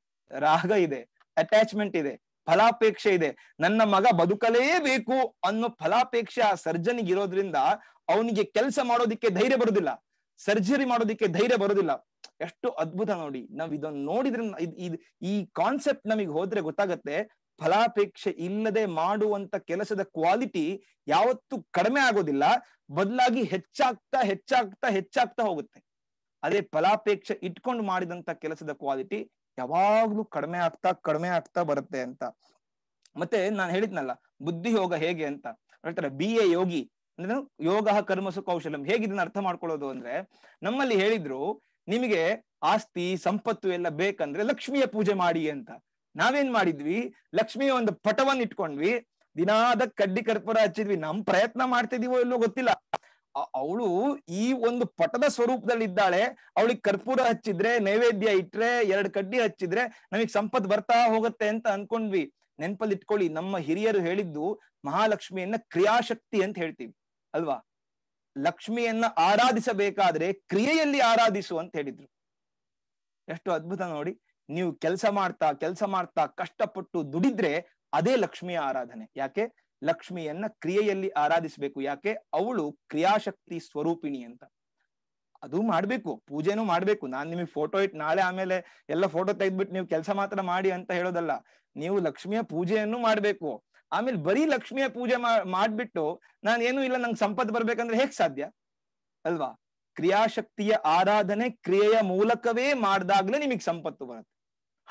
ರಾಗ ಇದೆ ಅಟ್ಯಾಚ್ಮೆಂಟ್ ಇದೆ ಫಲಾಪೇಕ್ಷೆ ಇದೆ ನನ್ನ ಮಗ ಬದುಕಲೇಬೇಕು ಅನ್ನೋ ಫಲಾಪೇಕ್ಷೆ ಆ ಸರ್ಜನಿಗೆ ಇರೋದ್ರಿಂದ ಅವನಿಗೆ ಕೆಲಸ ಮಾಡೋದಿಕ್ಕೆ ಧೈರ್ಯ ಬರುದಿಲ್ಲ ಸರ್ಜರಿ ಮಾಡೋದಿಕ್ಕೆ ಧೈರ್ಯ ಬರುದಿಲ್ಲ ಎಷ್ಟು ಅದ್ಭುತ ನೋಡಿ ನಾವ್ ಇದನ್ನ ನೋಡಿದ್ರೆ ಈ ಕಾನ್ಸೆಪ್ಟ್ ನಮಗೆ ಹೋದ್ರೆ ಗೊತ್ತಾಗತ್ತೆ ಫಲಾಪೇಕ್ಷೆ ಇಲ್ಲದೆ ಮಾಡುವಂತ ಕೆಲಸದ ಕ್ವಾಲಿಟಿ ಯಾವತ್ತು ಕಡಿಮೆ ಆಗೋದಿಲ್ಲ ಬದಲಾಗಿ ಹೆಚ್ಚಾಗ್ತಾ ಹೆಚ್ಚಾಗ್ತಾ ಹೆಚ್ಚಾಗ್ತಾ ಹೋಗುತ್ತೆ ಅದೇ ಫಲಾಪೇಕ್ಷೆ ಇಟ್ಕೊಂಡು ಮಾಡಿದಂತ ಕೆಲಸದ ಕ್ವಾಲಿಟಿ ಯಾವಾಗ್ಲೂ ಕಡಿಮೆ ಆಗ್ತಾ ಕಡಿಮೆ ಆಗ್ತಾ ಬರುತ್ತೆ ಅಂತ ಮತ್ತೆ ನಾನು ಹೇಳಿದ್ನಲ್ಲ ಬುದ್ಧಿ ಯೋಗ ಹೇಗೆ ಅಂತ ಹೇಳ್ತಾರೆ ಬಿ ಎ ಯೋಗಿ ಅಂದ್ರೆ ಯೋಗ ಕರ್ಮಸು ಕೌಶಲಂ ಹೇಗಿದನ್ನ ಅರ್ಥ ಮಾಡ್ಕೊಳ್ಳೋದು ಅಂದ್ರೆ ನಮ್ಮಲ್ಲಿ ಹೇಳಿದ್ರು ನಿಮಗೆ ಆಸ್ತಿ ಸಂಪತ್ತು ಎಲ್ಲ ಬೇಕಂದ್ರೆ ಲಕ್ಷ್ಮಿಯ ಪೂಜೆ ಮಾಡಿ ಅಂತ ನಾವೇನ್ ಮಾಡಿದ್ವಿ ಲಕ್ಷ್ಮಿಯ ಒಂದು ಪಟವನ್ನ ಇಟ್ಕೊಂಡ್ವಿ ದಿನಾದ ಕಡ್ಡಿ ಕರ್ಪೂರ ಹಚ್ಚಿದ್ವಿ ನಮ್ ಪ್ರಯತ್ನ ಮಾಡ್ತಿದೀವೋ ಇಲ್ಲೋ ಗೊತ್ತಿಲ್ಲ ಅವಳು ಈ ಒಂದು ಪಟದ ಸ್ವರೂಪದಲ್ಲಿ ಇದ್ದಾಳೆ ಅವಳಿಗೆ ಕರ್ಪೂರ ಹಚ್ಚಿದ್ರೆ ನೈವೇದ್ಯ ಇಟ್ರೆ ಎರಡು ಕಡ್ಡಿ ಹಚ್ಚಿದ್ರೆ ನಮಗ್ ಸಂಪತ್ ಬರ್ತಾ ಹೋಗುತ್ತೆ ಅಂತ ಅನ್ಕೊಂಡ್ವಿ ನೆನ್ಪಲ್ಲಿ ಇಟ್ಕೊಳ್ಳಿ ನಮ್ಮ ಹಿರಿಯರು ಹೇಳಿದ್ದು ಮಹಾಲಕ್ಷ್ಮಿಯನ್ನ ಕ್ರಿಯಾಶಕ್ತಿ ಅಂತ ಹೇಳ್ತೀವಿ ಅಲ್ವಾ ಲಕ್ಷ್ಮಿಯನ್ನ ಆರಾಧಿಸಬೇಕಾದ್ರೆ ಕ್ರಿಯೆಯಲ್ಲಿ ಆರಾಧಿಸು ಅಂತ ಹೇಳಿದ್ರು ಎಷ್ಟು ಅದ್ಭುತ ನೋಡಿ ನೀವು ಕೆಲಸ ಮಾಡ್ತಾ ಕೆಲಸ ಮಾಡ್ತಾ ಕಷ್ಟಪಟ್ಟು ದುಡಿದ್ರೆ ಅದೇ ಲಕ್ಷ್ಮಿಯ ಆರಾಧನೆ ಯಾಕೆ ಲಕ್ಷ್ಮಿಯನ್ನ ಕ್ರಿಯೆಯಲ್ಲಿ ಆರಾಧಿಸಬೇಕು ಯಾಕೆ ಅವಳು ಕ್ರಿಯಾಶಕ್ತಿ ಸ್ವರೂಪಿಣಿ ಅಂತ ಅದು ಮಾಡ್ಬೇಕು ಪೂಜೆನೂ ಮಾಡ್ಬೇಕು ನಾನ್ ನಿಮಗೆ ಫೋಟೋ ಇಟ್ ನಾಳೆ ಆಮೇಲೆ ಎಲ್ಲ ಫೋಟೋ ತೆಗೆದ್ಬಿಟ್ಟು ನೀವು ಕೆಲಸ ಮಾತ್ರ ಮಾಡಿ ಅಂತ ಹೇಳೋದಲ್ಲ ನೀವು ಲಕ್ಷ್ಮಿಯ ಪೂಜೆಯನ್ನು ಮಾಡ್ಬೇಕು ಆಮೇಲೆ ಬರೀ ಲಕ್ಷ್ಮಿಯ ಪೂಜೆ ಮಾಡ್ಬಿಟ್ಟು ನಾನು ಏನು ಇಲ್ಲ ನಂಗೆ ಸಂಪತ್ ಬರ್ಬೇಕಂದ್ರೆ ಹೇಗ್ ಸಾಧ್ಯ ಅಲ್ವಾ ಕ್ರಿಯಾಶಕ್ತಿಯ ಆರಾಧನೆ ಕ್ರಿಯೆಯ ಮೂಲಕವೇ ಮಾಡ್ದಾಗ್ಲೇ ನಿಮಗ್ ಸಂಪತ್ತು ಬರುತ್ತೆ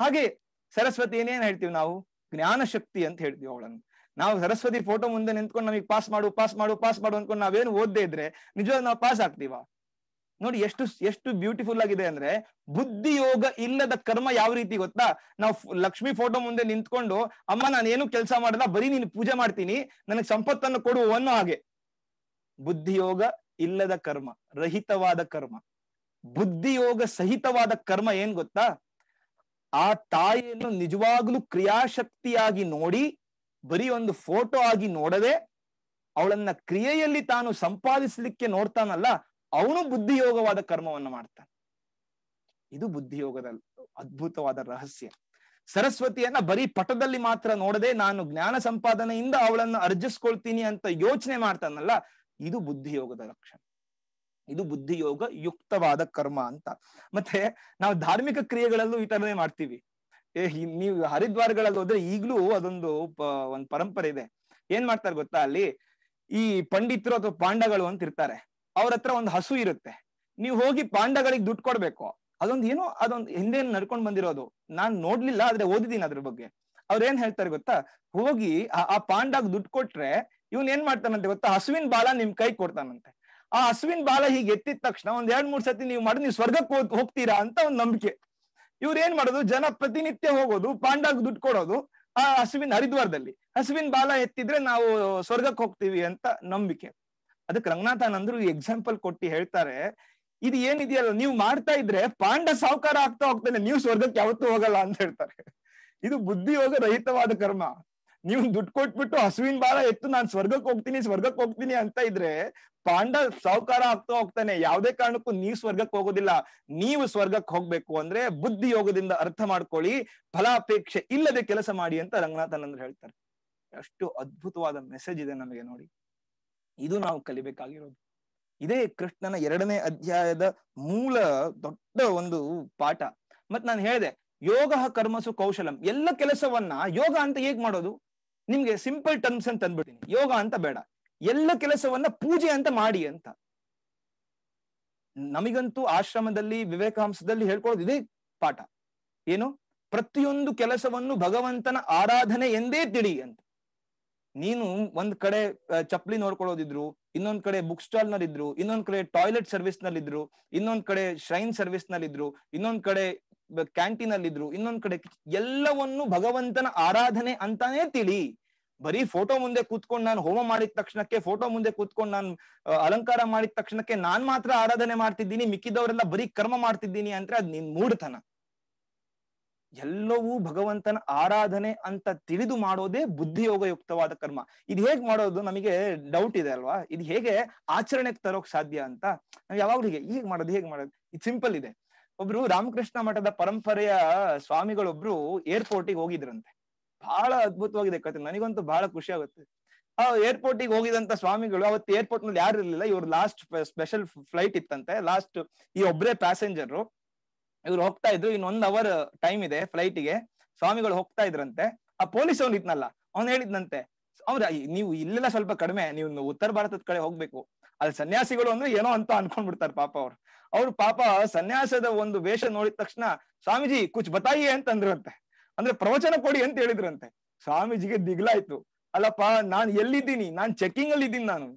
ಹಾಗೆ ಸರಸ್ವತಿ ಏನೇನ್ ಹೇಳ್ತೀವಿ ನಾವು ಜ್ಞಾನ ಶಕ್ತಿ ಅಂತ ಹೇಳ್ತೀವಿ ಅವಳನ್ನು ನಾವು ಸರಸ್ವತಿ ಫೋಟೋ ಮುಂದೆ ನಿಂತ್ಕೊಂಡು ನಮಗೆ ಪಾಸ್ ಮಾಡು ಪಾಸ್ ಮಾಡು ಪಾಸ್ ಮಾಡು ಅನ್ಕೊಂಡು ನಾವೇನು ಓದ್ದೆ ಇದ್ರೆ ನಿಜವಾಗ ನಾವು ಪಾಸ್ ಆಗ್ತೀವಾ ನೋಡಿ ಎಷ್ಟು ಎಷ್ಟು ಬ್ಯೂಟಿಫುಲ್ ಆಗಿದೆ ಅಂದ್ರೆ ಬುದ್ಧಿ ಯೋಗ ಇಲ್ಲದ ಕರ್ಮ ಯಾವ ರೀತಿ ಗೊತ್ತಾ ನಾವು ಲಕ್ಷ್ಮಿ ಫೋಟೋ ಮುಂದೆ ನಿಂತ್ಕೊಂಡು ಅಮ್ಮ ನಾನು ಏನು ಕೆಲಸ ಮಾಡಲ್ಲ ಬರೀ ನೀನು ಪೂಜೆ ಮಾಡ್ತೀನಿ ನನಗೆ ಸಂಪತ್ತನ್ನು ಕೊಡು ಅನ್ನೋ ಹಾಗೆ ಯೋಗ ಇಲ್ಲದ ಕರ್ಮ ರಹಿತವಾದ ಕರ್ಮ ಬುದ್ಧಿ ಯೋಗ ಸಹಿತವಾದ ಕರ್ಮ ಏನ್ ಗೊತ್ತಾ ಆ ತಾಯಿಯನ್ನು ನಿಜವಾಗ್ಲೂ ಕ್ರಿಯಾಶಕ್ತಿಯಾಗಿ ನೋಡಿ ಬರೀ ಒಂದು ಫೋಟೋ ಆಗಿ ನೋಡದೆ ಅವಳನ್ನ ಕ್ರಿಯೆಯಲ್ಲಿ ತಾನು ಸಂಪಾದಿಸಲಿಕ್ಕೆ ನೋಡ್ತಾನಲ್ಲ ಅವನು ಬುದ್ಧಿಯೋಗವಾದ ಕರ್ಮವನ್ನು ಮಾಡ್ತಾನೆ ಇದು ಬುದ್ಧಿಯೋಗದ ಅದ್ಭುತವಾದ ರಹಸ್ಯ ಸರಸ್ವತಿಯನ್ನ ಬರೀ ಪಟದಲ್ಲಿ ಮಾತ್ರ ನೋಡದೆ ನಾನು ಜ್ಞಾನ ಸಂಪಾದನೆಯಿಂದ ಅವಳನ್ನು ಅರ್ಜಿಸ್ಕೊಳ್ತೀನಿ ಅಂತ ಯೋಚನೆ ಮಾಡ್ತಾನಲ್ಲ ಇದು ಬುದ್ಧಿಯೋಗದ ಲಕ್ಷಣ ಇದು ಬುದ್ಧಿಯೋಗ ಯುಕ್ತವಾದ ಕರ್ಮ ಅಂತ ಮತ್ತೆ ನಾವು ಧಾರ್ಮಿಕ ಕ್ರಿಯೆಗಳಲ್ಲೂ ಈ ತರನೇ ಮಾಡ್ತೀವಿ ನೀವು ಹರಿದ್ವಾರಗಳಲ್ಲಿ ಹೋದ್ರೆ ಈಗ್ಲೂ ಅದೊಂದು ಒಂದ್ ಪರಂಪರೆ ಇದೆ ಏನ್ ಮಾಡ್ತಾರೆ ಗೊತ್ತಾ ಅಲ್ಲಿ ಈ ಪಂಡಿತರು ಅಥವಾ ಪಾಂಡಗಳು ಅಂತ ಇರ್ತಾರೆ ಅವ್ರ ಹತ್ರ ಒಂದು ಹಸು ಇರುತ್ತೆ ನೀವು ಹೋಗಿ ಪಾಂಡಗಳಿಗೆ ದುಡ್ಡು ಕೊಡ್ಬೇಕು ಅದೊಂದು ಏನೋ ಅದೊಂದು ಹಿಂದೆ ನಡ್ಕೊಂಡ್ ಬಂದಿರೋದು ನಾನ್ ನೋಡ್ಲಿಲ್ಲ ಆದ್ರೆ ಓದಿದ್ದೀನಿ ಅದ್ರ ಬಗ್ಗೆ ಅವ್ರ ಏನ್ ಹೇಳ್ತಾರೆ ಗೊತ್ತಾ ಹೋಗಿ ಆ ಪಾಂಡಾಗ್ ದುಡ್ಡು ಕೊಟ್ರೆ ಇವ್ನ್ ಏನ್ ಮಾಡ್ತಾನಂತೆ ಗೊತ್ತಾ ಹಸುವಿನ ಬಾಲ ನಿಮ್ ಕೈ ಕೊಡ್ತಾನಂತೆ ಆ ಹಸುವಿನ ಬಾಲ ಹೀಗೆ ಎತ್ತಿದ ತಕ್ಷಣ ಒಂದ್ ಎರಡ್ ಮೂರ್ ಸತಿ ನೀವು ಮಾಡಿ ನೀವು ಸ್ವರ್ಗಕ್ಕೆ ಹೋಗ್ತೀರಾ ಅಂತ ಒಂದ್ ನಂಬಿಕೆ ಇವ್ರು ಏನ್ ಮಾಡೋದು ಜನ ಪ್ರತಿನಿತ್ಯ ಹೋಗೋದು ಪಾಂಡಾಗ್ ದುಡ್ಡು ಕೊಡೋದು ಆ ಹಸುವಿನ ಹರಿದ್ವಾರದಲ್ಲಿ ಹಸುವಿನ ಬಾಲ ಎತ್ತಿದ್ರೆ ನಾವು ಸ್ವರ್ಗಕ್ಕೆ ಹೋಗ್ತೀವಿ ಅಂತ ನಂಬಿಕೆ ಅದಕ್ಕೆ ರಂಗನಾಥನಂದ್ರು ಈ ಎಕ್ಸಾಂಪಲ್ ಕೊಟ್ಟು ಹೇಳ್ತಾರೆ ಇದು ಏನಿದೆಯಲ್ಲ ನೀವು ಮಾಡ್ತಾ ಇದ್ರೆ ಪಾಂಡ ಸಾವುಕಾರ ಆಗ್ತಾ ಹೋಗ್ತಾನೆ ನೀವು ಸ್ವರ್ಗಕ್ಕೆ ಯಾವತ್ತೂ ಹೋಗಲ್ಲ ಅಂತ ಹೇಳ್ತಾರೆ ಇದು ಯೋಗ ರಹಿತವಾದ ಕರ್ಮ ನೀವು ದುಡ್ಡು ಕೊಟ್ಬಿಟ್ಟು ಹಸುವಿನ ಬಾಲ ಎತ್ತು ನಾನು ಸ್ವರ್ಗಕ್ಕೆ ಹೋಗ್ತೀನಿ ಸ್ವರ್ಗಕ್ಕೆ ಹೋಗ್ತೀನಿ ಅಂತ ಇದ್ರೆ ಪಾಂಡ ಸಾಹುಕಾರ ಆಗ್ತಾ ಹೋಗ್ತಾನೆ ಯಾವ್ದೇ ಕಾರಣಕ್ಕೂ ನೀವು ಸ್ವರ್ಗಕ್ಕೆ ಹೋಗೋದಿಲ್ಲ ನೀವು ಸ್ವರ್ಗಕ್ಕೆ ಹೋಗ್ಬೇಕು ಅಂದ್ರೆ ಬುದ್ಧಿ ಯೋಗದಿಂದ ಅರ್ಥ ಮಾಡ್ಕೊಳ್ಳಿ ಫಲಾಪೇಕ್ಷೆ ಇಲ್ಲದೆ ಕೆಲಸ ಮಾಡಿ ಅಂತ ರಂಗನಾಥನಂದ್ರು ಹೇಳ್ತಾರೆ ಅಷ್ಟು ಅದ್ಭುತವಾದ ಮೆಸೇಜ್ ಇದೆ ನಮಗೆ ನೋಡಿ ಇದು ನಾವು ಕಲಿಬೇಕಾಗಿರೋದು ಇದೇ ಕೃಷ್ಣನ ಎರಡನೇ ಅಧ್ಯಾಯದ ಮೂಲ ದೊಡ್ಡ ಒಂದು ಪಾಠ ಮತ್ ನಾನು ಹೇಳಿದೆ ಯೋಗ ಕರ್ಮಸು ಕೌಶಲಂ ಎಲ್ಲ ಕೆಲಸವನ್ನ ಯೋಗ ಅಂತ ಹೇಗ್ ಮಾಡೋದು ನಿಮ್ಗೆ ಸಿಂಪಲ್ ಟರ್ಮ್ಸ್ ಅಂತ ಅಂದ್ಬಿಡ್ತೀನಿ ಯೋಗ ಅಂತ ಬೇಡ ಎಲ್ಲ ಕೆಲಸವನ್ನ ಪೂಜೆ ಅಂತ ಮಾಡಿ ಅಂತ ನಮಗಂತೂ ಆಶ್ರಮದಲ್ಲಿ ವಿವೇಕಾಂಶದಲ್ಲಿ ಹೇಳ್ಕೊಳ್ಳೋದು ಇದೇ ಪಾಠ ಏನು ಪ್ರತಿಯೊಂದು ಕೆಲಸವನ್ನು ಭಗವಂತನ ಆರಾಧನೆ ಎಂದೇ ತಿಳಿ ಅಂತ ನೀನು ಒಂದ್ ಕಡೆ ಚಪ್ಪಲಿ ನೋಡ್ಕೊಳ್ಳೋದಿದ್ರು ಇನ್ನೊಂದ್ ಕಡೆ ಬುಕ್ ಸ್ಟಾಲ್ ನಲ್ಲಿದ್ರು ಇನ್ನೊಂದ್ ಕಡೆ ಟಾಯ್ಲೆಟ್ ಸರ್ವಿಸ್ ನಲ್ಲಿದ್ರು ಇನ್ನೊಂದ್ ಕಡೆ ಶ್ರೈನ್ ಸರ್ವಿಸ್ ನಲ್ಲಿದ್ರು ಇನ್ನೊಂದ್ ಕಡೆ ಕ್ಯಾಂಟೀನ್ ಅಲ್ಲಿ ಇದ್ರು ಇನ್ನೊಂದ್ ಕಡೆ ಎಲ್ಲವನ್ನು ಭಗವಂತನ ಆರಾಧನೆ ಅಂತಾನೆ ತಿಳಿ ಬರೀ ಫೋಟೋ ಮುಂದೆ ಕೂತ್ಕೊಂಡು ನಾನು ಹೋಮ ಮಾಡಿದ ತಕ್ಷಣಕ್ಕೆ ಫೋಟೋ ಮುಂದೆ ಕೂತ್ಕೊಂಡು ನಾನು ಅಲಂಕಾರ ಮಾಡಿದ ತಕ್ಷಣಕ್ಕೆ ನಾನ್ ಮಾತ್ರ ಆರಾಧನೆ ಮಾಡ್ತಿದ್ದೀನಿ ಮಿಕ್ಕಿದವರೆಲ್ಲ ಬರೀ ಕರ್ಮ ಮಾಡ್ತಿದ್ದೀನಿ ಅಂದ್ರೆ ಅದ್ ನಿನ್ ಮೂಡ್ತನ ಎಲ್ಲವೂ ಭಗವಂತನ ಆರಾಧನೆ ಅಂತ ತಿಳಿದು ಮಾಡೋದೇ ಯುಕ್ತವಾದ ಕರ್ಮ ಇದು ಹೇಗ್ ಮಾಡೋದು ನಮಗೆ ಡೌಟ್ ಇದೆ ಅಲ್ವಾ ಇದು ಹೇಗೆ ಆಚರಣೆಗೆ ತರೋಕ್ ಸಾಧ್ಯ ಅಂತ ನಾವ್ ಯಾವಾಗ್ಲೂ ಹೀಗೆ ಹೀಗ್ ಮಾಡೋದು ಹೇಗ್ ಮಾಡೋದು ಇದು ಸಿಂಪಲ್ ಇದೆ ಒಬ್ರು ರಾಮಕೃಷ್ಣ ಮಠದ ಪರಂಪರೆಯ ಸ್ವಾಮಿಗಳೊಬ್ರು ಗೆ ಹೋಗಿದ್ರಂತೆ ಬಹಳ ಅದ್ಭುತವಾಗಿದೆ ಕತೆ ನನಗಂತೂ ಬಹಳ ಖುಷಿ ಆಗುತ್ತೆ ಆ ಏರ್ಪೋರ್ಟ್ ಗೆ ಹೋಗಿದಂತ ಸ್ವಾಮಿಗಳು ಅವತ್ತು ಏರ್ಪೋರ್ಟ್ ನಲ್ಲಿ ಯಾರು ಇರ್ಲಿಲ್ಲ ಇವ್ರ ಲಾಸ್ಟ್ ಸ್ಪೆಷಲ್ ಫ್ಲೈಟ್ ಇತ್ತಂತೆ ಲಾಸ್ಟ್ ಈ ಒಬ್ಬರೇ ಪ್ಯಾಸೆಂಜರ್ ಇವ್ರು ಹೋಗ್ತಾ ಇದ್ರು ಇನ್ನೊಂದ್ ಅವರ್ ಟೈಮ್ ಇದೆ ಫ್ಲೈಟ್ ಗೆ ಸ್ವಾಮಿಗಳು ಹೋಗ್ತಾ ಇದ್ರಂತೆ ಆ ಪೊಲೀಸ್ ಅವ್ನು ಇದ್ನಲ್ಲ ಅವ್ನು ಹೇಳಿದ್ನಂತೆ ಅವ್ರ ನೀವು ಇಲ್ಲೆಲ್ಲ ಸ್ವಲ್ಪ ಕಡಿಮೆ ನೀವು ಉತ್ತರ ಭಾರತದ ಕಡೆ ಹೋಗ್ಬೇಕು ಅಲ್ಲಿ ಸನ್ಯಾಸಿಗಳು ಅಂದ್ರೆ ಏನೋ ಅಂತ ಬಿಡ್ತಾರ ಪಾಪ ಅವ್ರು ಅವ್ರು ಪಾಪ ಸನ್ಯಾಸದ ಒಂದು ವೇಷ ನೋಡಿದ ತಕ್ಷಣ ಸ್ವಾಮೀಜಿ ಕುಚ್ ಬತಾಯಿಯೇ ಅಂತಂದ್ರಂತೆ ಅಂದ್ರೆ ಪ್ರವಚನ ಕೊಡಿ ಅಂತ ಹೇಳಿದ್ರಂತೆ ಸ್ವಾಮೀಜಿಗೆ ದಿಗ್ಲಾಯ್ತು ಅಲ್ಲಪ್ಪ ನಾನ್ ಎಲ್ಲಿದ್ದೀನಿ ನಾನ್ ಚೆಕಿಂಗ್ ಅಲ್ಲಿ ಇದ್ದೀನಿ ನಾನು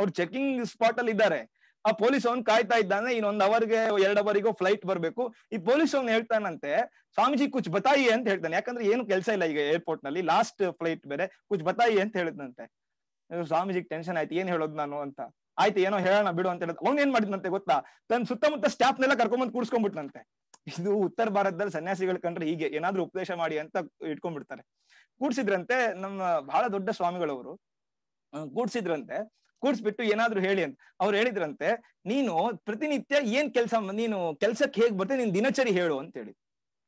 ಅವ್ರು ಚೆಕಿಂಗ್ ಸ್ಪಾಟ್ ಅಲ್ಲಿ ಇದ್ದಾರೆ ಆ ಪೊಲೀಸ್ ಅವ್ನು ಕಾಯ್ತಾ ಇದ್ದಾನೆ ಇನ್ನೊಂದ್ ಅವರ್ಗೆ ಎರಡ್ ಅವರಿಗೋ ಫ್ಲೈಟ್ ಬರ್ಬೇಕು ಈ ಪೊಲೀಸ್ ಅವ್ನ್ ಹೇಳ್ತಾನಂತೆ ಸ್ವಾಮೀಜಿ ಕುಚ್ ಬತಾಯಿ ಅಂತ ಹೇಳ್ತಾನೆ ಯಾಕಂದ್ರೆ ಏನು ಕೆಲಸ ಇಲ್ಲ ಈಗ ಏರ್ಪೋರ್ಟ್ ನಲ್ಲಿ ಲಾಸ್ಟ್ ಫ್ಲೈಟ್ ಬೇರೆ ಕುಚ್ ಬತಾಯಿ ಅಂತ ಹೇಳಿದ್ನಂತೆ ಸ್ವಾಮೀಜಿ ಟೆನ್ಷನ್ ಆಯ್ತು ಏನ್ ಹೇಳೋದು ನಾನು ಅಂತ ಆಯ್ತು ಏನೋ ಹೇಳೋಣ ಬಿಡು ಅಂತ ಹೇಳಿದ್ ಅವ್ನ್ ಏನ್ ಮಾಡಿದ್ನಂತೆ ಗೊತ್ತಾ ತನ್ನ ಸುತ್ತಮುತ್ತ ಸ್ಟಾಫ್ನೆಲ್ಲ ಬಂದ್ ಕೂಡ್ಸ್ಕೊಂಡ್ಬಿಟ್ನಂತೆ ಇದು ಉತ್ತರ ಭಾರತದಲ್ಲಿ ಸನ್ಯಾಸಿಗಳು ಕಂಡ್ರೆ ಹೀಗೆ ಏನಾದ್ರೂ ಉಪದೇಶ ಮಾಡಿ ಅಂತ ಇಟ್ಕೊಂಡ್ಬಿಡ್ತಾರೆ ಕೂಡ್ಸಿದ್ರಂತೆ ನಮ್ಮ ಬಹಳ ದೊಡ್ಡ ಸ್ವಾಮಿಗಳವರು ಕೂಡ್ಸಿದ್ರಂತೆ ಕೂಡ್ಸ್ಬಿಟ್ಟು ಏನಾದ್ರು ಹೇಳಿ ಅಂತ ಅವ್ರು ಹೇಳಿದ್ರಂತೆ ನೀನು ಪ್ರತಿನಿತ್ಯ ಏನ್ ಕೆಲಸ ನೀನು ಕೆಲ್ಸಕ್ಕೆ ಹೇಗ್ ಬರ್ತೀನಿ ನೀನ್ ದಿನಚರಿ ಹೇಳು ಅಂತ ಹೇಳಿ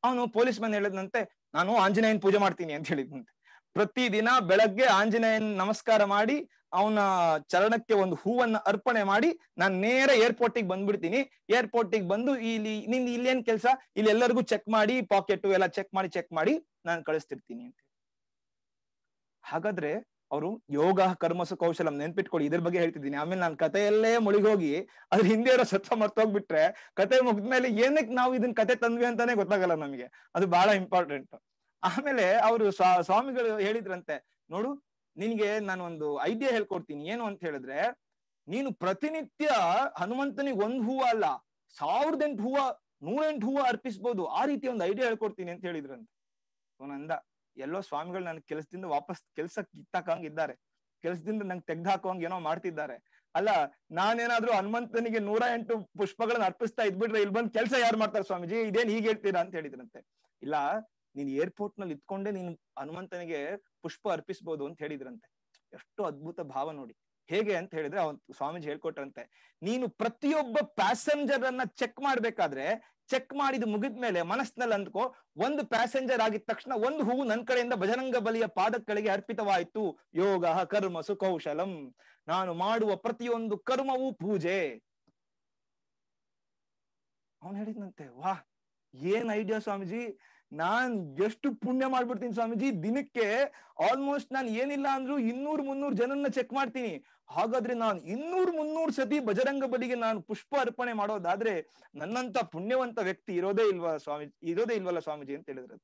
ಅವನು ಪೊಲೀಸ್ ಮನ್ ಹೇಳಿದ್ನಂತೆ ನಾನು ಆಂಜನೇಯನ್ ಪೂಜೆ ಮಾಡ್ತೀನಿ ಅಂತ ಹೇಳಿದಂತೆ ಪ್ರತಿ ದಿನ ಬೆಳಗ್ಗೆ ಆಂಜನೇಯನ್ ನಮಸ್ಕಾರ ಮಾಡಿ ಅವನ ಚರಣಕ್ಕೆ ಒಂದು ಹೂವನ್ನ ಅರ್ಪಣೆ ಮಾಡಿ ನಾನ್ ನೇರ ಏರ್ಪೋರ್ಟಿಗೆ ಬಂದ್ಬಿಡ್ತೀನಿ ಏರ್ಪೋರ್ಟಿಗೆ ಬಂದು ಇಲ್ಲಿ ನಿನ್ ಇಲ್ಲೇನ್ ಕೆಲಸ ಇಲ್ಲಿ ಎಲ್ಲರಿಗೂ ಚೆಕ್ ಮಾಡಿ ಪಾಕೆಟ್ ಎಲ್ಲ ಚೆಕ್ ಮಾಡಿ ಚೆಕ್ ಮಾಡಿ ನಾನು ಕಳಿಸ್ತಿರ್ತೀನಿ ಅಂತ ಹಾಗಾದ್ರೆ ಅವರು ಯೋಗ ಕರ್ಮಸು ಕೌಶಲಂ ನೆನ್ಪಿಟ್ಕೊಳ್ಳಿ ಇದ್ರ ಬಗ್ಗೆ ಹೇಳ್ತಿದ್ದೀನಿ ಆಮೇಲೆ ನಾನು ಕಥೆಯಲ್ಲೇ ಮುಳುಗೋಗಿ ಅದ್ರ ಹಿಂದೆ ಅವರ ಸತ್ವ ಮರ್ತೋಗ್ಬಿಟ್ರೆ ಕತೆ ಮುಗಿದ್ಮೇಲೆ ಏನಕ್ಕೆ ನಾವು ಇದನ್ನ ಕತೆ ತಂದ್ವಿ ಅಂತಾನೆ ಗೊತ್ತಾಗಲ್ಲ ನಮಗೆ ಅದು ಬಹಳ ಇಂಪಾರ್ಟೆಂಟ್ ಆಮೇಲೆ ಅವರು ಸ್ವಾಮಿಗಳು ಹೇಳಿದ್ರಂತೆ ನೋಡು ನಿನ್ಗೆ ಒಂದು ಐಡಿಯಾ ಹೇಳ್ಕೊಡ್ತೀನಿ ಏನು ಅಂತ ಹೇಳಿದ್ರೆ ನೀನು ಪ್ರತಿನಿತ್ಯ ಹನುಮಂತನಿಗೆ ಒಂದ್ ಹೂವ ಅಲ್ಲ ಸಾವಿರದ ಎಂಟು ಹೂವ ನೂರೆಂಟು ಹೂವ ಅರ್ಪಿಸ್ಬೋದು ಆ ರೀತಿ ಒಂದು ಐಡಿಯಾ ಹೇಳ್ಕೊಡ್ತೀನಿ ಅಂತ ಹೇಳಿದ್ರಂತೆ ಅವನಂದ ಎಲ್ಲೋ ಸ್ವಾಮಿಗಳು ನನ್ ಕೆಲಸದಿಂದ ವಾಪಸ್ ಕಿತ್ತಾಕಂಗ್ ಇದ್ದಾರೆ ಕೆಲಸದಿಂದ ನಂಗೆ ತೆಗ್ದು ಹಾಕೋಂಗೇನೋ ಏನೋ ಮಾಡ್ತಿದ್ದಾರೆ ಅಲ್ಲ ನಾನೇನಾದ್ರೂ ಹನುಮಂತನಿಗೆ ನೂರ ಎಂಟು ಪುಷ್ಪಗಳನ್ನ ಅರ್ಪಿಸ್ತಾ ಇದ್ಬಿಟ್ರೆ ಇಲ್ಲಿ ಬಂದ್ ಕೆಲಸ ಯಾರು ಮಾಡ್ತಾರೆ ಸ್ವಾಮೀಜಿ ಇದೇನ್ ಹೀಗೆ ಹೇಳ್ತೀರಾ ಅಂತ ಹೇಳಿದ್ರಂತೆ ಇಲ್ಲ ನೀನ್ ಏರ್ಪೋರ್ಟ್ ನಲ್ಲಿ ಇತ್ಕೊಂಡೆ ನೀನ್ ಹನುಮಂತನಿಗೆ ಪುಷ್ಪ ಅರ್ಪಿಸಬಹುದು ಅಂತ ಹೇಳಿದ್ರಂತೆ ಎಷ್ಟು ಅದ್ಭುತ ಭಾವ ನೋಡಿ ಹೇಗೆ ಅಂತ ಹೇಳಿದ್ರೆ ಅವನ್ ಸ್ವಾಮೀಜಿ ಹೇಳ್ಕೊಟ್ರಂತೆ ನೀನು ಪ್ರತಿಯೊಬ್ಬ ಪ್ಯಾಸೆಂಜರ್ ಅನ್ನ ಚೆಕ್ ಮಾಡ್ಬೇಕಾದ್ರೆ ಚೆಕ್ ಮಾಡಿದ ಮುಗಿದ ಮೇಲೆ ಮನಸ್ಸಿನಲ್ಲಿ ಅಂದ್ಕೋ ಒಂದು ಪ್ಯಾಸೆಂಜರ್ ಆಗಿದ ತಕ್ಷಣ ಒಂದು ಹೂವು ನನ್ ಕಡೆಯಿಂದ ಭಜರಂಗ ಬಲಿಯ ಪಾದಕ್ಕಳಿಗೆ ಅರ್ಪಿತವಾಯಿತು ಯೋಗ ಕರ್ಮ ಸುಕೌಶಲಂ ನಾನು ಮಾಡುವ ಪ್ರತಿಯೊಂದು ಕರ್ಮವೂ ಪೂಜೆ ಅವನ್ ಹೇಳಿದ್ನಂತೆ ವಾಹ್ ಏನ್ ಐಡಿಯಾ ಸ್ವಾಮೀಜಿ ನಾನ್ ಎಷ್ಟು ಪುಣ್ಯ ಮಾಡ್ಬಿಡ್ತೀನಿ ಸ್ವಾಮೀಜಿ ದಿನಕ್ಕೆ ಆಲ್ಮೋಸ್ಟ್ ನಾನು ಏನಿಲ್ಲ ಅಂದ್ರು ಇನ್ನೂರ್ ಮುನ್ನೂರ್ ಜನನ್ನ ಚೆಕ್ ಮಾಡ್ತೀನಿ ಹಾಗಾದ್ರೆ ನಾನು ಇನ್ನೂರ್ ಮುನ್ನೂರ್ ಸತಿ ಬಜರಂಗ ಬಲಿಗೆ ನಾನು ಪುಷ್ಪ ಅರ್ಪಣೆ ಮಾಡೋದಾದ್ರೆ ನನ್ನಂತ ಪುಣ್ಯವಂತ ವ್ಯಕ್ತಿ ಇರೋದೇ ಇಲ್ವಾ ಸ್ವಾಮೀಜಿ ಇರೋದೇ ಇಲ್ವಲ್ಲ ಸ್ವಾಮೀಜಿ ಅಂತ ಹೇಳಿದ್ರು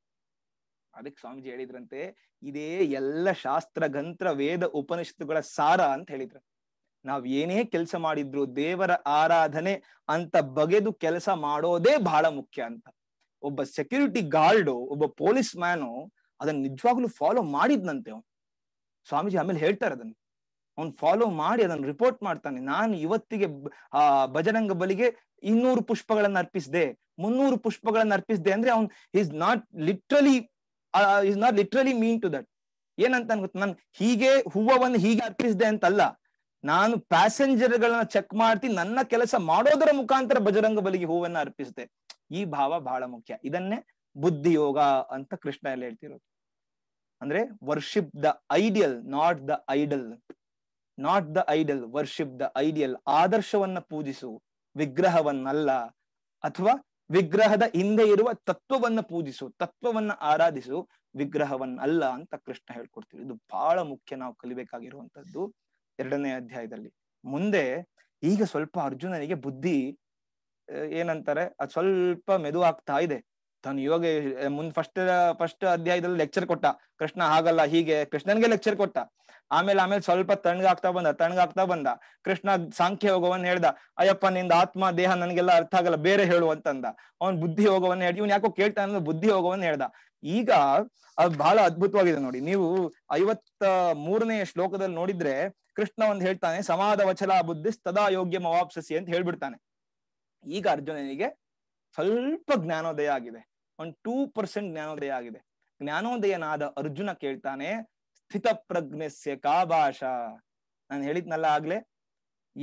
ಅದಕ್ಕೆ ಸ್ವಾಮೀಜಿ ಹೇಳಿದ್ರಂತೆ ಇದೇ ಎಲ್ಲ ಶಾಸ್ತ್ರ ಗಂತ್ರ ವೇದ ಉಪನಿಷತ್ತುಗಳ ಸಾರ ಅಂತ ಹೇಳಿದ್ರು ನಾವ್ ಏನೇ ಕೆಲಸ ಮಾಡಿದ್ರು ದೇವರ ಆರಾಧನೆ ಅಂತ ಬಗೆದು ಕೆಲಸ ಮಾಡೋದೇ ಬಹಳ ಮುಖ್ಯ ಅಂತ ಒಬ್ಬ ಸೆಕ್ಯೂರಿಟಿ ಗಾರ್ಡು ಒಬ್ಬ ಪೊಲೀಸ್ ಮ್ಯಾನು ಅದನ್ನ ನಿಜವಾಗ್ಲೂ ಫಾಲೋ ಮಾಡಿದ್ನಂತೆ ಅವ್ನು ಸ್ವಾಮೀಜಿ ಆಮೇಲೆ ಹೇಳ್ತಾರೆ ಅದನ್ನು ಅವ್ನು ಫಾಲೋ ಮಾಡಿ ಅದನ್ನ ರಿಪೋರ್ಟ್ ಮಾಡ್ತಾನೆ ನಾನು ಇವತ್ತಿಗೆ ಆ ಭಜರಂಗ ಬಲಿಗೆ ಇನ್ನೂರು ಪುಷ್ಪಗಳನ್ನ ಅರ್ಪಿಸಿದೆ ಮುನ್ನೂರು ಪುಷ್ಪಗಳನ್ನ ಅರ್ಪಿಸಿದೆ ಅಂದ್ರೆ ಅವ್ನು is not literally is not literally mean to that ಏನಂತ ಅನ್ಗುತ್ತೆ ನಾನು ಹೀಗೆ ಹೂವವನ್ನು ಹೀಗೆ ಅರ್ಪಿಸಿದೆ ಅಂತಲ್ಲ ನಾನು ಪ್ಯಾಸೆಂಜರ್ಗಳನ್ನ ಚೆಕ್ ಮಾಡ್ತಿ ನನ್ನ ಕೆಲಸ ಮಾಡೋದರ ಮುಖಾಂತರ ಬಜರಂಗ ಬಲಿಗೆ ಹೂವನ್ನ ಅರ್ಪಿಸಿದೆ ಈ ಭಾವ ಬಹಳ ಮುಖ್ಯ ಇದನ್ನೇ ಬುದ್ಧಿ ಯೋಗ ಅಂತ ಕೃಷ್ಣ ಎಲ್ಲ ಹೇಳ್ತಿರೋದು ಅಂದ್ರೆ worship the ideal not the idol not the idol worship the ideal ಆದರ್ಶವನ್ನ ಪೂಜಿಸು ವಿಗ್ರಹವನ್ನಲ್ಲ ಅಥವಾ ವಿಗ್ರಹದ ಹಿಂದೆ ಇರುವ ತತ್ವವನ್ನ ಪೂಜಿಸು ತತ್ವವನ್ನ ಆರಾಧಿಸು ವಿಗ್ರಹವನ್ನಲ್ಲ ಅಂತ ಕೃಷ್ಣ ಹೇಳ್ಕೊಡ್ತೀವಿ ಇದು ಬಹಳ ಮುಖ್ಯ ನಾವು ಕಲಿಬೇಕಾಗಿರುವಂತದ್ದು ಎರಡನೇ ಅಧ್ಯಾಯದಲ್ಲಿ ಮುಂದೆ ಈಗ ಸ್ವಲ್ಪ ಅರ್ಜುನನಿಗೆ ಬುದ್ಧಿ ಏನಂತಾರೆ ಅದ್ ಸ್ವಲ್ಪ ಮೆದು ಆಗ್ತಾ ಇದೆ ತಾನು ಇವಾಗ ಮುಂದ್ ಫಸ್ಟ್ ಫಸ್ಟ್ ಅಧ್ಯಾಯದಲ್ಲಿ ಲೆಕ್ಚರ್ ಕೊಟ್ಟ ಕೃಷ್ಣ ಹಾಗಲ್ಲ ಹೀಗೆ ಕೃಷ್ಣನ್ಗೆ ಲೆಕ್ಚರ್ ಕೊಟ್ಟ ಆಮೇಲೆ ಆಮೇಲೆ ಸ್ವಲ್ಪ ತಣ್ಗಾಗ್ತಾ ಬಂದ ತಣ್ಣಗಾಗ್ತಾ ಬಂದ ಕೃಷ್ಣ ಸಾಂಖ್ಯ ಯೋಗವನ್ನ ಹೇಳ್ದ ಅಯ್ಯಪ್ಪ ನಿಂದ ಆತ್ಮ ದೇಹ ನನ್ಗೆಲ್ಲ ಅರ್ಥ ಆಗಲ್ಲ ಬೇರೆ ಹೇಳು ಅಂತಂದ ಅವ್ನ್ ಬುದ್ಧಿ ಯೋಗವನ್ನ ಹೇಳಿ ಇವನ್ ಯಾಕೋ ಕೇಳ್ತಾನ ಬುದ್ಧಿ ಯೋಗವನ್ನ ಹೇಳ್ದ ಈಗ ಅದ್ ಬಹಳ ಅದ್ಭುತವಾಗಿದೆ ನೋಡಿ ನೀವು ಐವತ್ತ ಮೂರನೇ ಶ್ಲೋಕದಲ್ಲಿ ನೋಡಿದ್ರೆ ಕೃಷ್ಣ ಒಂದ್ ಹೇಳ್ತಾನೆ ಸಮಾಧ ವಚಲ ಬುದ್ಧಿ ಸದಾ ಯೋಗ್ಯ ಮವಾಪ್ಸಸಿ ಅಂತ ಹೇಳ್ಬಿಡ್ತಾನೆ ಈಗ ಅರ್ಜುನನಿಗೆ ಸ್ವಲ್ಪ ಜ್ಞಾನೋದಯ ಆಗಿದೆ ಒಂದ್ ಟೂ ಪರ್ಸೆಂಟ್ ಜ್ಞಾನೋದಯ ಆಗಿದೆ ಜ್ಞಾನೋದಯನಾದ ಅರ್ಜುನ ಕೇಳ್ತಾನೆ ಸ್ಥಿತ ಪ್ರಜ್ಞೆ ಕಾ ನಾನು ಹೇಳಿದ್ನಲ್ಲ ಆಗ್ಲೆ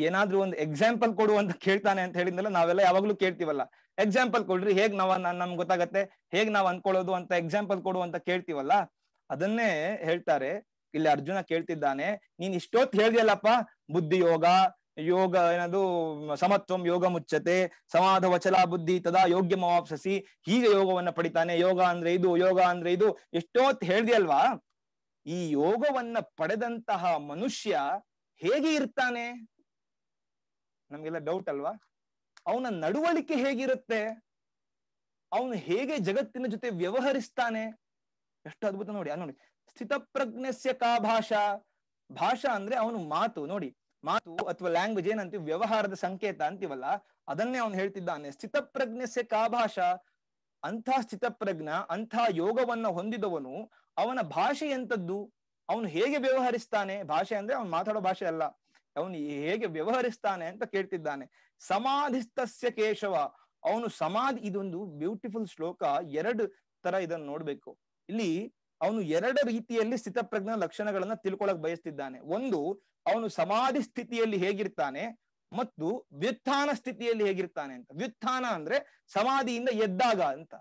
ಏನಾದ್ರೂ ಒಂದು ಎಕ್ಸಾಂಪಲ್ ಕೊಡು ಅಂತ ಕೇಳ್ತಾನೆ ಅಂತ ಹೇಳಿದ್ನಲ್ಲ ನಾವೆಲ್ಲ ಯಾವಾಗ್ಲೂ ಕೇಳ್ತೀವಲ್ಲ ಎಕ್ಸಾಂಪಲ್ ಕೊಡ್ರಿ ಹೇಗ್ ನಾವ್ ನಮ್ಗೆ ಗೊತ್ತಾಗತ್ತೆ ಹೇಗ್ ನಾವ್ ಅನ್ಕೊಳ್ಳೋದು ಅಂತ ಎಕ್ಸಾಂಪಲ್ ಕೊಡು ಅಂತ ಕೇಳ್ತೀವಲ್ಲ ಅದನ್ನೇ ಹೇಳ್ತಾರೆ ಇಲ್ಲಿ ಅರ್ಜುನ ಕೇಳ್ತಿದ್ದಾನೆ ನೀನ್ ಇಷ್ಟೊತ್ತು ಹೇಳಿದ್ಯಲ್ಲಪ್ಪ ಬುದ್ಧಿ ಯೋಗ ಯೋಗ ಏನದು ಸಮತ್ವಂ ಯೋಗ ಮುಚ್ಚತೆ ಸಮಾಧ ವಚಲ ಬುದ್ಧಿ ತದಾ ಯೋಗ್ಯ ಮವಾಪ್ಸಸಿ ಹೀಗೆ ಯೋಗವನ್ನ ಪಡಿತಾನೆ ಯೋಗ ಅಂದ್ರೆ ಇದು ಯೋಗ ಅಂದ್ರೆ ಇದು ಎಷ್ಟೋತ್ ಅಲ್ವಾ ಈ ಯೋಗವನ್ನ ಪಡೆದಂತಹ ಮನುಷ್ಯ ಹೇಗೆ ಇರ್ತಾನೆ ನಮ್ಗೆಲ್ಲ ಡೌಟ್ ಅಲ್ವಾ ಅವನ ನಡವಳಿಕೆ ಹೇಗಿರುತ್ತೆ ಅವನು ಹೇಗೆ ಜಗತ್ತಿನ ಜೊತೆ ವ್ಯವಹರಿಸ್ತಾನೆ ಎಷ್ಟು ಅದ್ಭುತ ನೋಡಿ ನೋಡಿ ಸ್ಥಿತಪ್ರಜ್ಞಸ್ಯ ಕಾ ಭಾಷಾ ಭಾಷಾ ಅಂದ್ರೆ ಅವನು ಮಾತು ನೋಡಿ ಮಾತು ಅಥವಾ ಲ್ಯಾಂಗ್ವೇಜ್ ಏನಂತೀವಿ ವ್ಯವಹಾರದ ಸಂಕೇತ ಅಂತೀವಲ್ಲ ಅದನ್ನೇ ಅವನು ಹೇಳ್ತಿದ್ದಾನೆ ಸ್ಥಿತಪ್ರಜ್ಞಸ್ಯ ಕಾ ಭಾಷಾ ಅಂಥ ಸ್ಥಿತಪ್ರಜ್ಞ ಅಂಥ ಯೋಗವನ್ನ ಹೊಂದಿದವನು ಅವನ ಭಾಷೆ ಎಂತದ್ದು ಅವನು ಹೇಗೆ ವ್ಯವಹರಿಸ್ತಾನೆ ಭಾಷೆ ಅಂದ್ರೆ ಅವನು ಮಾತಾಡೋ ಭಾಷೆ ಅಲ್ಲ ಅವನು ಹೇಗೆ ವ್ಯವಹರಿಸ್ತಾನೆ ಅಂತ ಕೇಳ್ತಿದ್ದಾನೆ ಸಮಾಧಿಸ್ತಸ್ಯ ಕೇಶವ ಅವನು ಸಮಾಧಿ ಇದೊಂದು ಬ್ಯೂಟಿಫುಲ್ ಶ್ಲೋಕ ಎರಡು ತರ ಇದನ್ನು ನೋಡ್ಬೇಕು ಇಲ್ಲಿ ಅವನು ಎರಡು ರೀತಿಯಲ್ಲಿ ಸ್ಥಿತಪ್ರಜ್ಞ ಲಕ್ಷಣಗಳನ್ನ ತಿಳ್ಕೊಳಕ್ ಬಯಸ್ತಿದ್ದಾನೆ ಒಂದು ಅವನು ಸಮಾಧಿ ಸ್ಥಿತಿಯಲ್ಲಿ ಹೇಗಿರ್ತಾನೆ ಮತ್ತು ವ್ಯುತ್ಥಾನ ಸ್ಥಿತಿಯಲ್ಲಿ ಹೇಗಿರ್ತಾನೆ ಅಂತ ವ್ಯುತ್ಥಾನ ಅಂದ್ರೆ ಸಮಾಧಿಯಿಂದ ಎದ್ದಾಗ ಅಂತ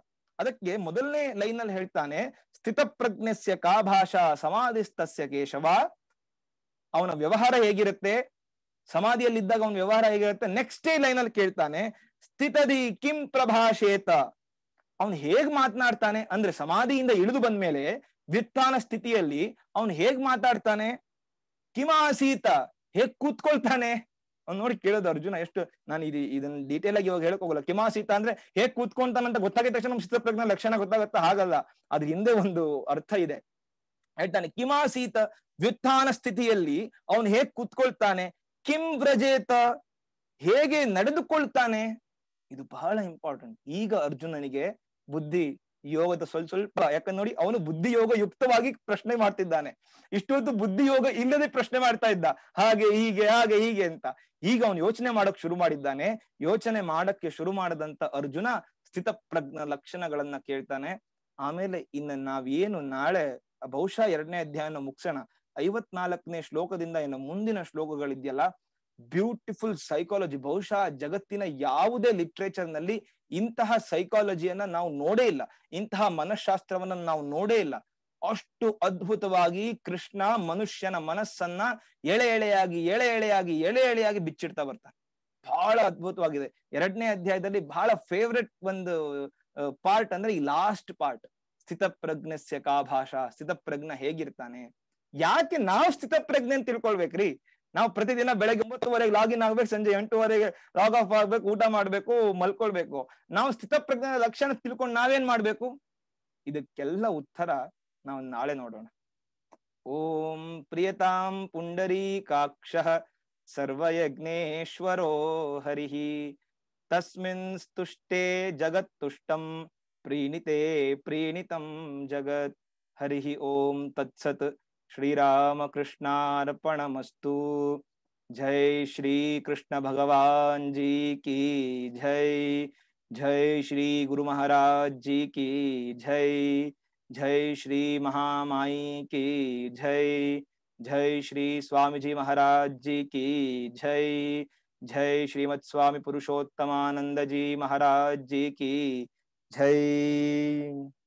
ಅದಕ್ಕೆ ಮೊದಲನೇ ಲೈನ್ ಅಲ್ಲಿ ಹೇಳ್ತಾನೆ ಸ್ಥಿತಪ್ರಜ್ಞಸ್ಯ ಕಾ ಭಾಷಾ ಸಮಾಧಿಸ್ತಸ್ಯ ಕೇಶವ ಅವನ ವ್ಯವಹಾರ ಹೇಗಿರುತ್ತೆ ಸಮಾಧಿಯಲ್ಲಿ ಇದ್ದಾಗ ಅವನ ವ್ಯವಹಾರ ಹೇಗಿರುತ್ತೆ ನೆಕ್ಸ್ಟ್ ಲೈನ್ ಅಲ್ಲಿ ಕೇಳ್ತಾನೆ ಸ್ಥಿತದಿ ಕಿಂ ಪ್ರಭಾಷೇತ ಅವನು ಹೇಗ್ ಮಾತನಾಡ್ತಾನೆ ಅಂದ್ರೆ ಸಮಾಧಿಯಿಂದ ಇಳಿದು ಮೇಲೆ ವ್ಯುತ್ಥಾನ ಸ್ಥಿತಿಯಲ್ಲಿ ಅವನು ಹೇಗ್ ಮಾತಾಡ್ತಾನೆ ಕಿಮಾಸೀತ ಹೇಗ್ ಕೂತ್ಕೊಳ್ತಾನೆ ಅವ್ನು ನೋಡಿ ಕೇಳೋದು ಅರ್ಜುನ ಎಷ್ಟು ನಾನು ಇದು ಇದನ್ನ ಡೀಟೇಲ್ ಆಗಿ ಇವಾಗ ಹೇಳಕ್ ಹೋಗಲ್ಲ ಕಿಮಾಸೀತ ಅಂದ್ರೆ ಹೇಗ್ ಅಂತ ಗೊತ್ತಾಗಿದ ತಕ್ಷಣ ನಮ್ಮ ಚಿತ್ರಪ್ರಜ್ಞ ಲಕ್ಷಣ ಗೊತ್ತಾಗುತ್ತಾ ಹಾಗಲ್ಲ ಅದ್ರ ಹಿಂದೆ ಒಂದು ಅರ್ಥ ಇದೆ ಹೇಳ್ತಾನೆ ಕಿಮಾಸೀತ ವ್ಯುತ್ಥಾನ ಸ್ಥಿತಿಯಲ್ಲಿ ಅವನು ಹೇಗ್ ಕೂತ್ಕೊಳ್ತಾನೆ ಕಿಂ ವ್ರಜೇತ ಹೇಗೆ ನಡೆದುಕೊಳ್ತಾನೆ ಇದು ಬಹಳ ಇಂಪಾರ್ಟೆಂಟ್ ಈಗ ಅರ್ಜುನನಿಗೆ ಬುದ್ಧಿ ಯೋಗದ ಸ್ವಲ್ಪ ಸ್ವಲ್ಪ ಯಾಕಂದ್ರೆ ನೋಡಿ ಅವನು ಬುದ್ಧಿ ಯೋಗ ಯುಕ್ತವಾಗಿ ಪ್ರಶ್ನೆ ಮಾಡ್ತಿದ್ದಾನೆ ಇಷ್ಟೊತ್ತು ಬುದ್ಧಿ ಯೋಗ ಇಲ್ಲದೆ ಪ್ರಶ್ನೆ ಮಾಡ್ತಾ ಇದ್ದ ಹಾಗೆ ಹೀಗೆ ಹಾಗೆ ಹೀಗೆ ಅಂತ ಈಗ ಅವನು ಯೋಚನೆ ಮಾಡಕ್ ಶುರು ಮಾಡಿದ್ದಾನೆ ಯೋಚನೆ ಮಾಡಕ್ಕೆ ಶುರು ಮಾಡದಂತ ಅರ್ಜುನ ಸ್ಥಿತ ಪ್ರಜ್ಞ ಲಕ್ಷಣಗಳನ್ನ ಕೇಳ್ತಾನೆ ಆಮೇಲೆ ಇನ್ನು ನಾವೇನು ನಾಳೆ ಬಹುಶಃ ಎರಡನೇ ಅಧ್ಯಾಯನ ಮುಗ್ಸೋಣ ಐವತ್ನಾಲ್ಕನೇ ಶ್ಲೋಕದಿಂದ ಇನ್ನು ಮುಂದಿನ ಶ್ಲೋಕಗಳಿದ್ಯಲ್ಲ ಬ್ಯೂಟಿಫುಲ್ ಸೈಕಾಲಜಿ ಬಹುಶಃ ಜಗತ್ತಿನ ಯಾವುದೇ ಲಿಟ್ರೇಚರ್ ನಲ್ಲಿ ಇಂತಹ ಸೈಕಾಲಜಿಯನ್ನ ನಾವು ನೋಡೇ ಇಲ್ಲ ಇಂತಹ ಮನಃಶಾಸ್ತ್ರವನ್ನ ನಾವು ನೋಡೇ ಇಲ್ಲ ಅಷ್ಟು ಅದ್ಭುತವಾಗಿ ಕೃಷ್ಣ ಮನುಷ್ಯನ ಮನಸ್ಸನ್ನ ಎಳೆ ಎಳೆಯಾಗಿ ಎಳೆ ಎಳೆಯಾಗಿ ಎಳೆ ಎಳೆಯಾಗಿ ಬಿಚ್ಚಿಡ್ತಾ ಬರ್ತಾನೆ ಬಹಳ ಅದ್ಭುತವಾಗಿದೆ ಎರಡನೇ ಅಧ್ಯಾಯದಲ್ಲಿ ಬಹಳ ಫೇವ್ರೆಟ್ ಒಂದು ಪಾರ್ಟ್ ಅಂದ್ರೆ ಈ ಲಾಸ್ಟ್ ಪಾರ್ಟ್ ಸ್ಥಿತಪ್ರಜ್ಞಸ್ಯ ಸ್ಯ ಸ್ಥಿತಪ್ರಜ್ಞ ಹೇಗಿರ್ತಾನೆ ಯಾಕೆ ನಾವು ಸ್ಥಿತಪ್ರಜ್ಞೆ ಅಂತ ತಿಳ್ಕೊಳ್ಬೇಕ್ರಿ ನಾವು ಪ್ರತಿದಿನ ಬೆಳಗ್ಗೆ ಒಂಬತ್ತುವರೆಗೆ ಲಾಗಿನ್ ಆಗ್ಬೇಕು ಸಂಜೆ ಎಂಟುವರೆಗೆ ಲಾಗ್ ಆಫ್ ಆಗ್ಬೇಕು ಊಟ ಮಾಡ್ಬೇಕು ಮಲ್ಕೊಳ್ಬೇಕು ನಾವು ಸ್ಥಿತಪ್ರಜ್ಞಾನ ಲಕ್ಷಣ ತಿಳ್ಕೊಂಡು ನಾವೇನ್ ಮಾಡ್ಬೇಕು ಇದಕ್ಕೆಲ್ಲ ಉತ್ತರ ನಾವು ನಾಳೆ ನೋಡೋಣ ಓಂ ಪ್ರಿಯತಾಂ ಪುಂಡರೀಕಾಕ್ಷ ಸರ್ವಯಜ್ಞೇಶ್ವರೋ ಹರಿಹಿ ತಸ್ಮಿನ್ ಸ್ತುಷ್ಟೇ ತುಷ್ಟಂ ಪ್ರೀಣಿತೇ ಪ್ರೀಣಿತಂ ಜಗತ್ ಹರಿಹಿ ಓಂ ತತ್ಸತ್ श्रीरामकृष्णार्पणमस्तु जय श्री कृष्ण भगवान जी की जय जय श्री गुरु महाराज जी की जय जय श्री महामाई की जय जय श्री स्वामी जी महाराज जी की जय जय श्रीमत् स्वामी पुरुषोत्तमानंद जी महाराज जी की जय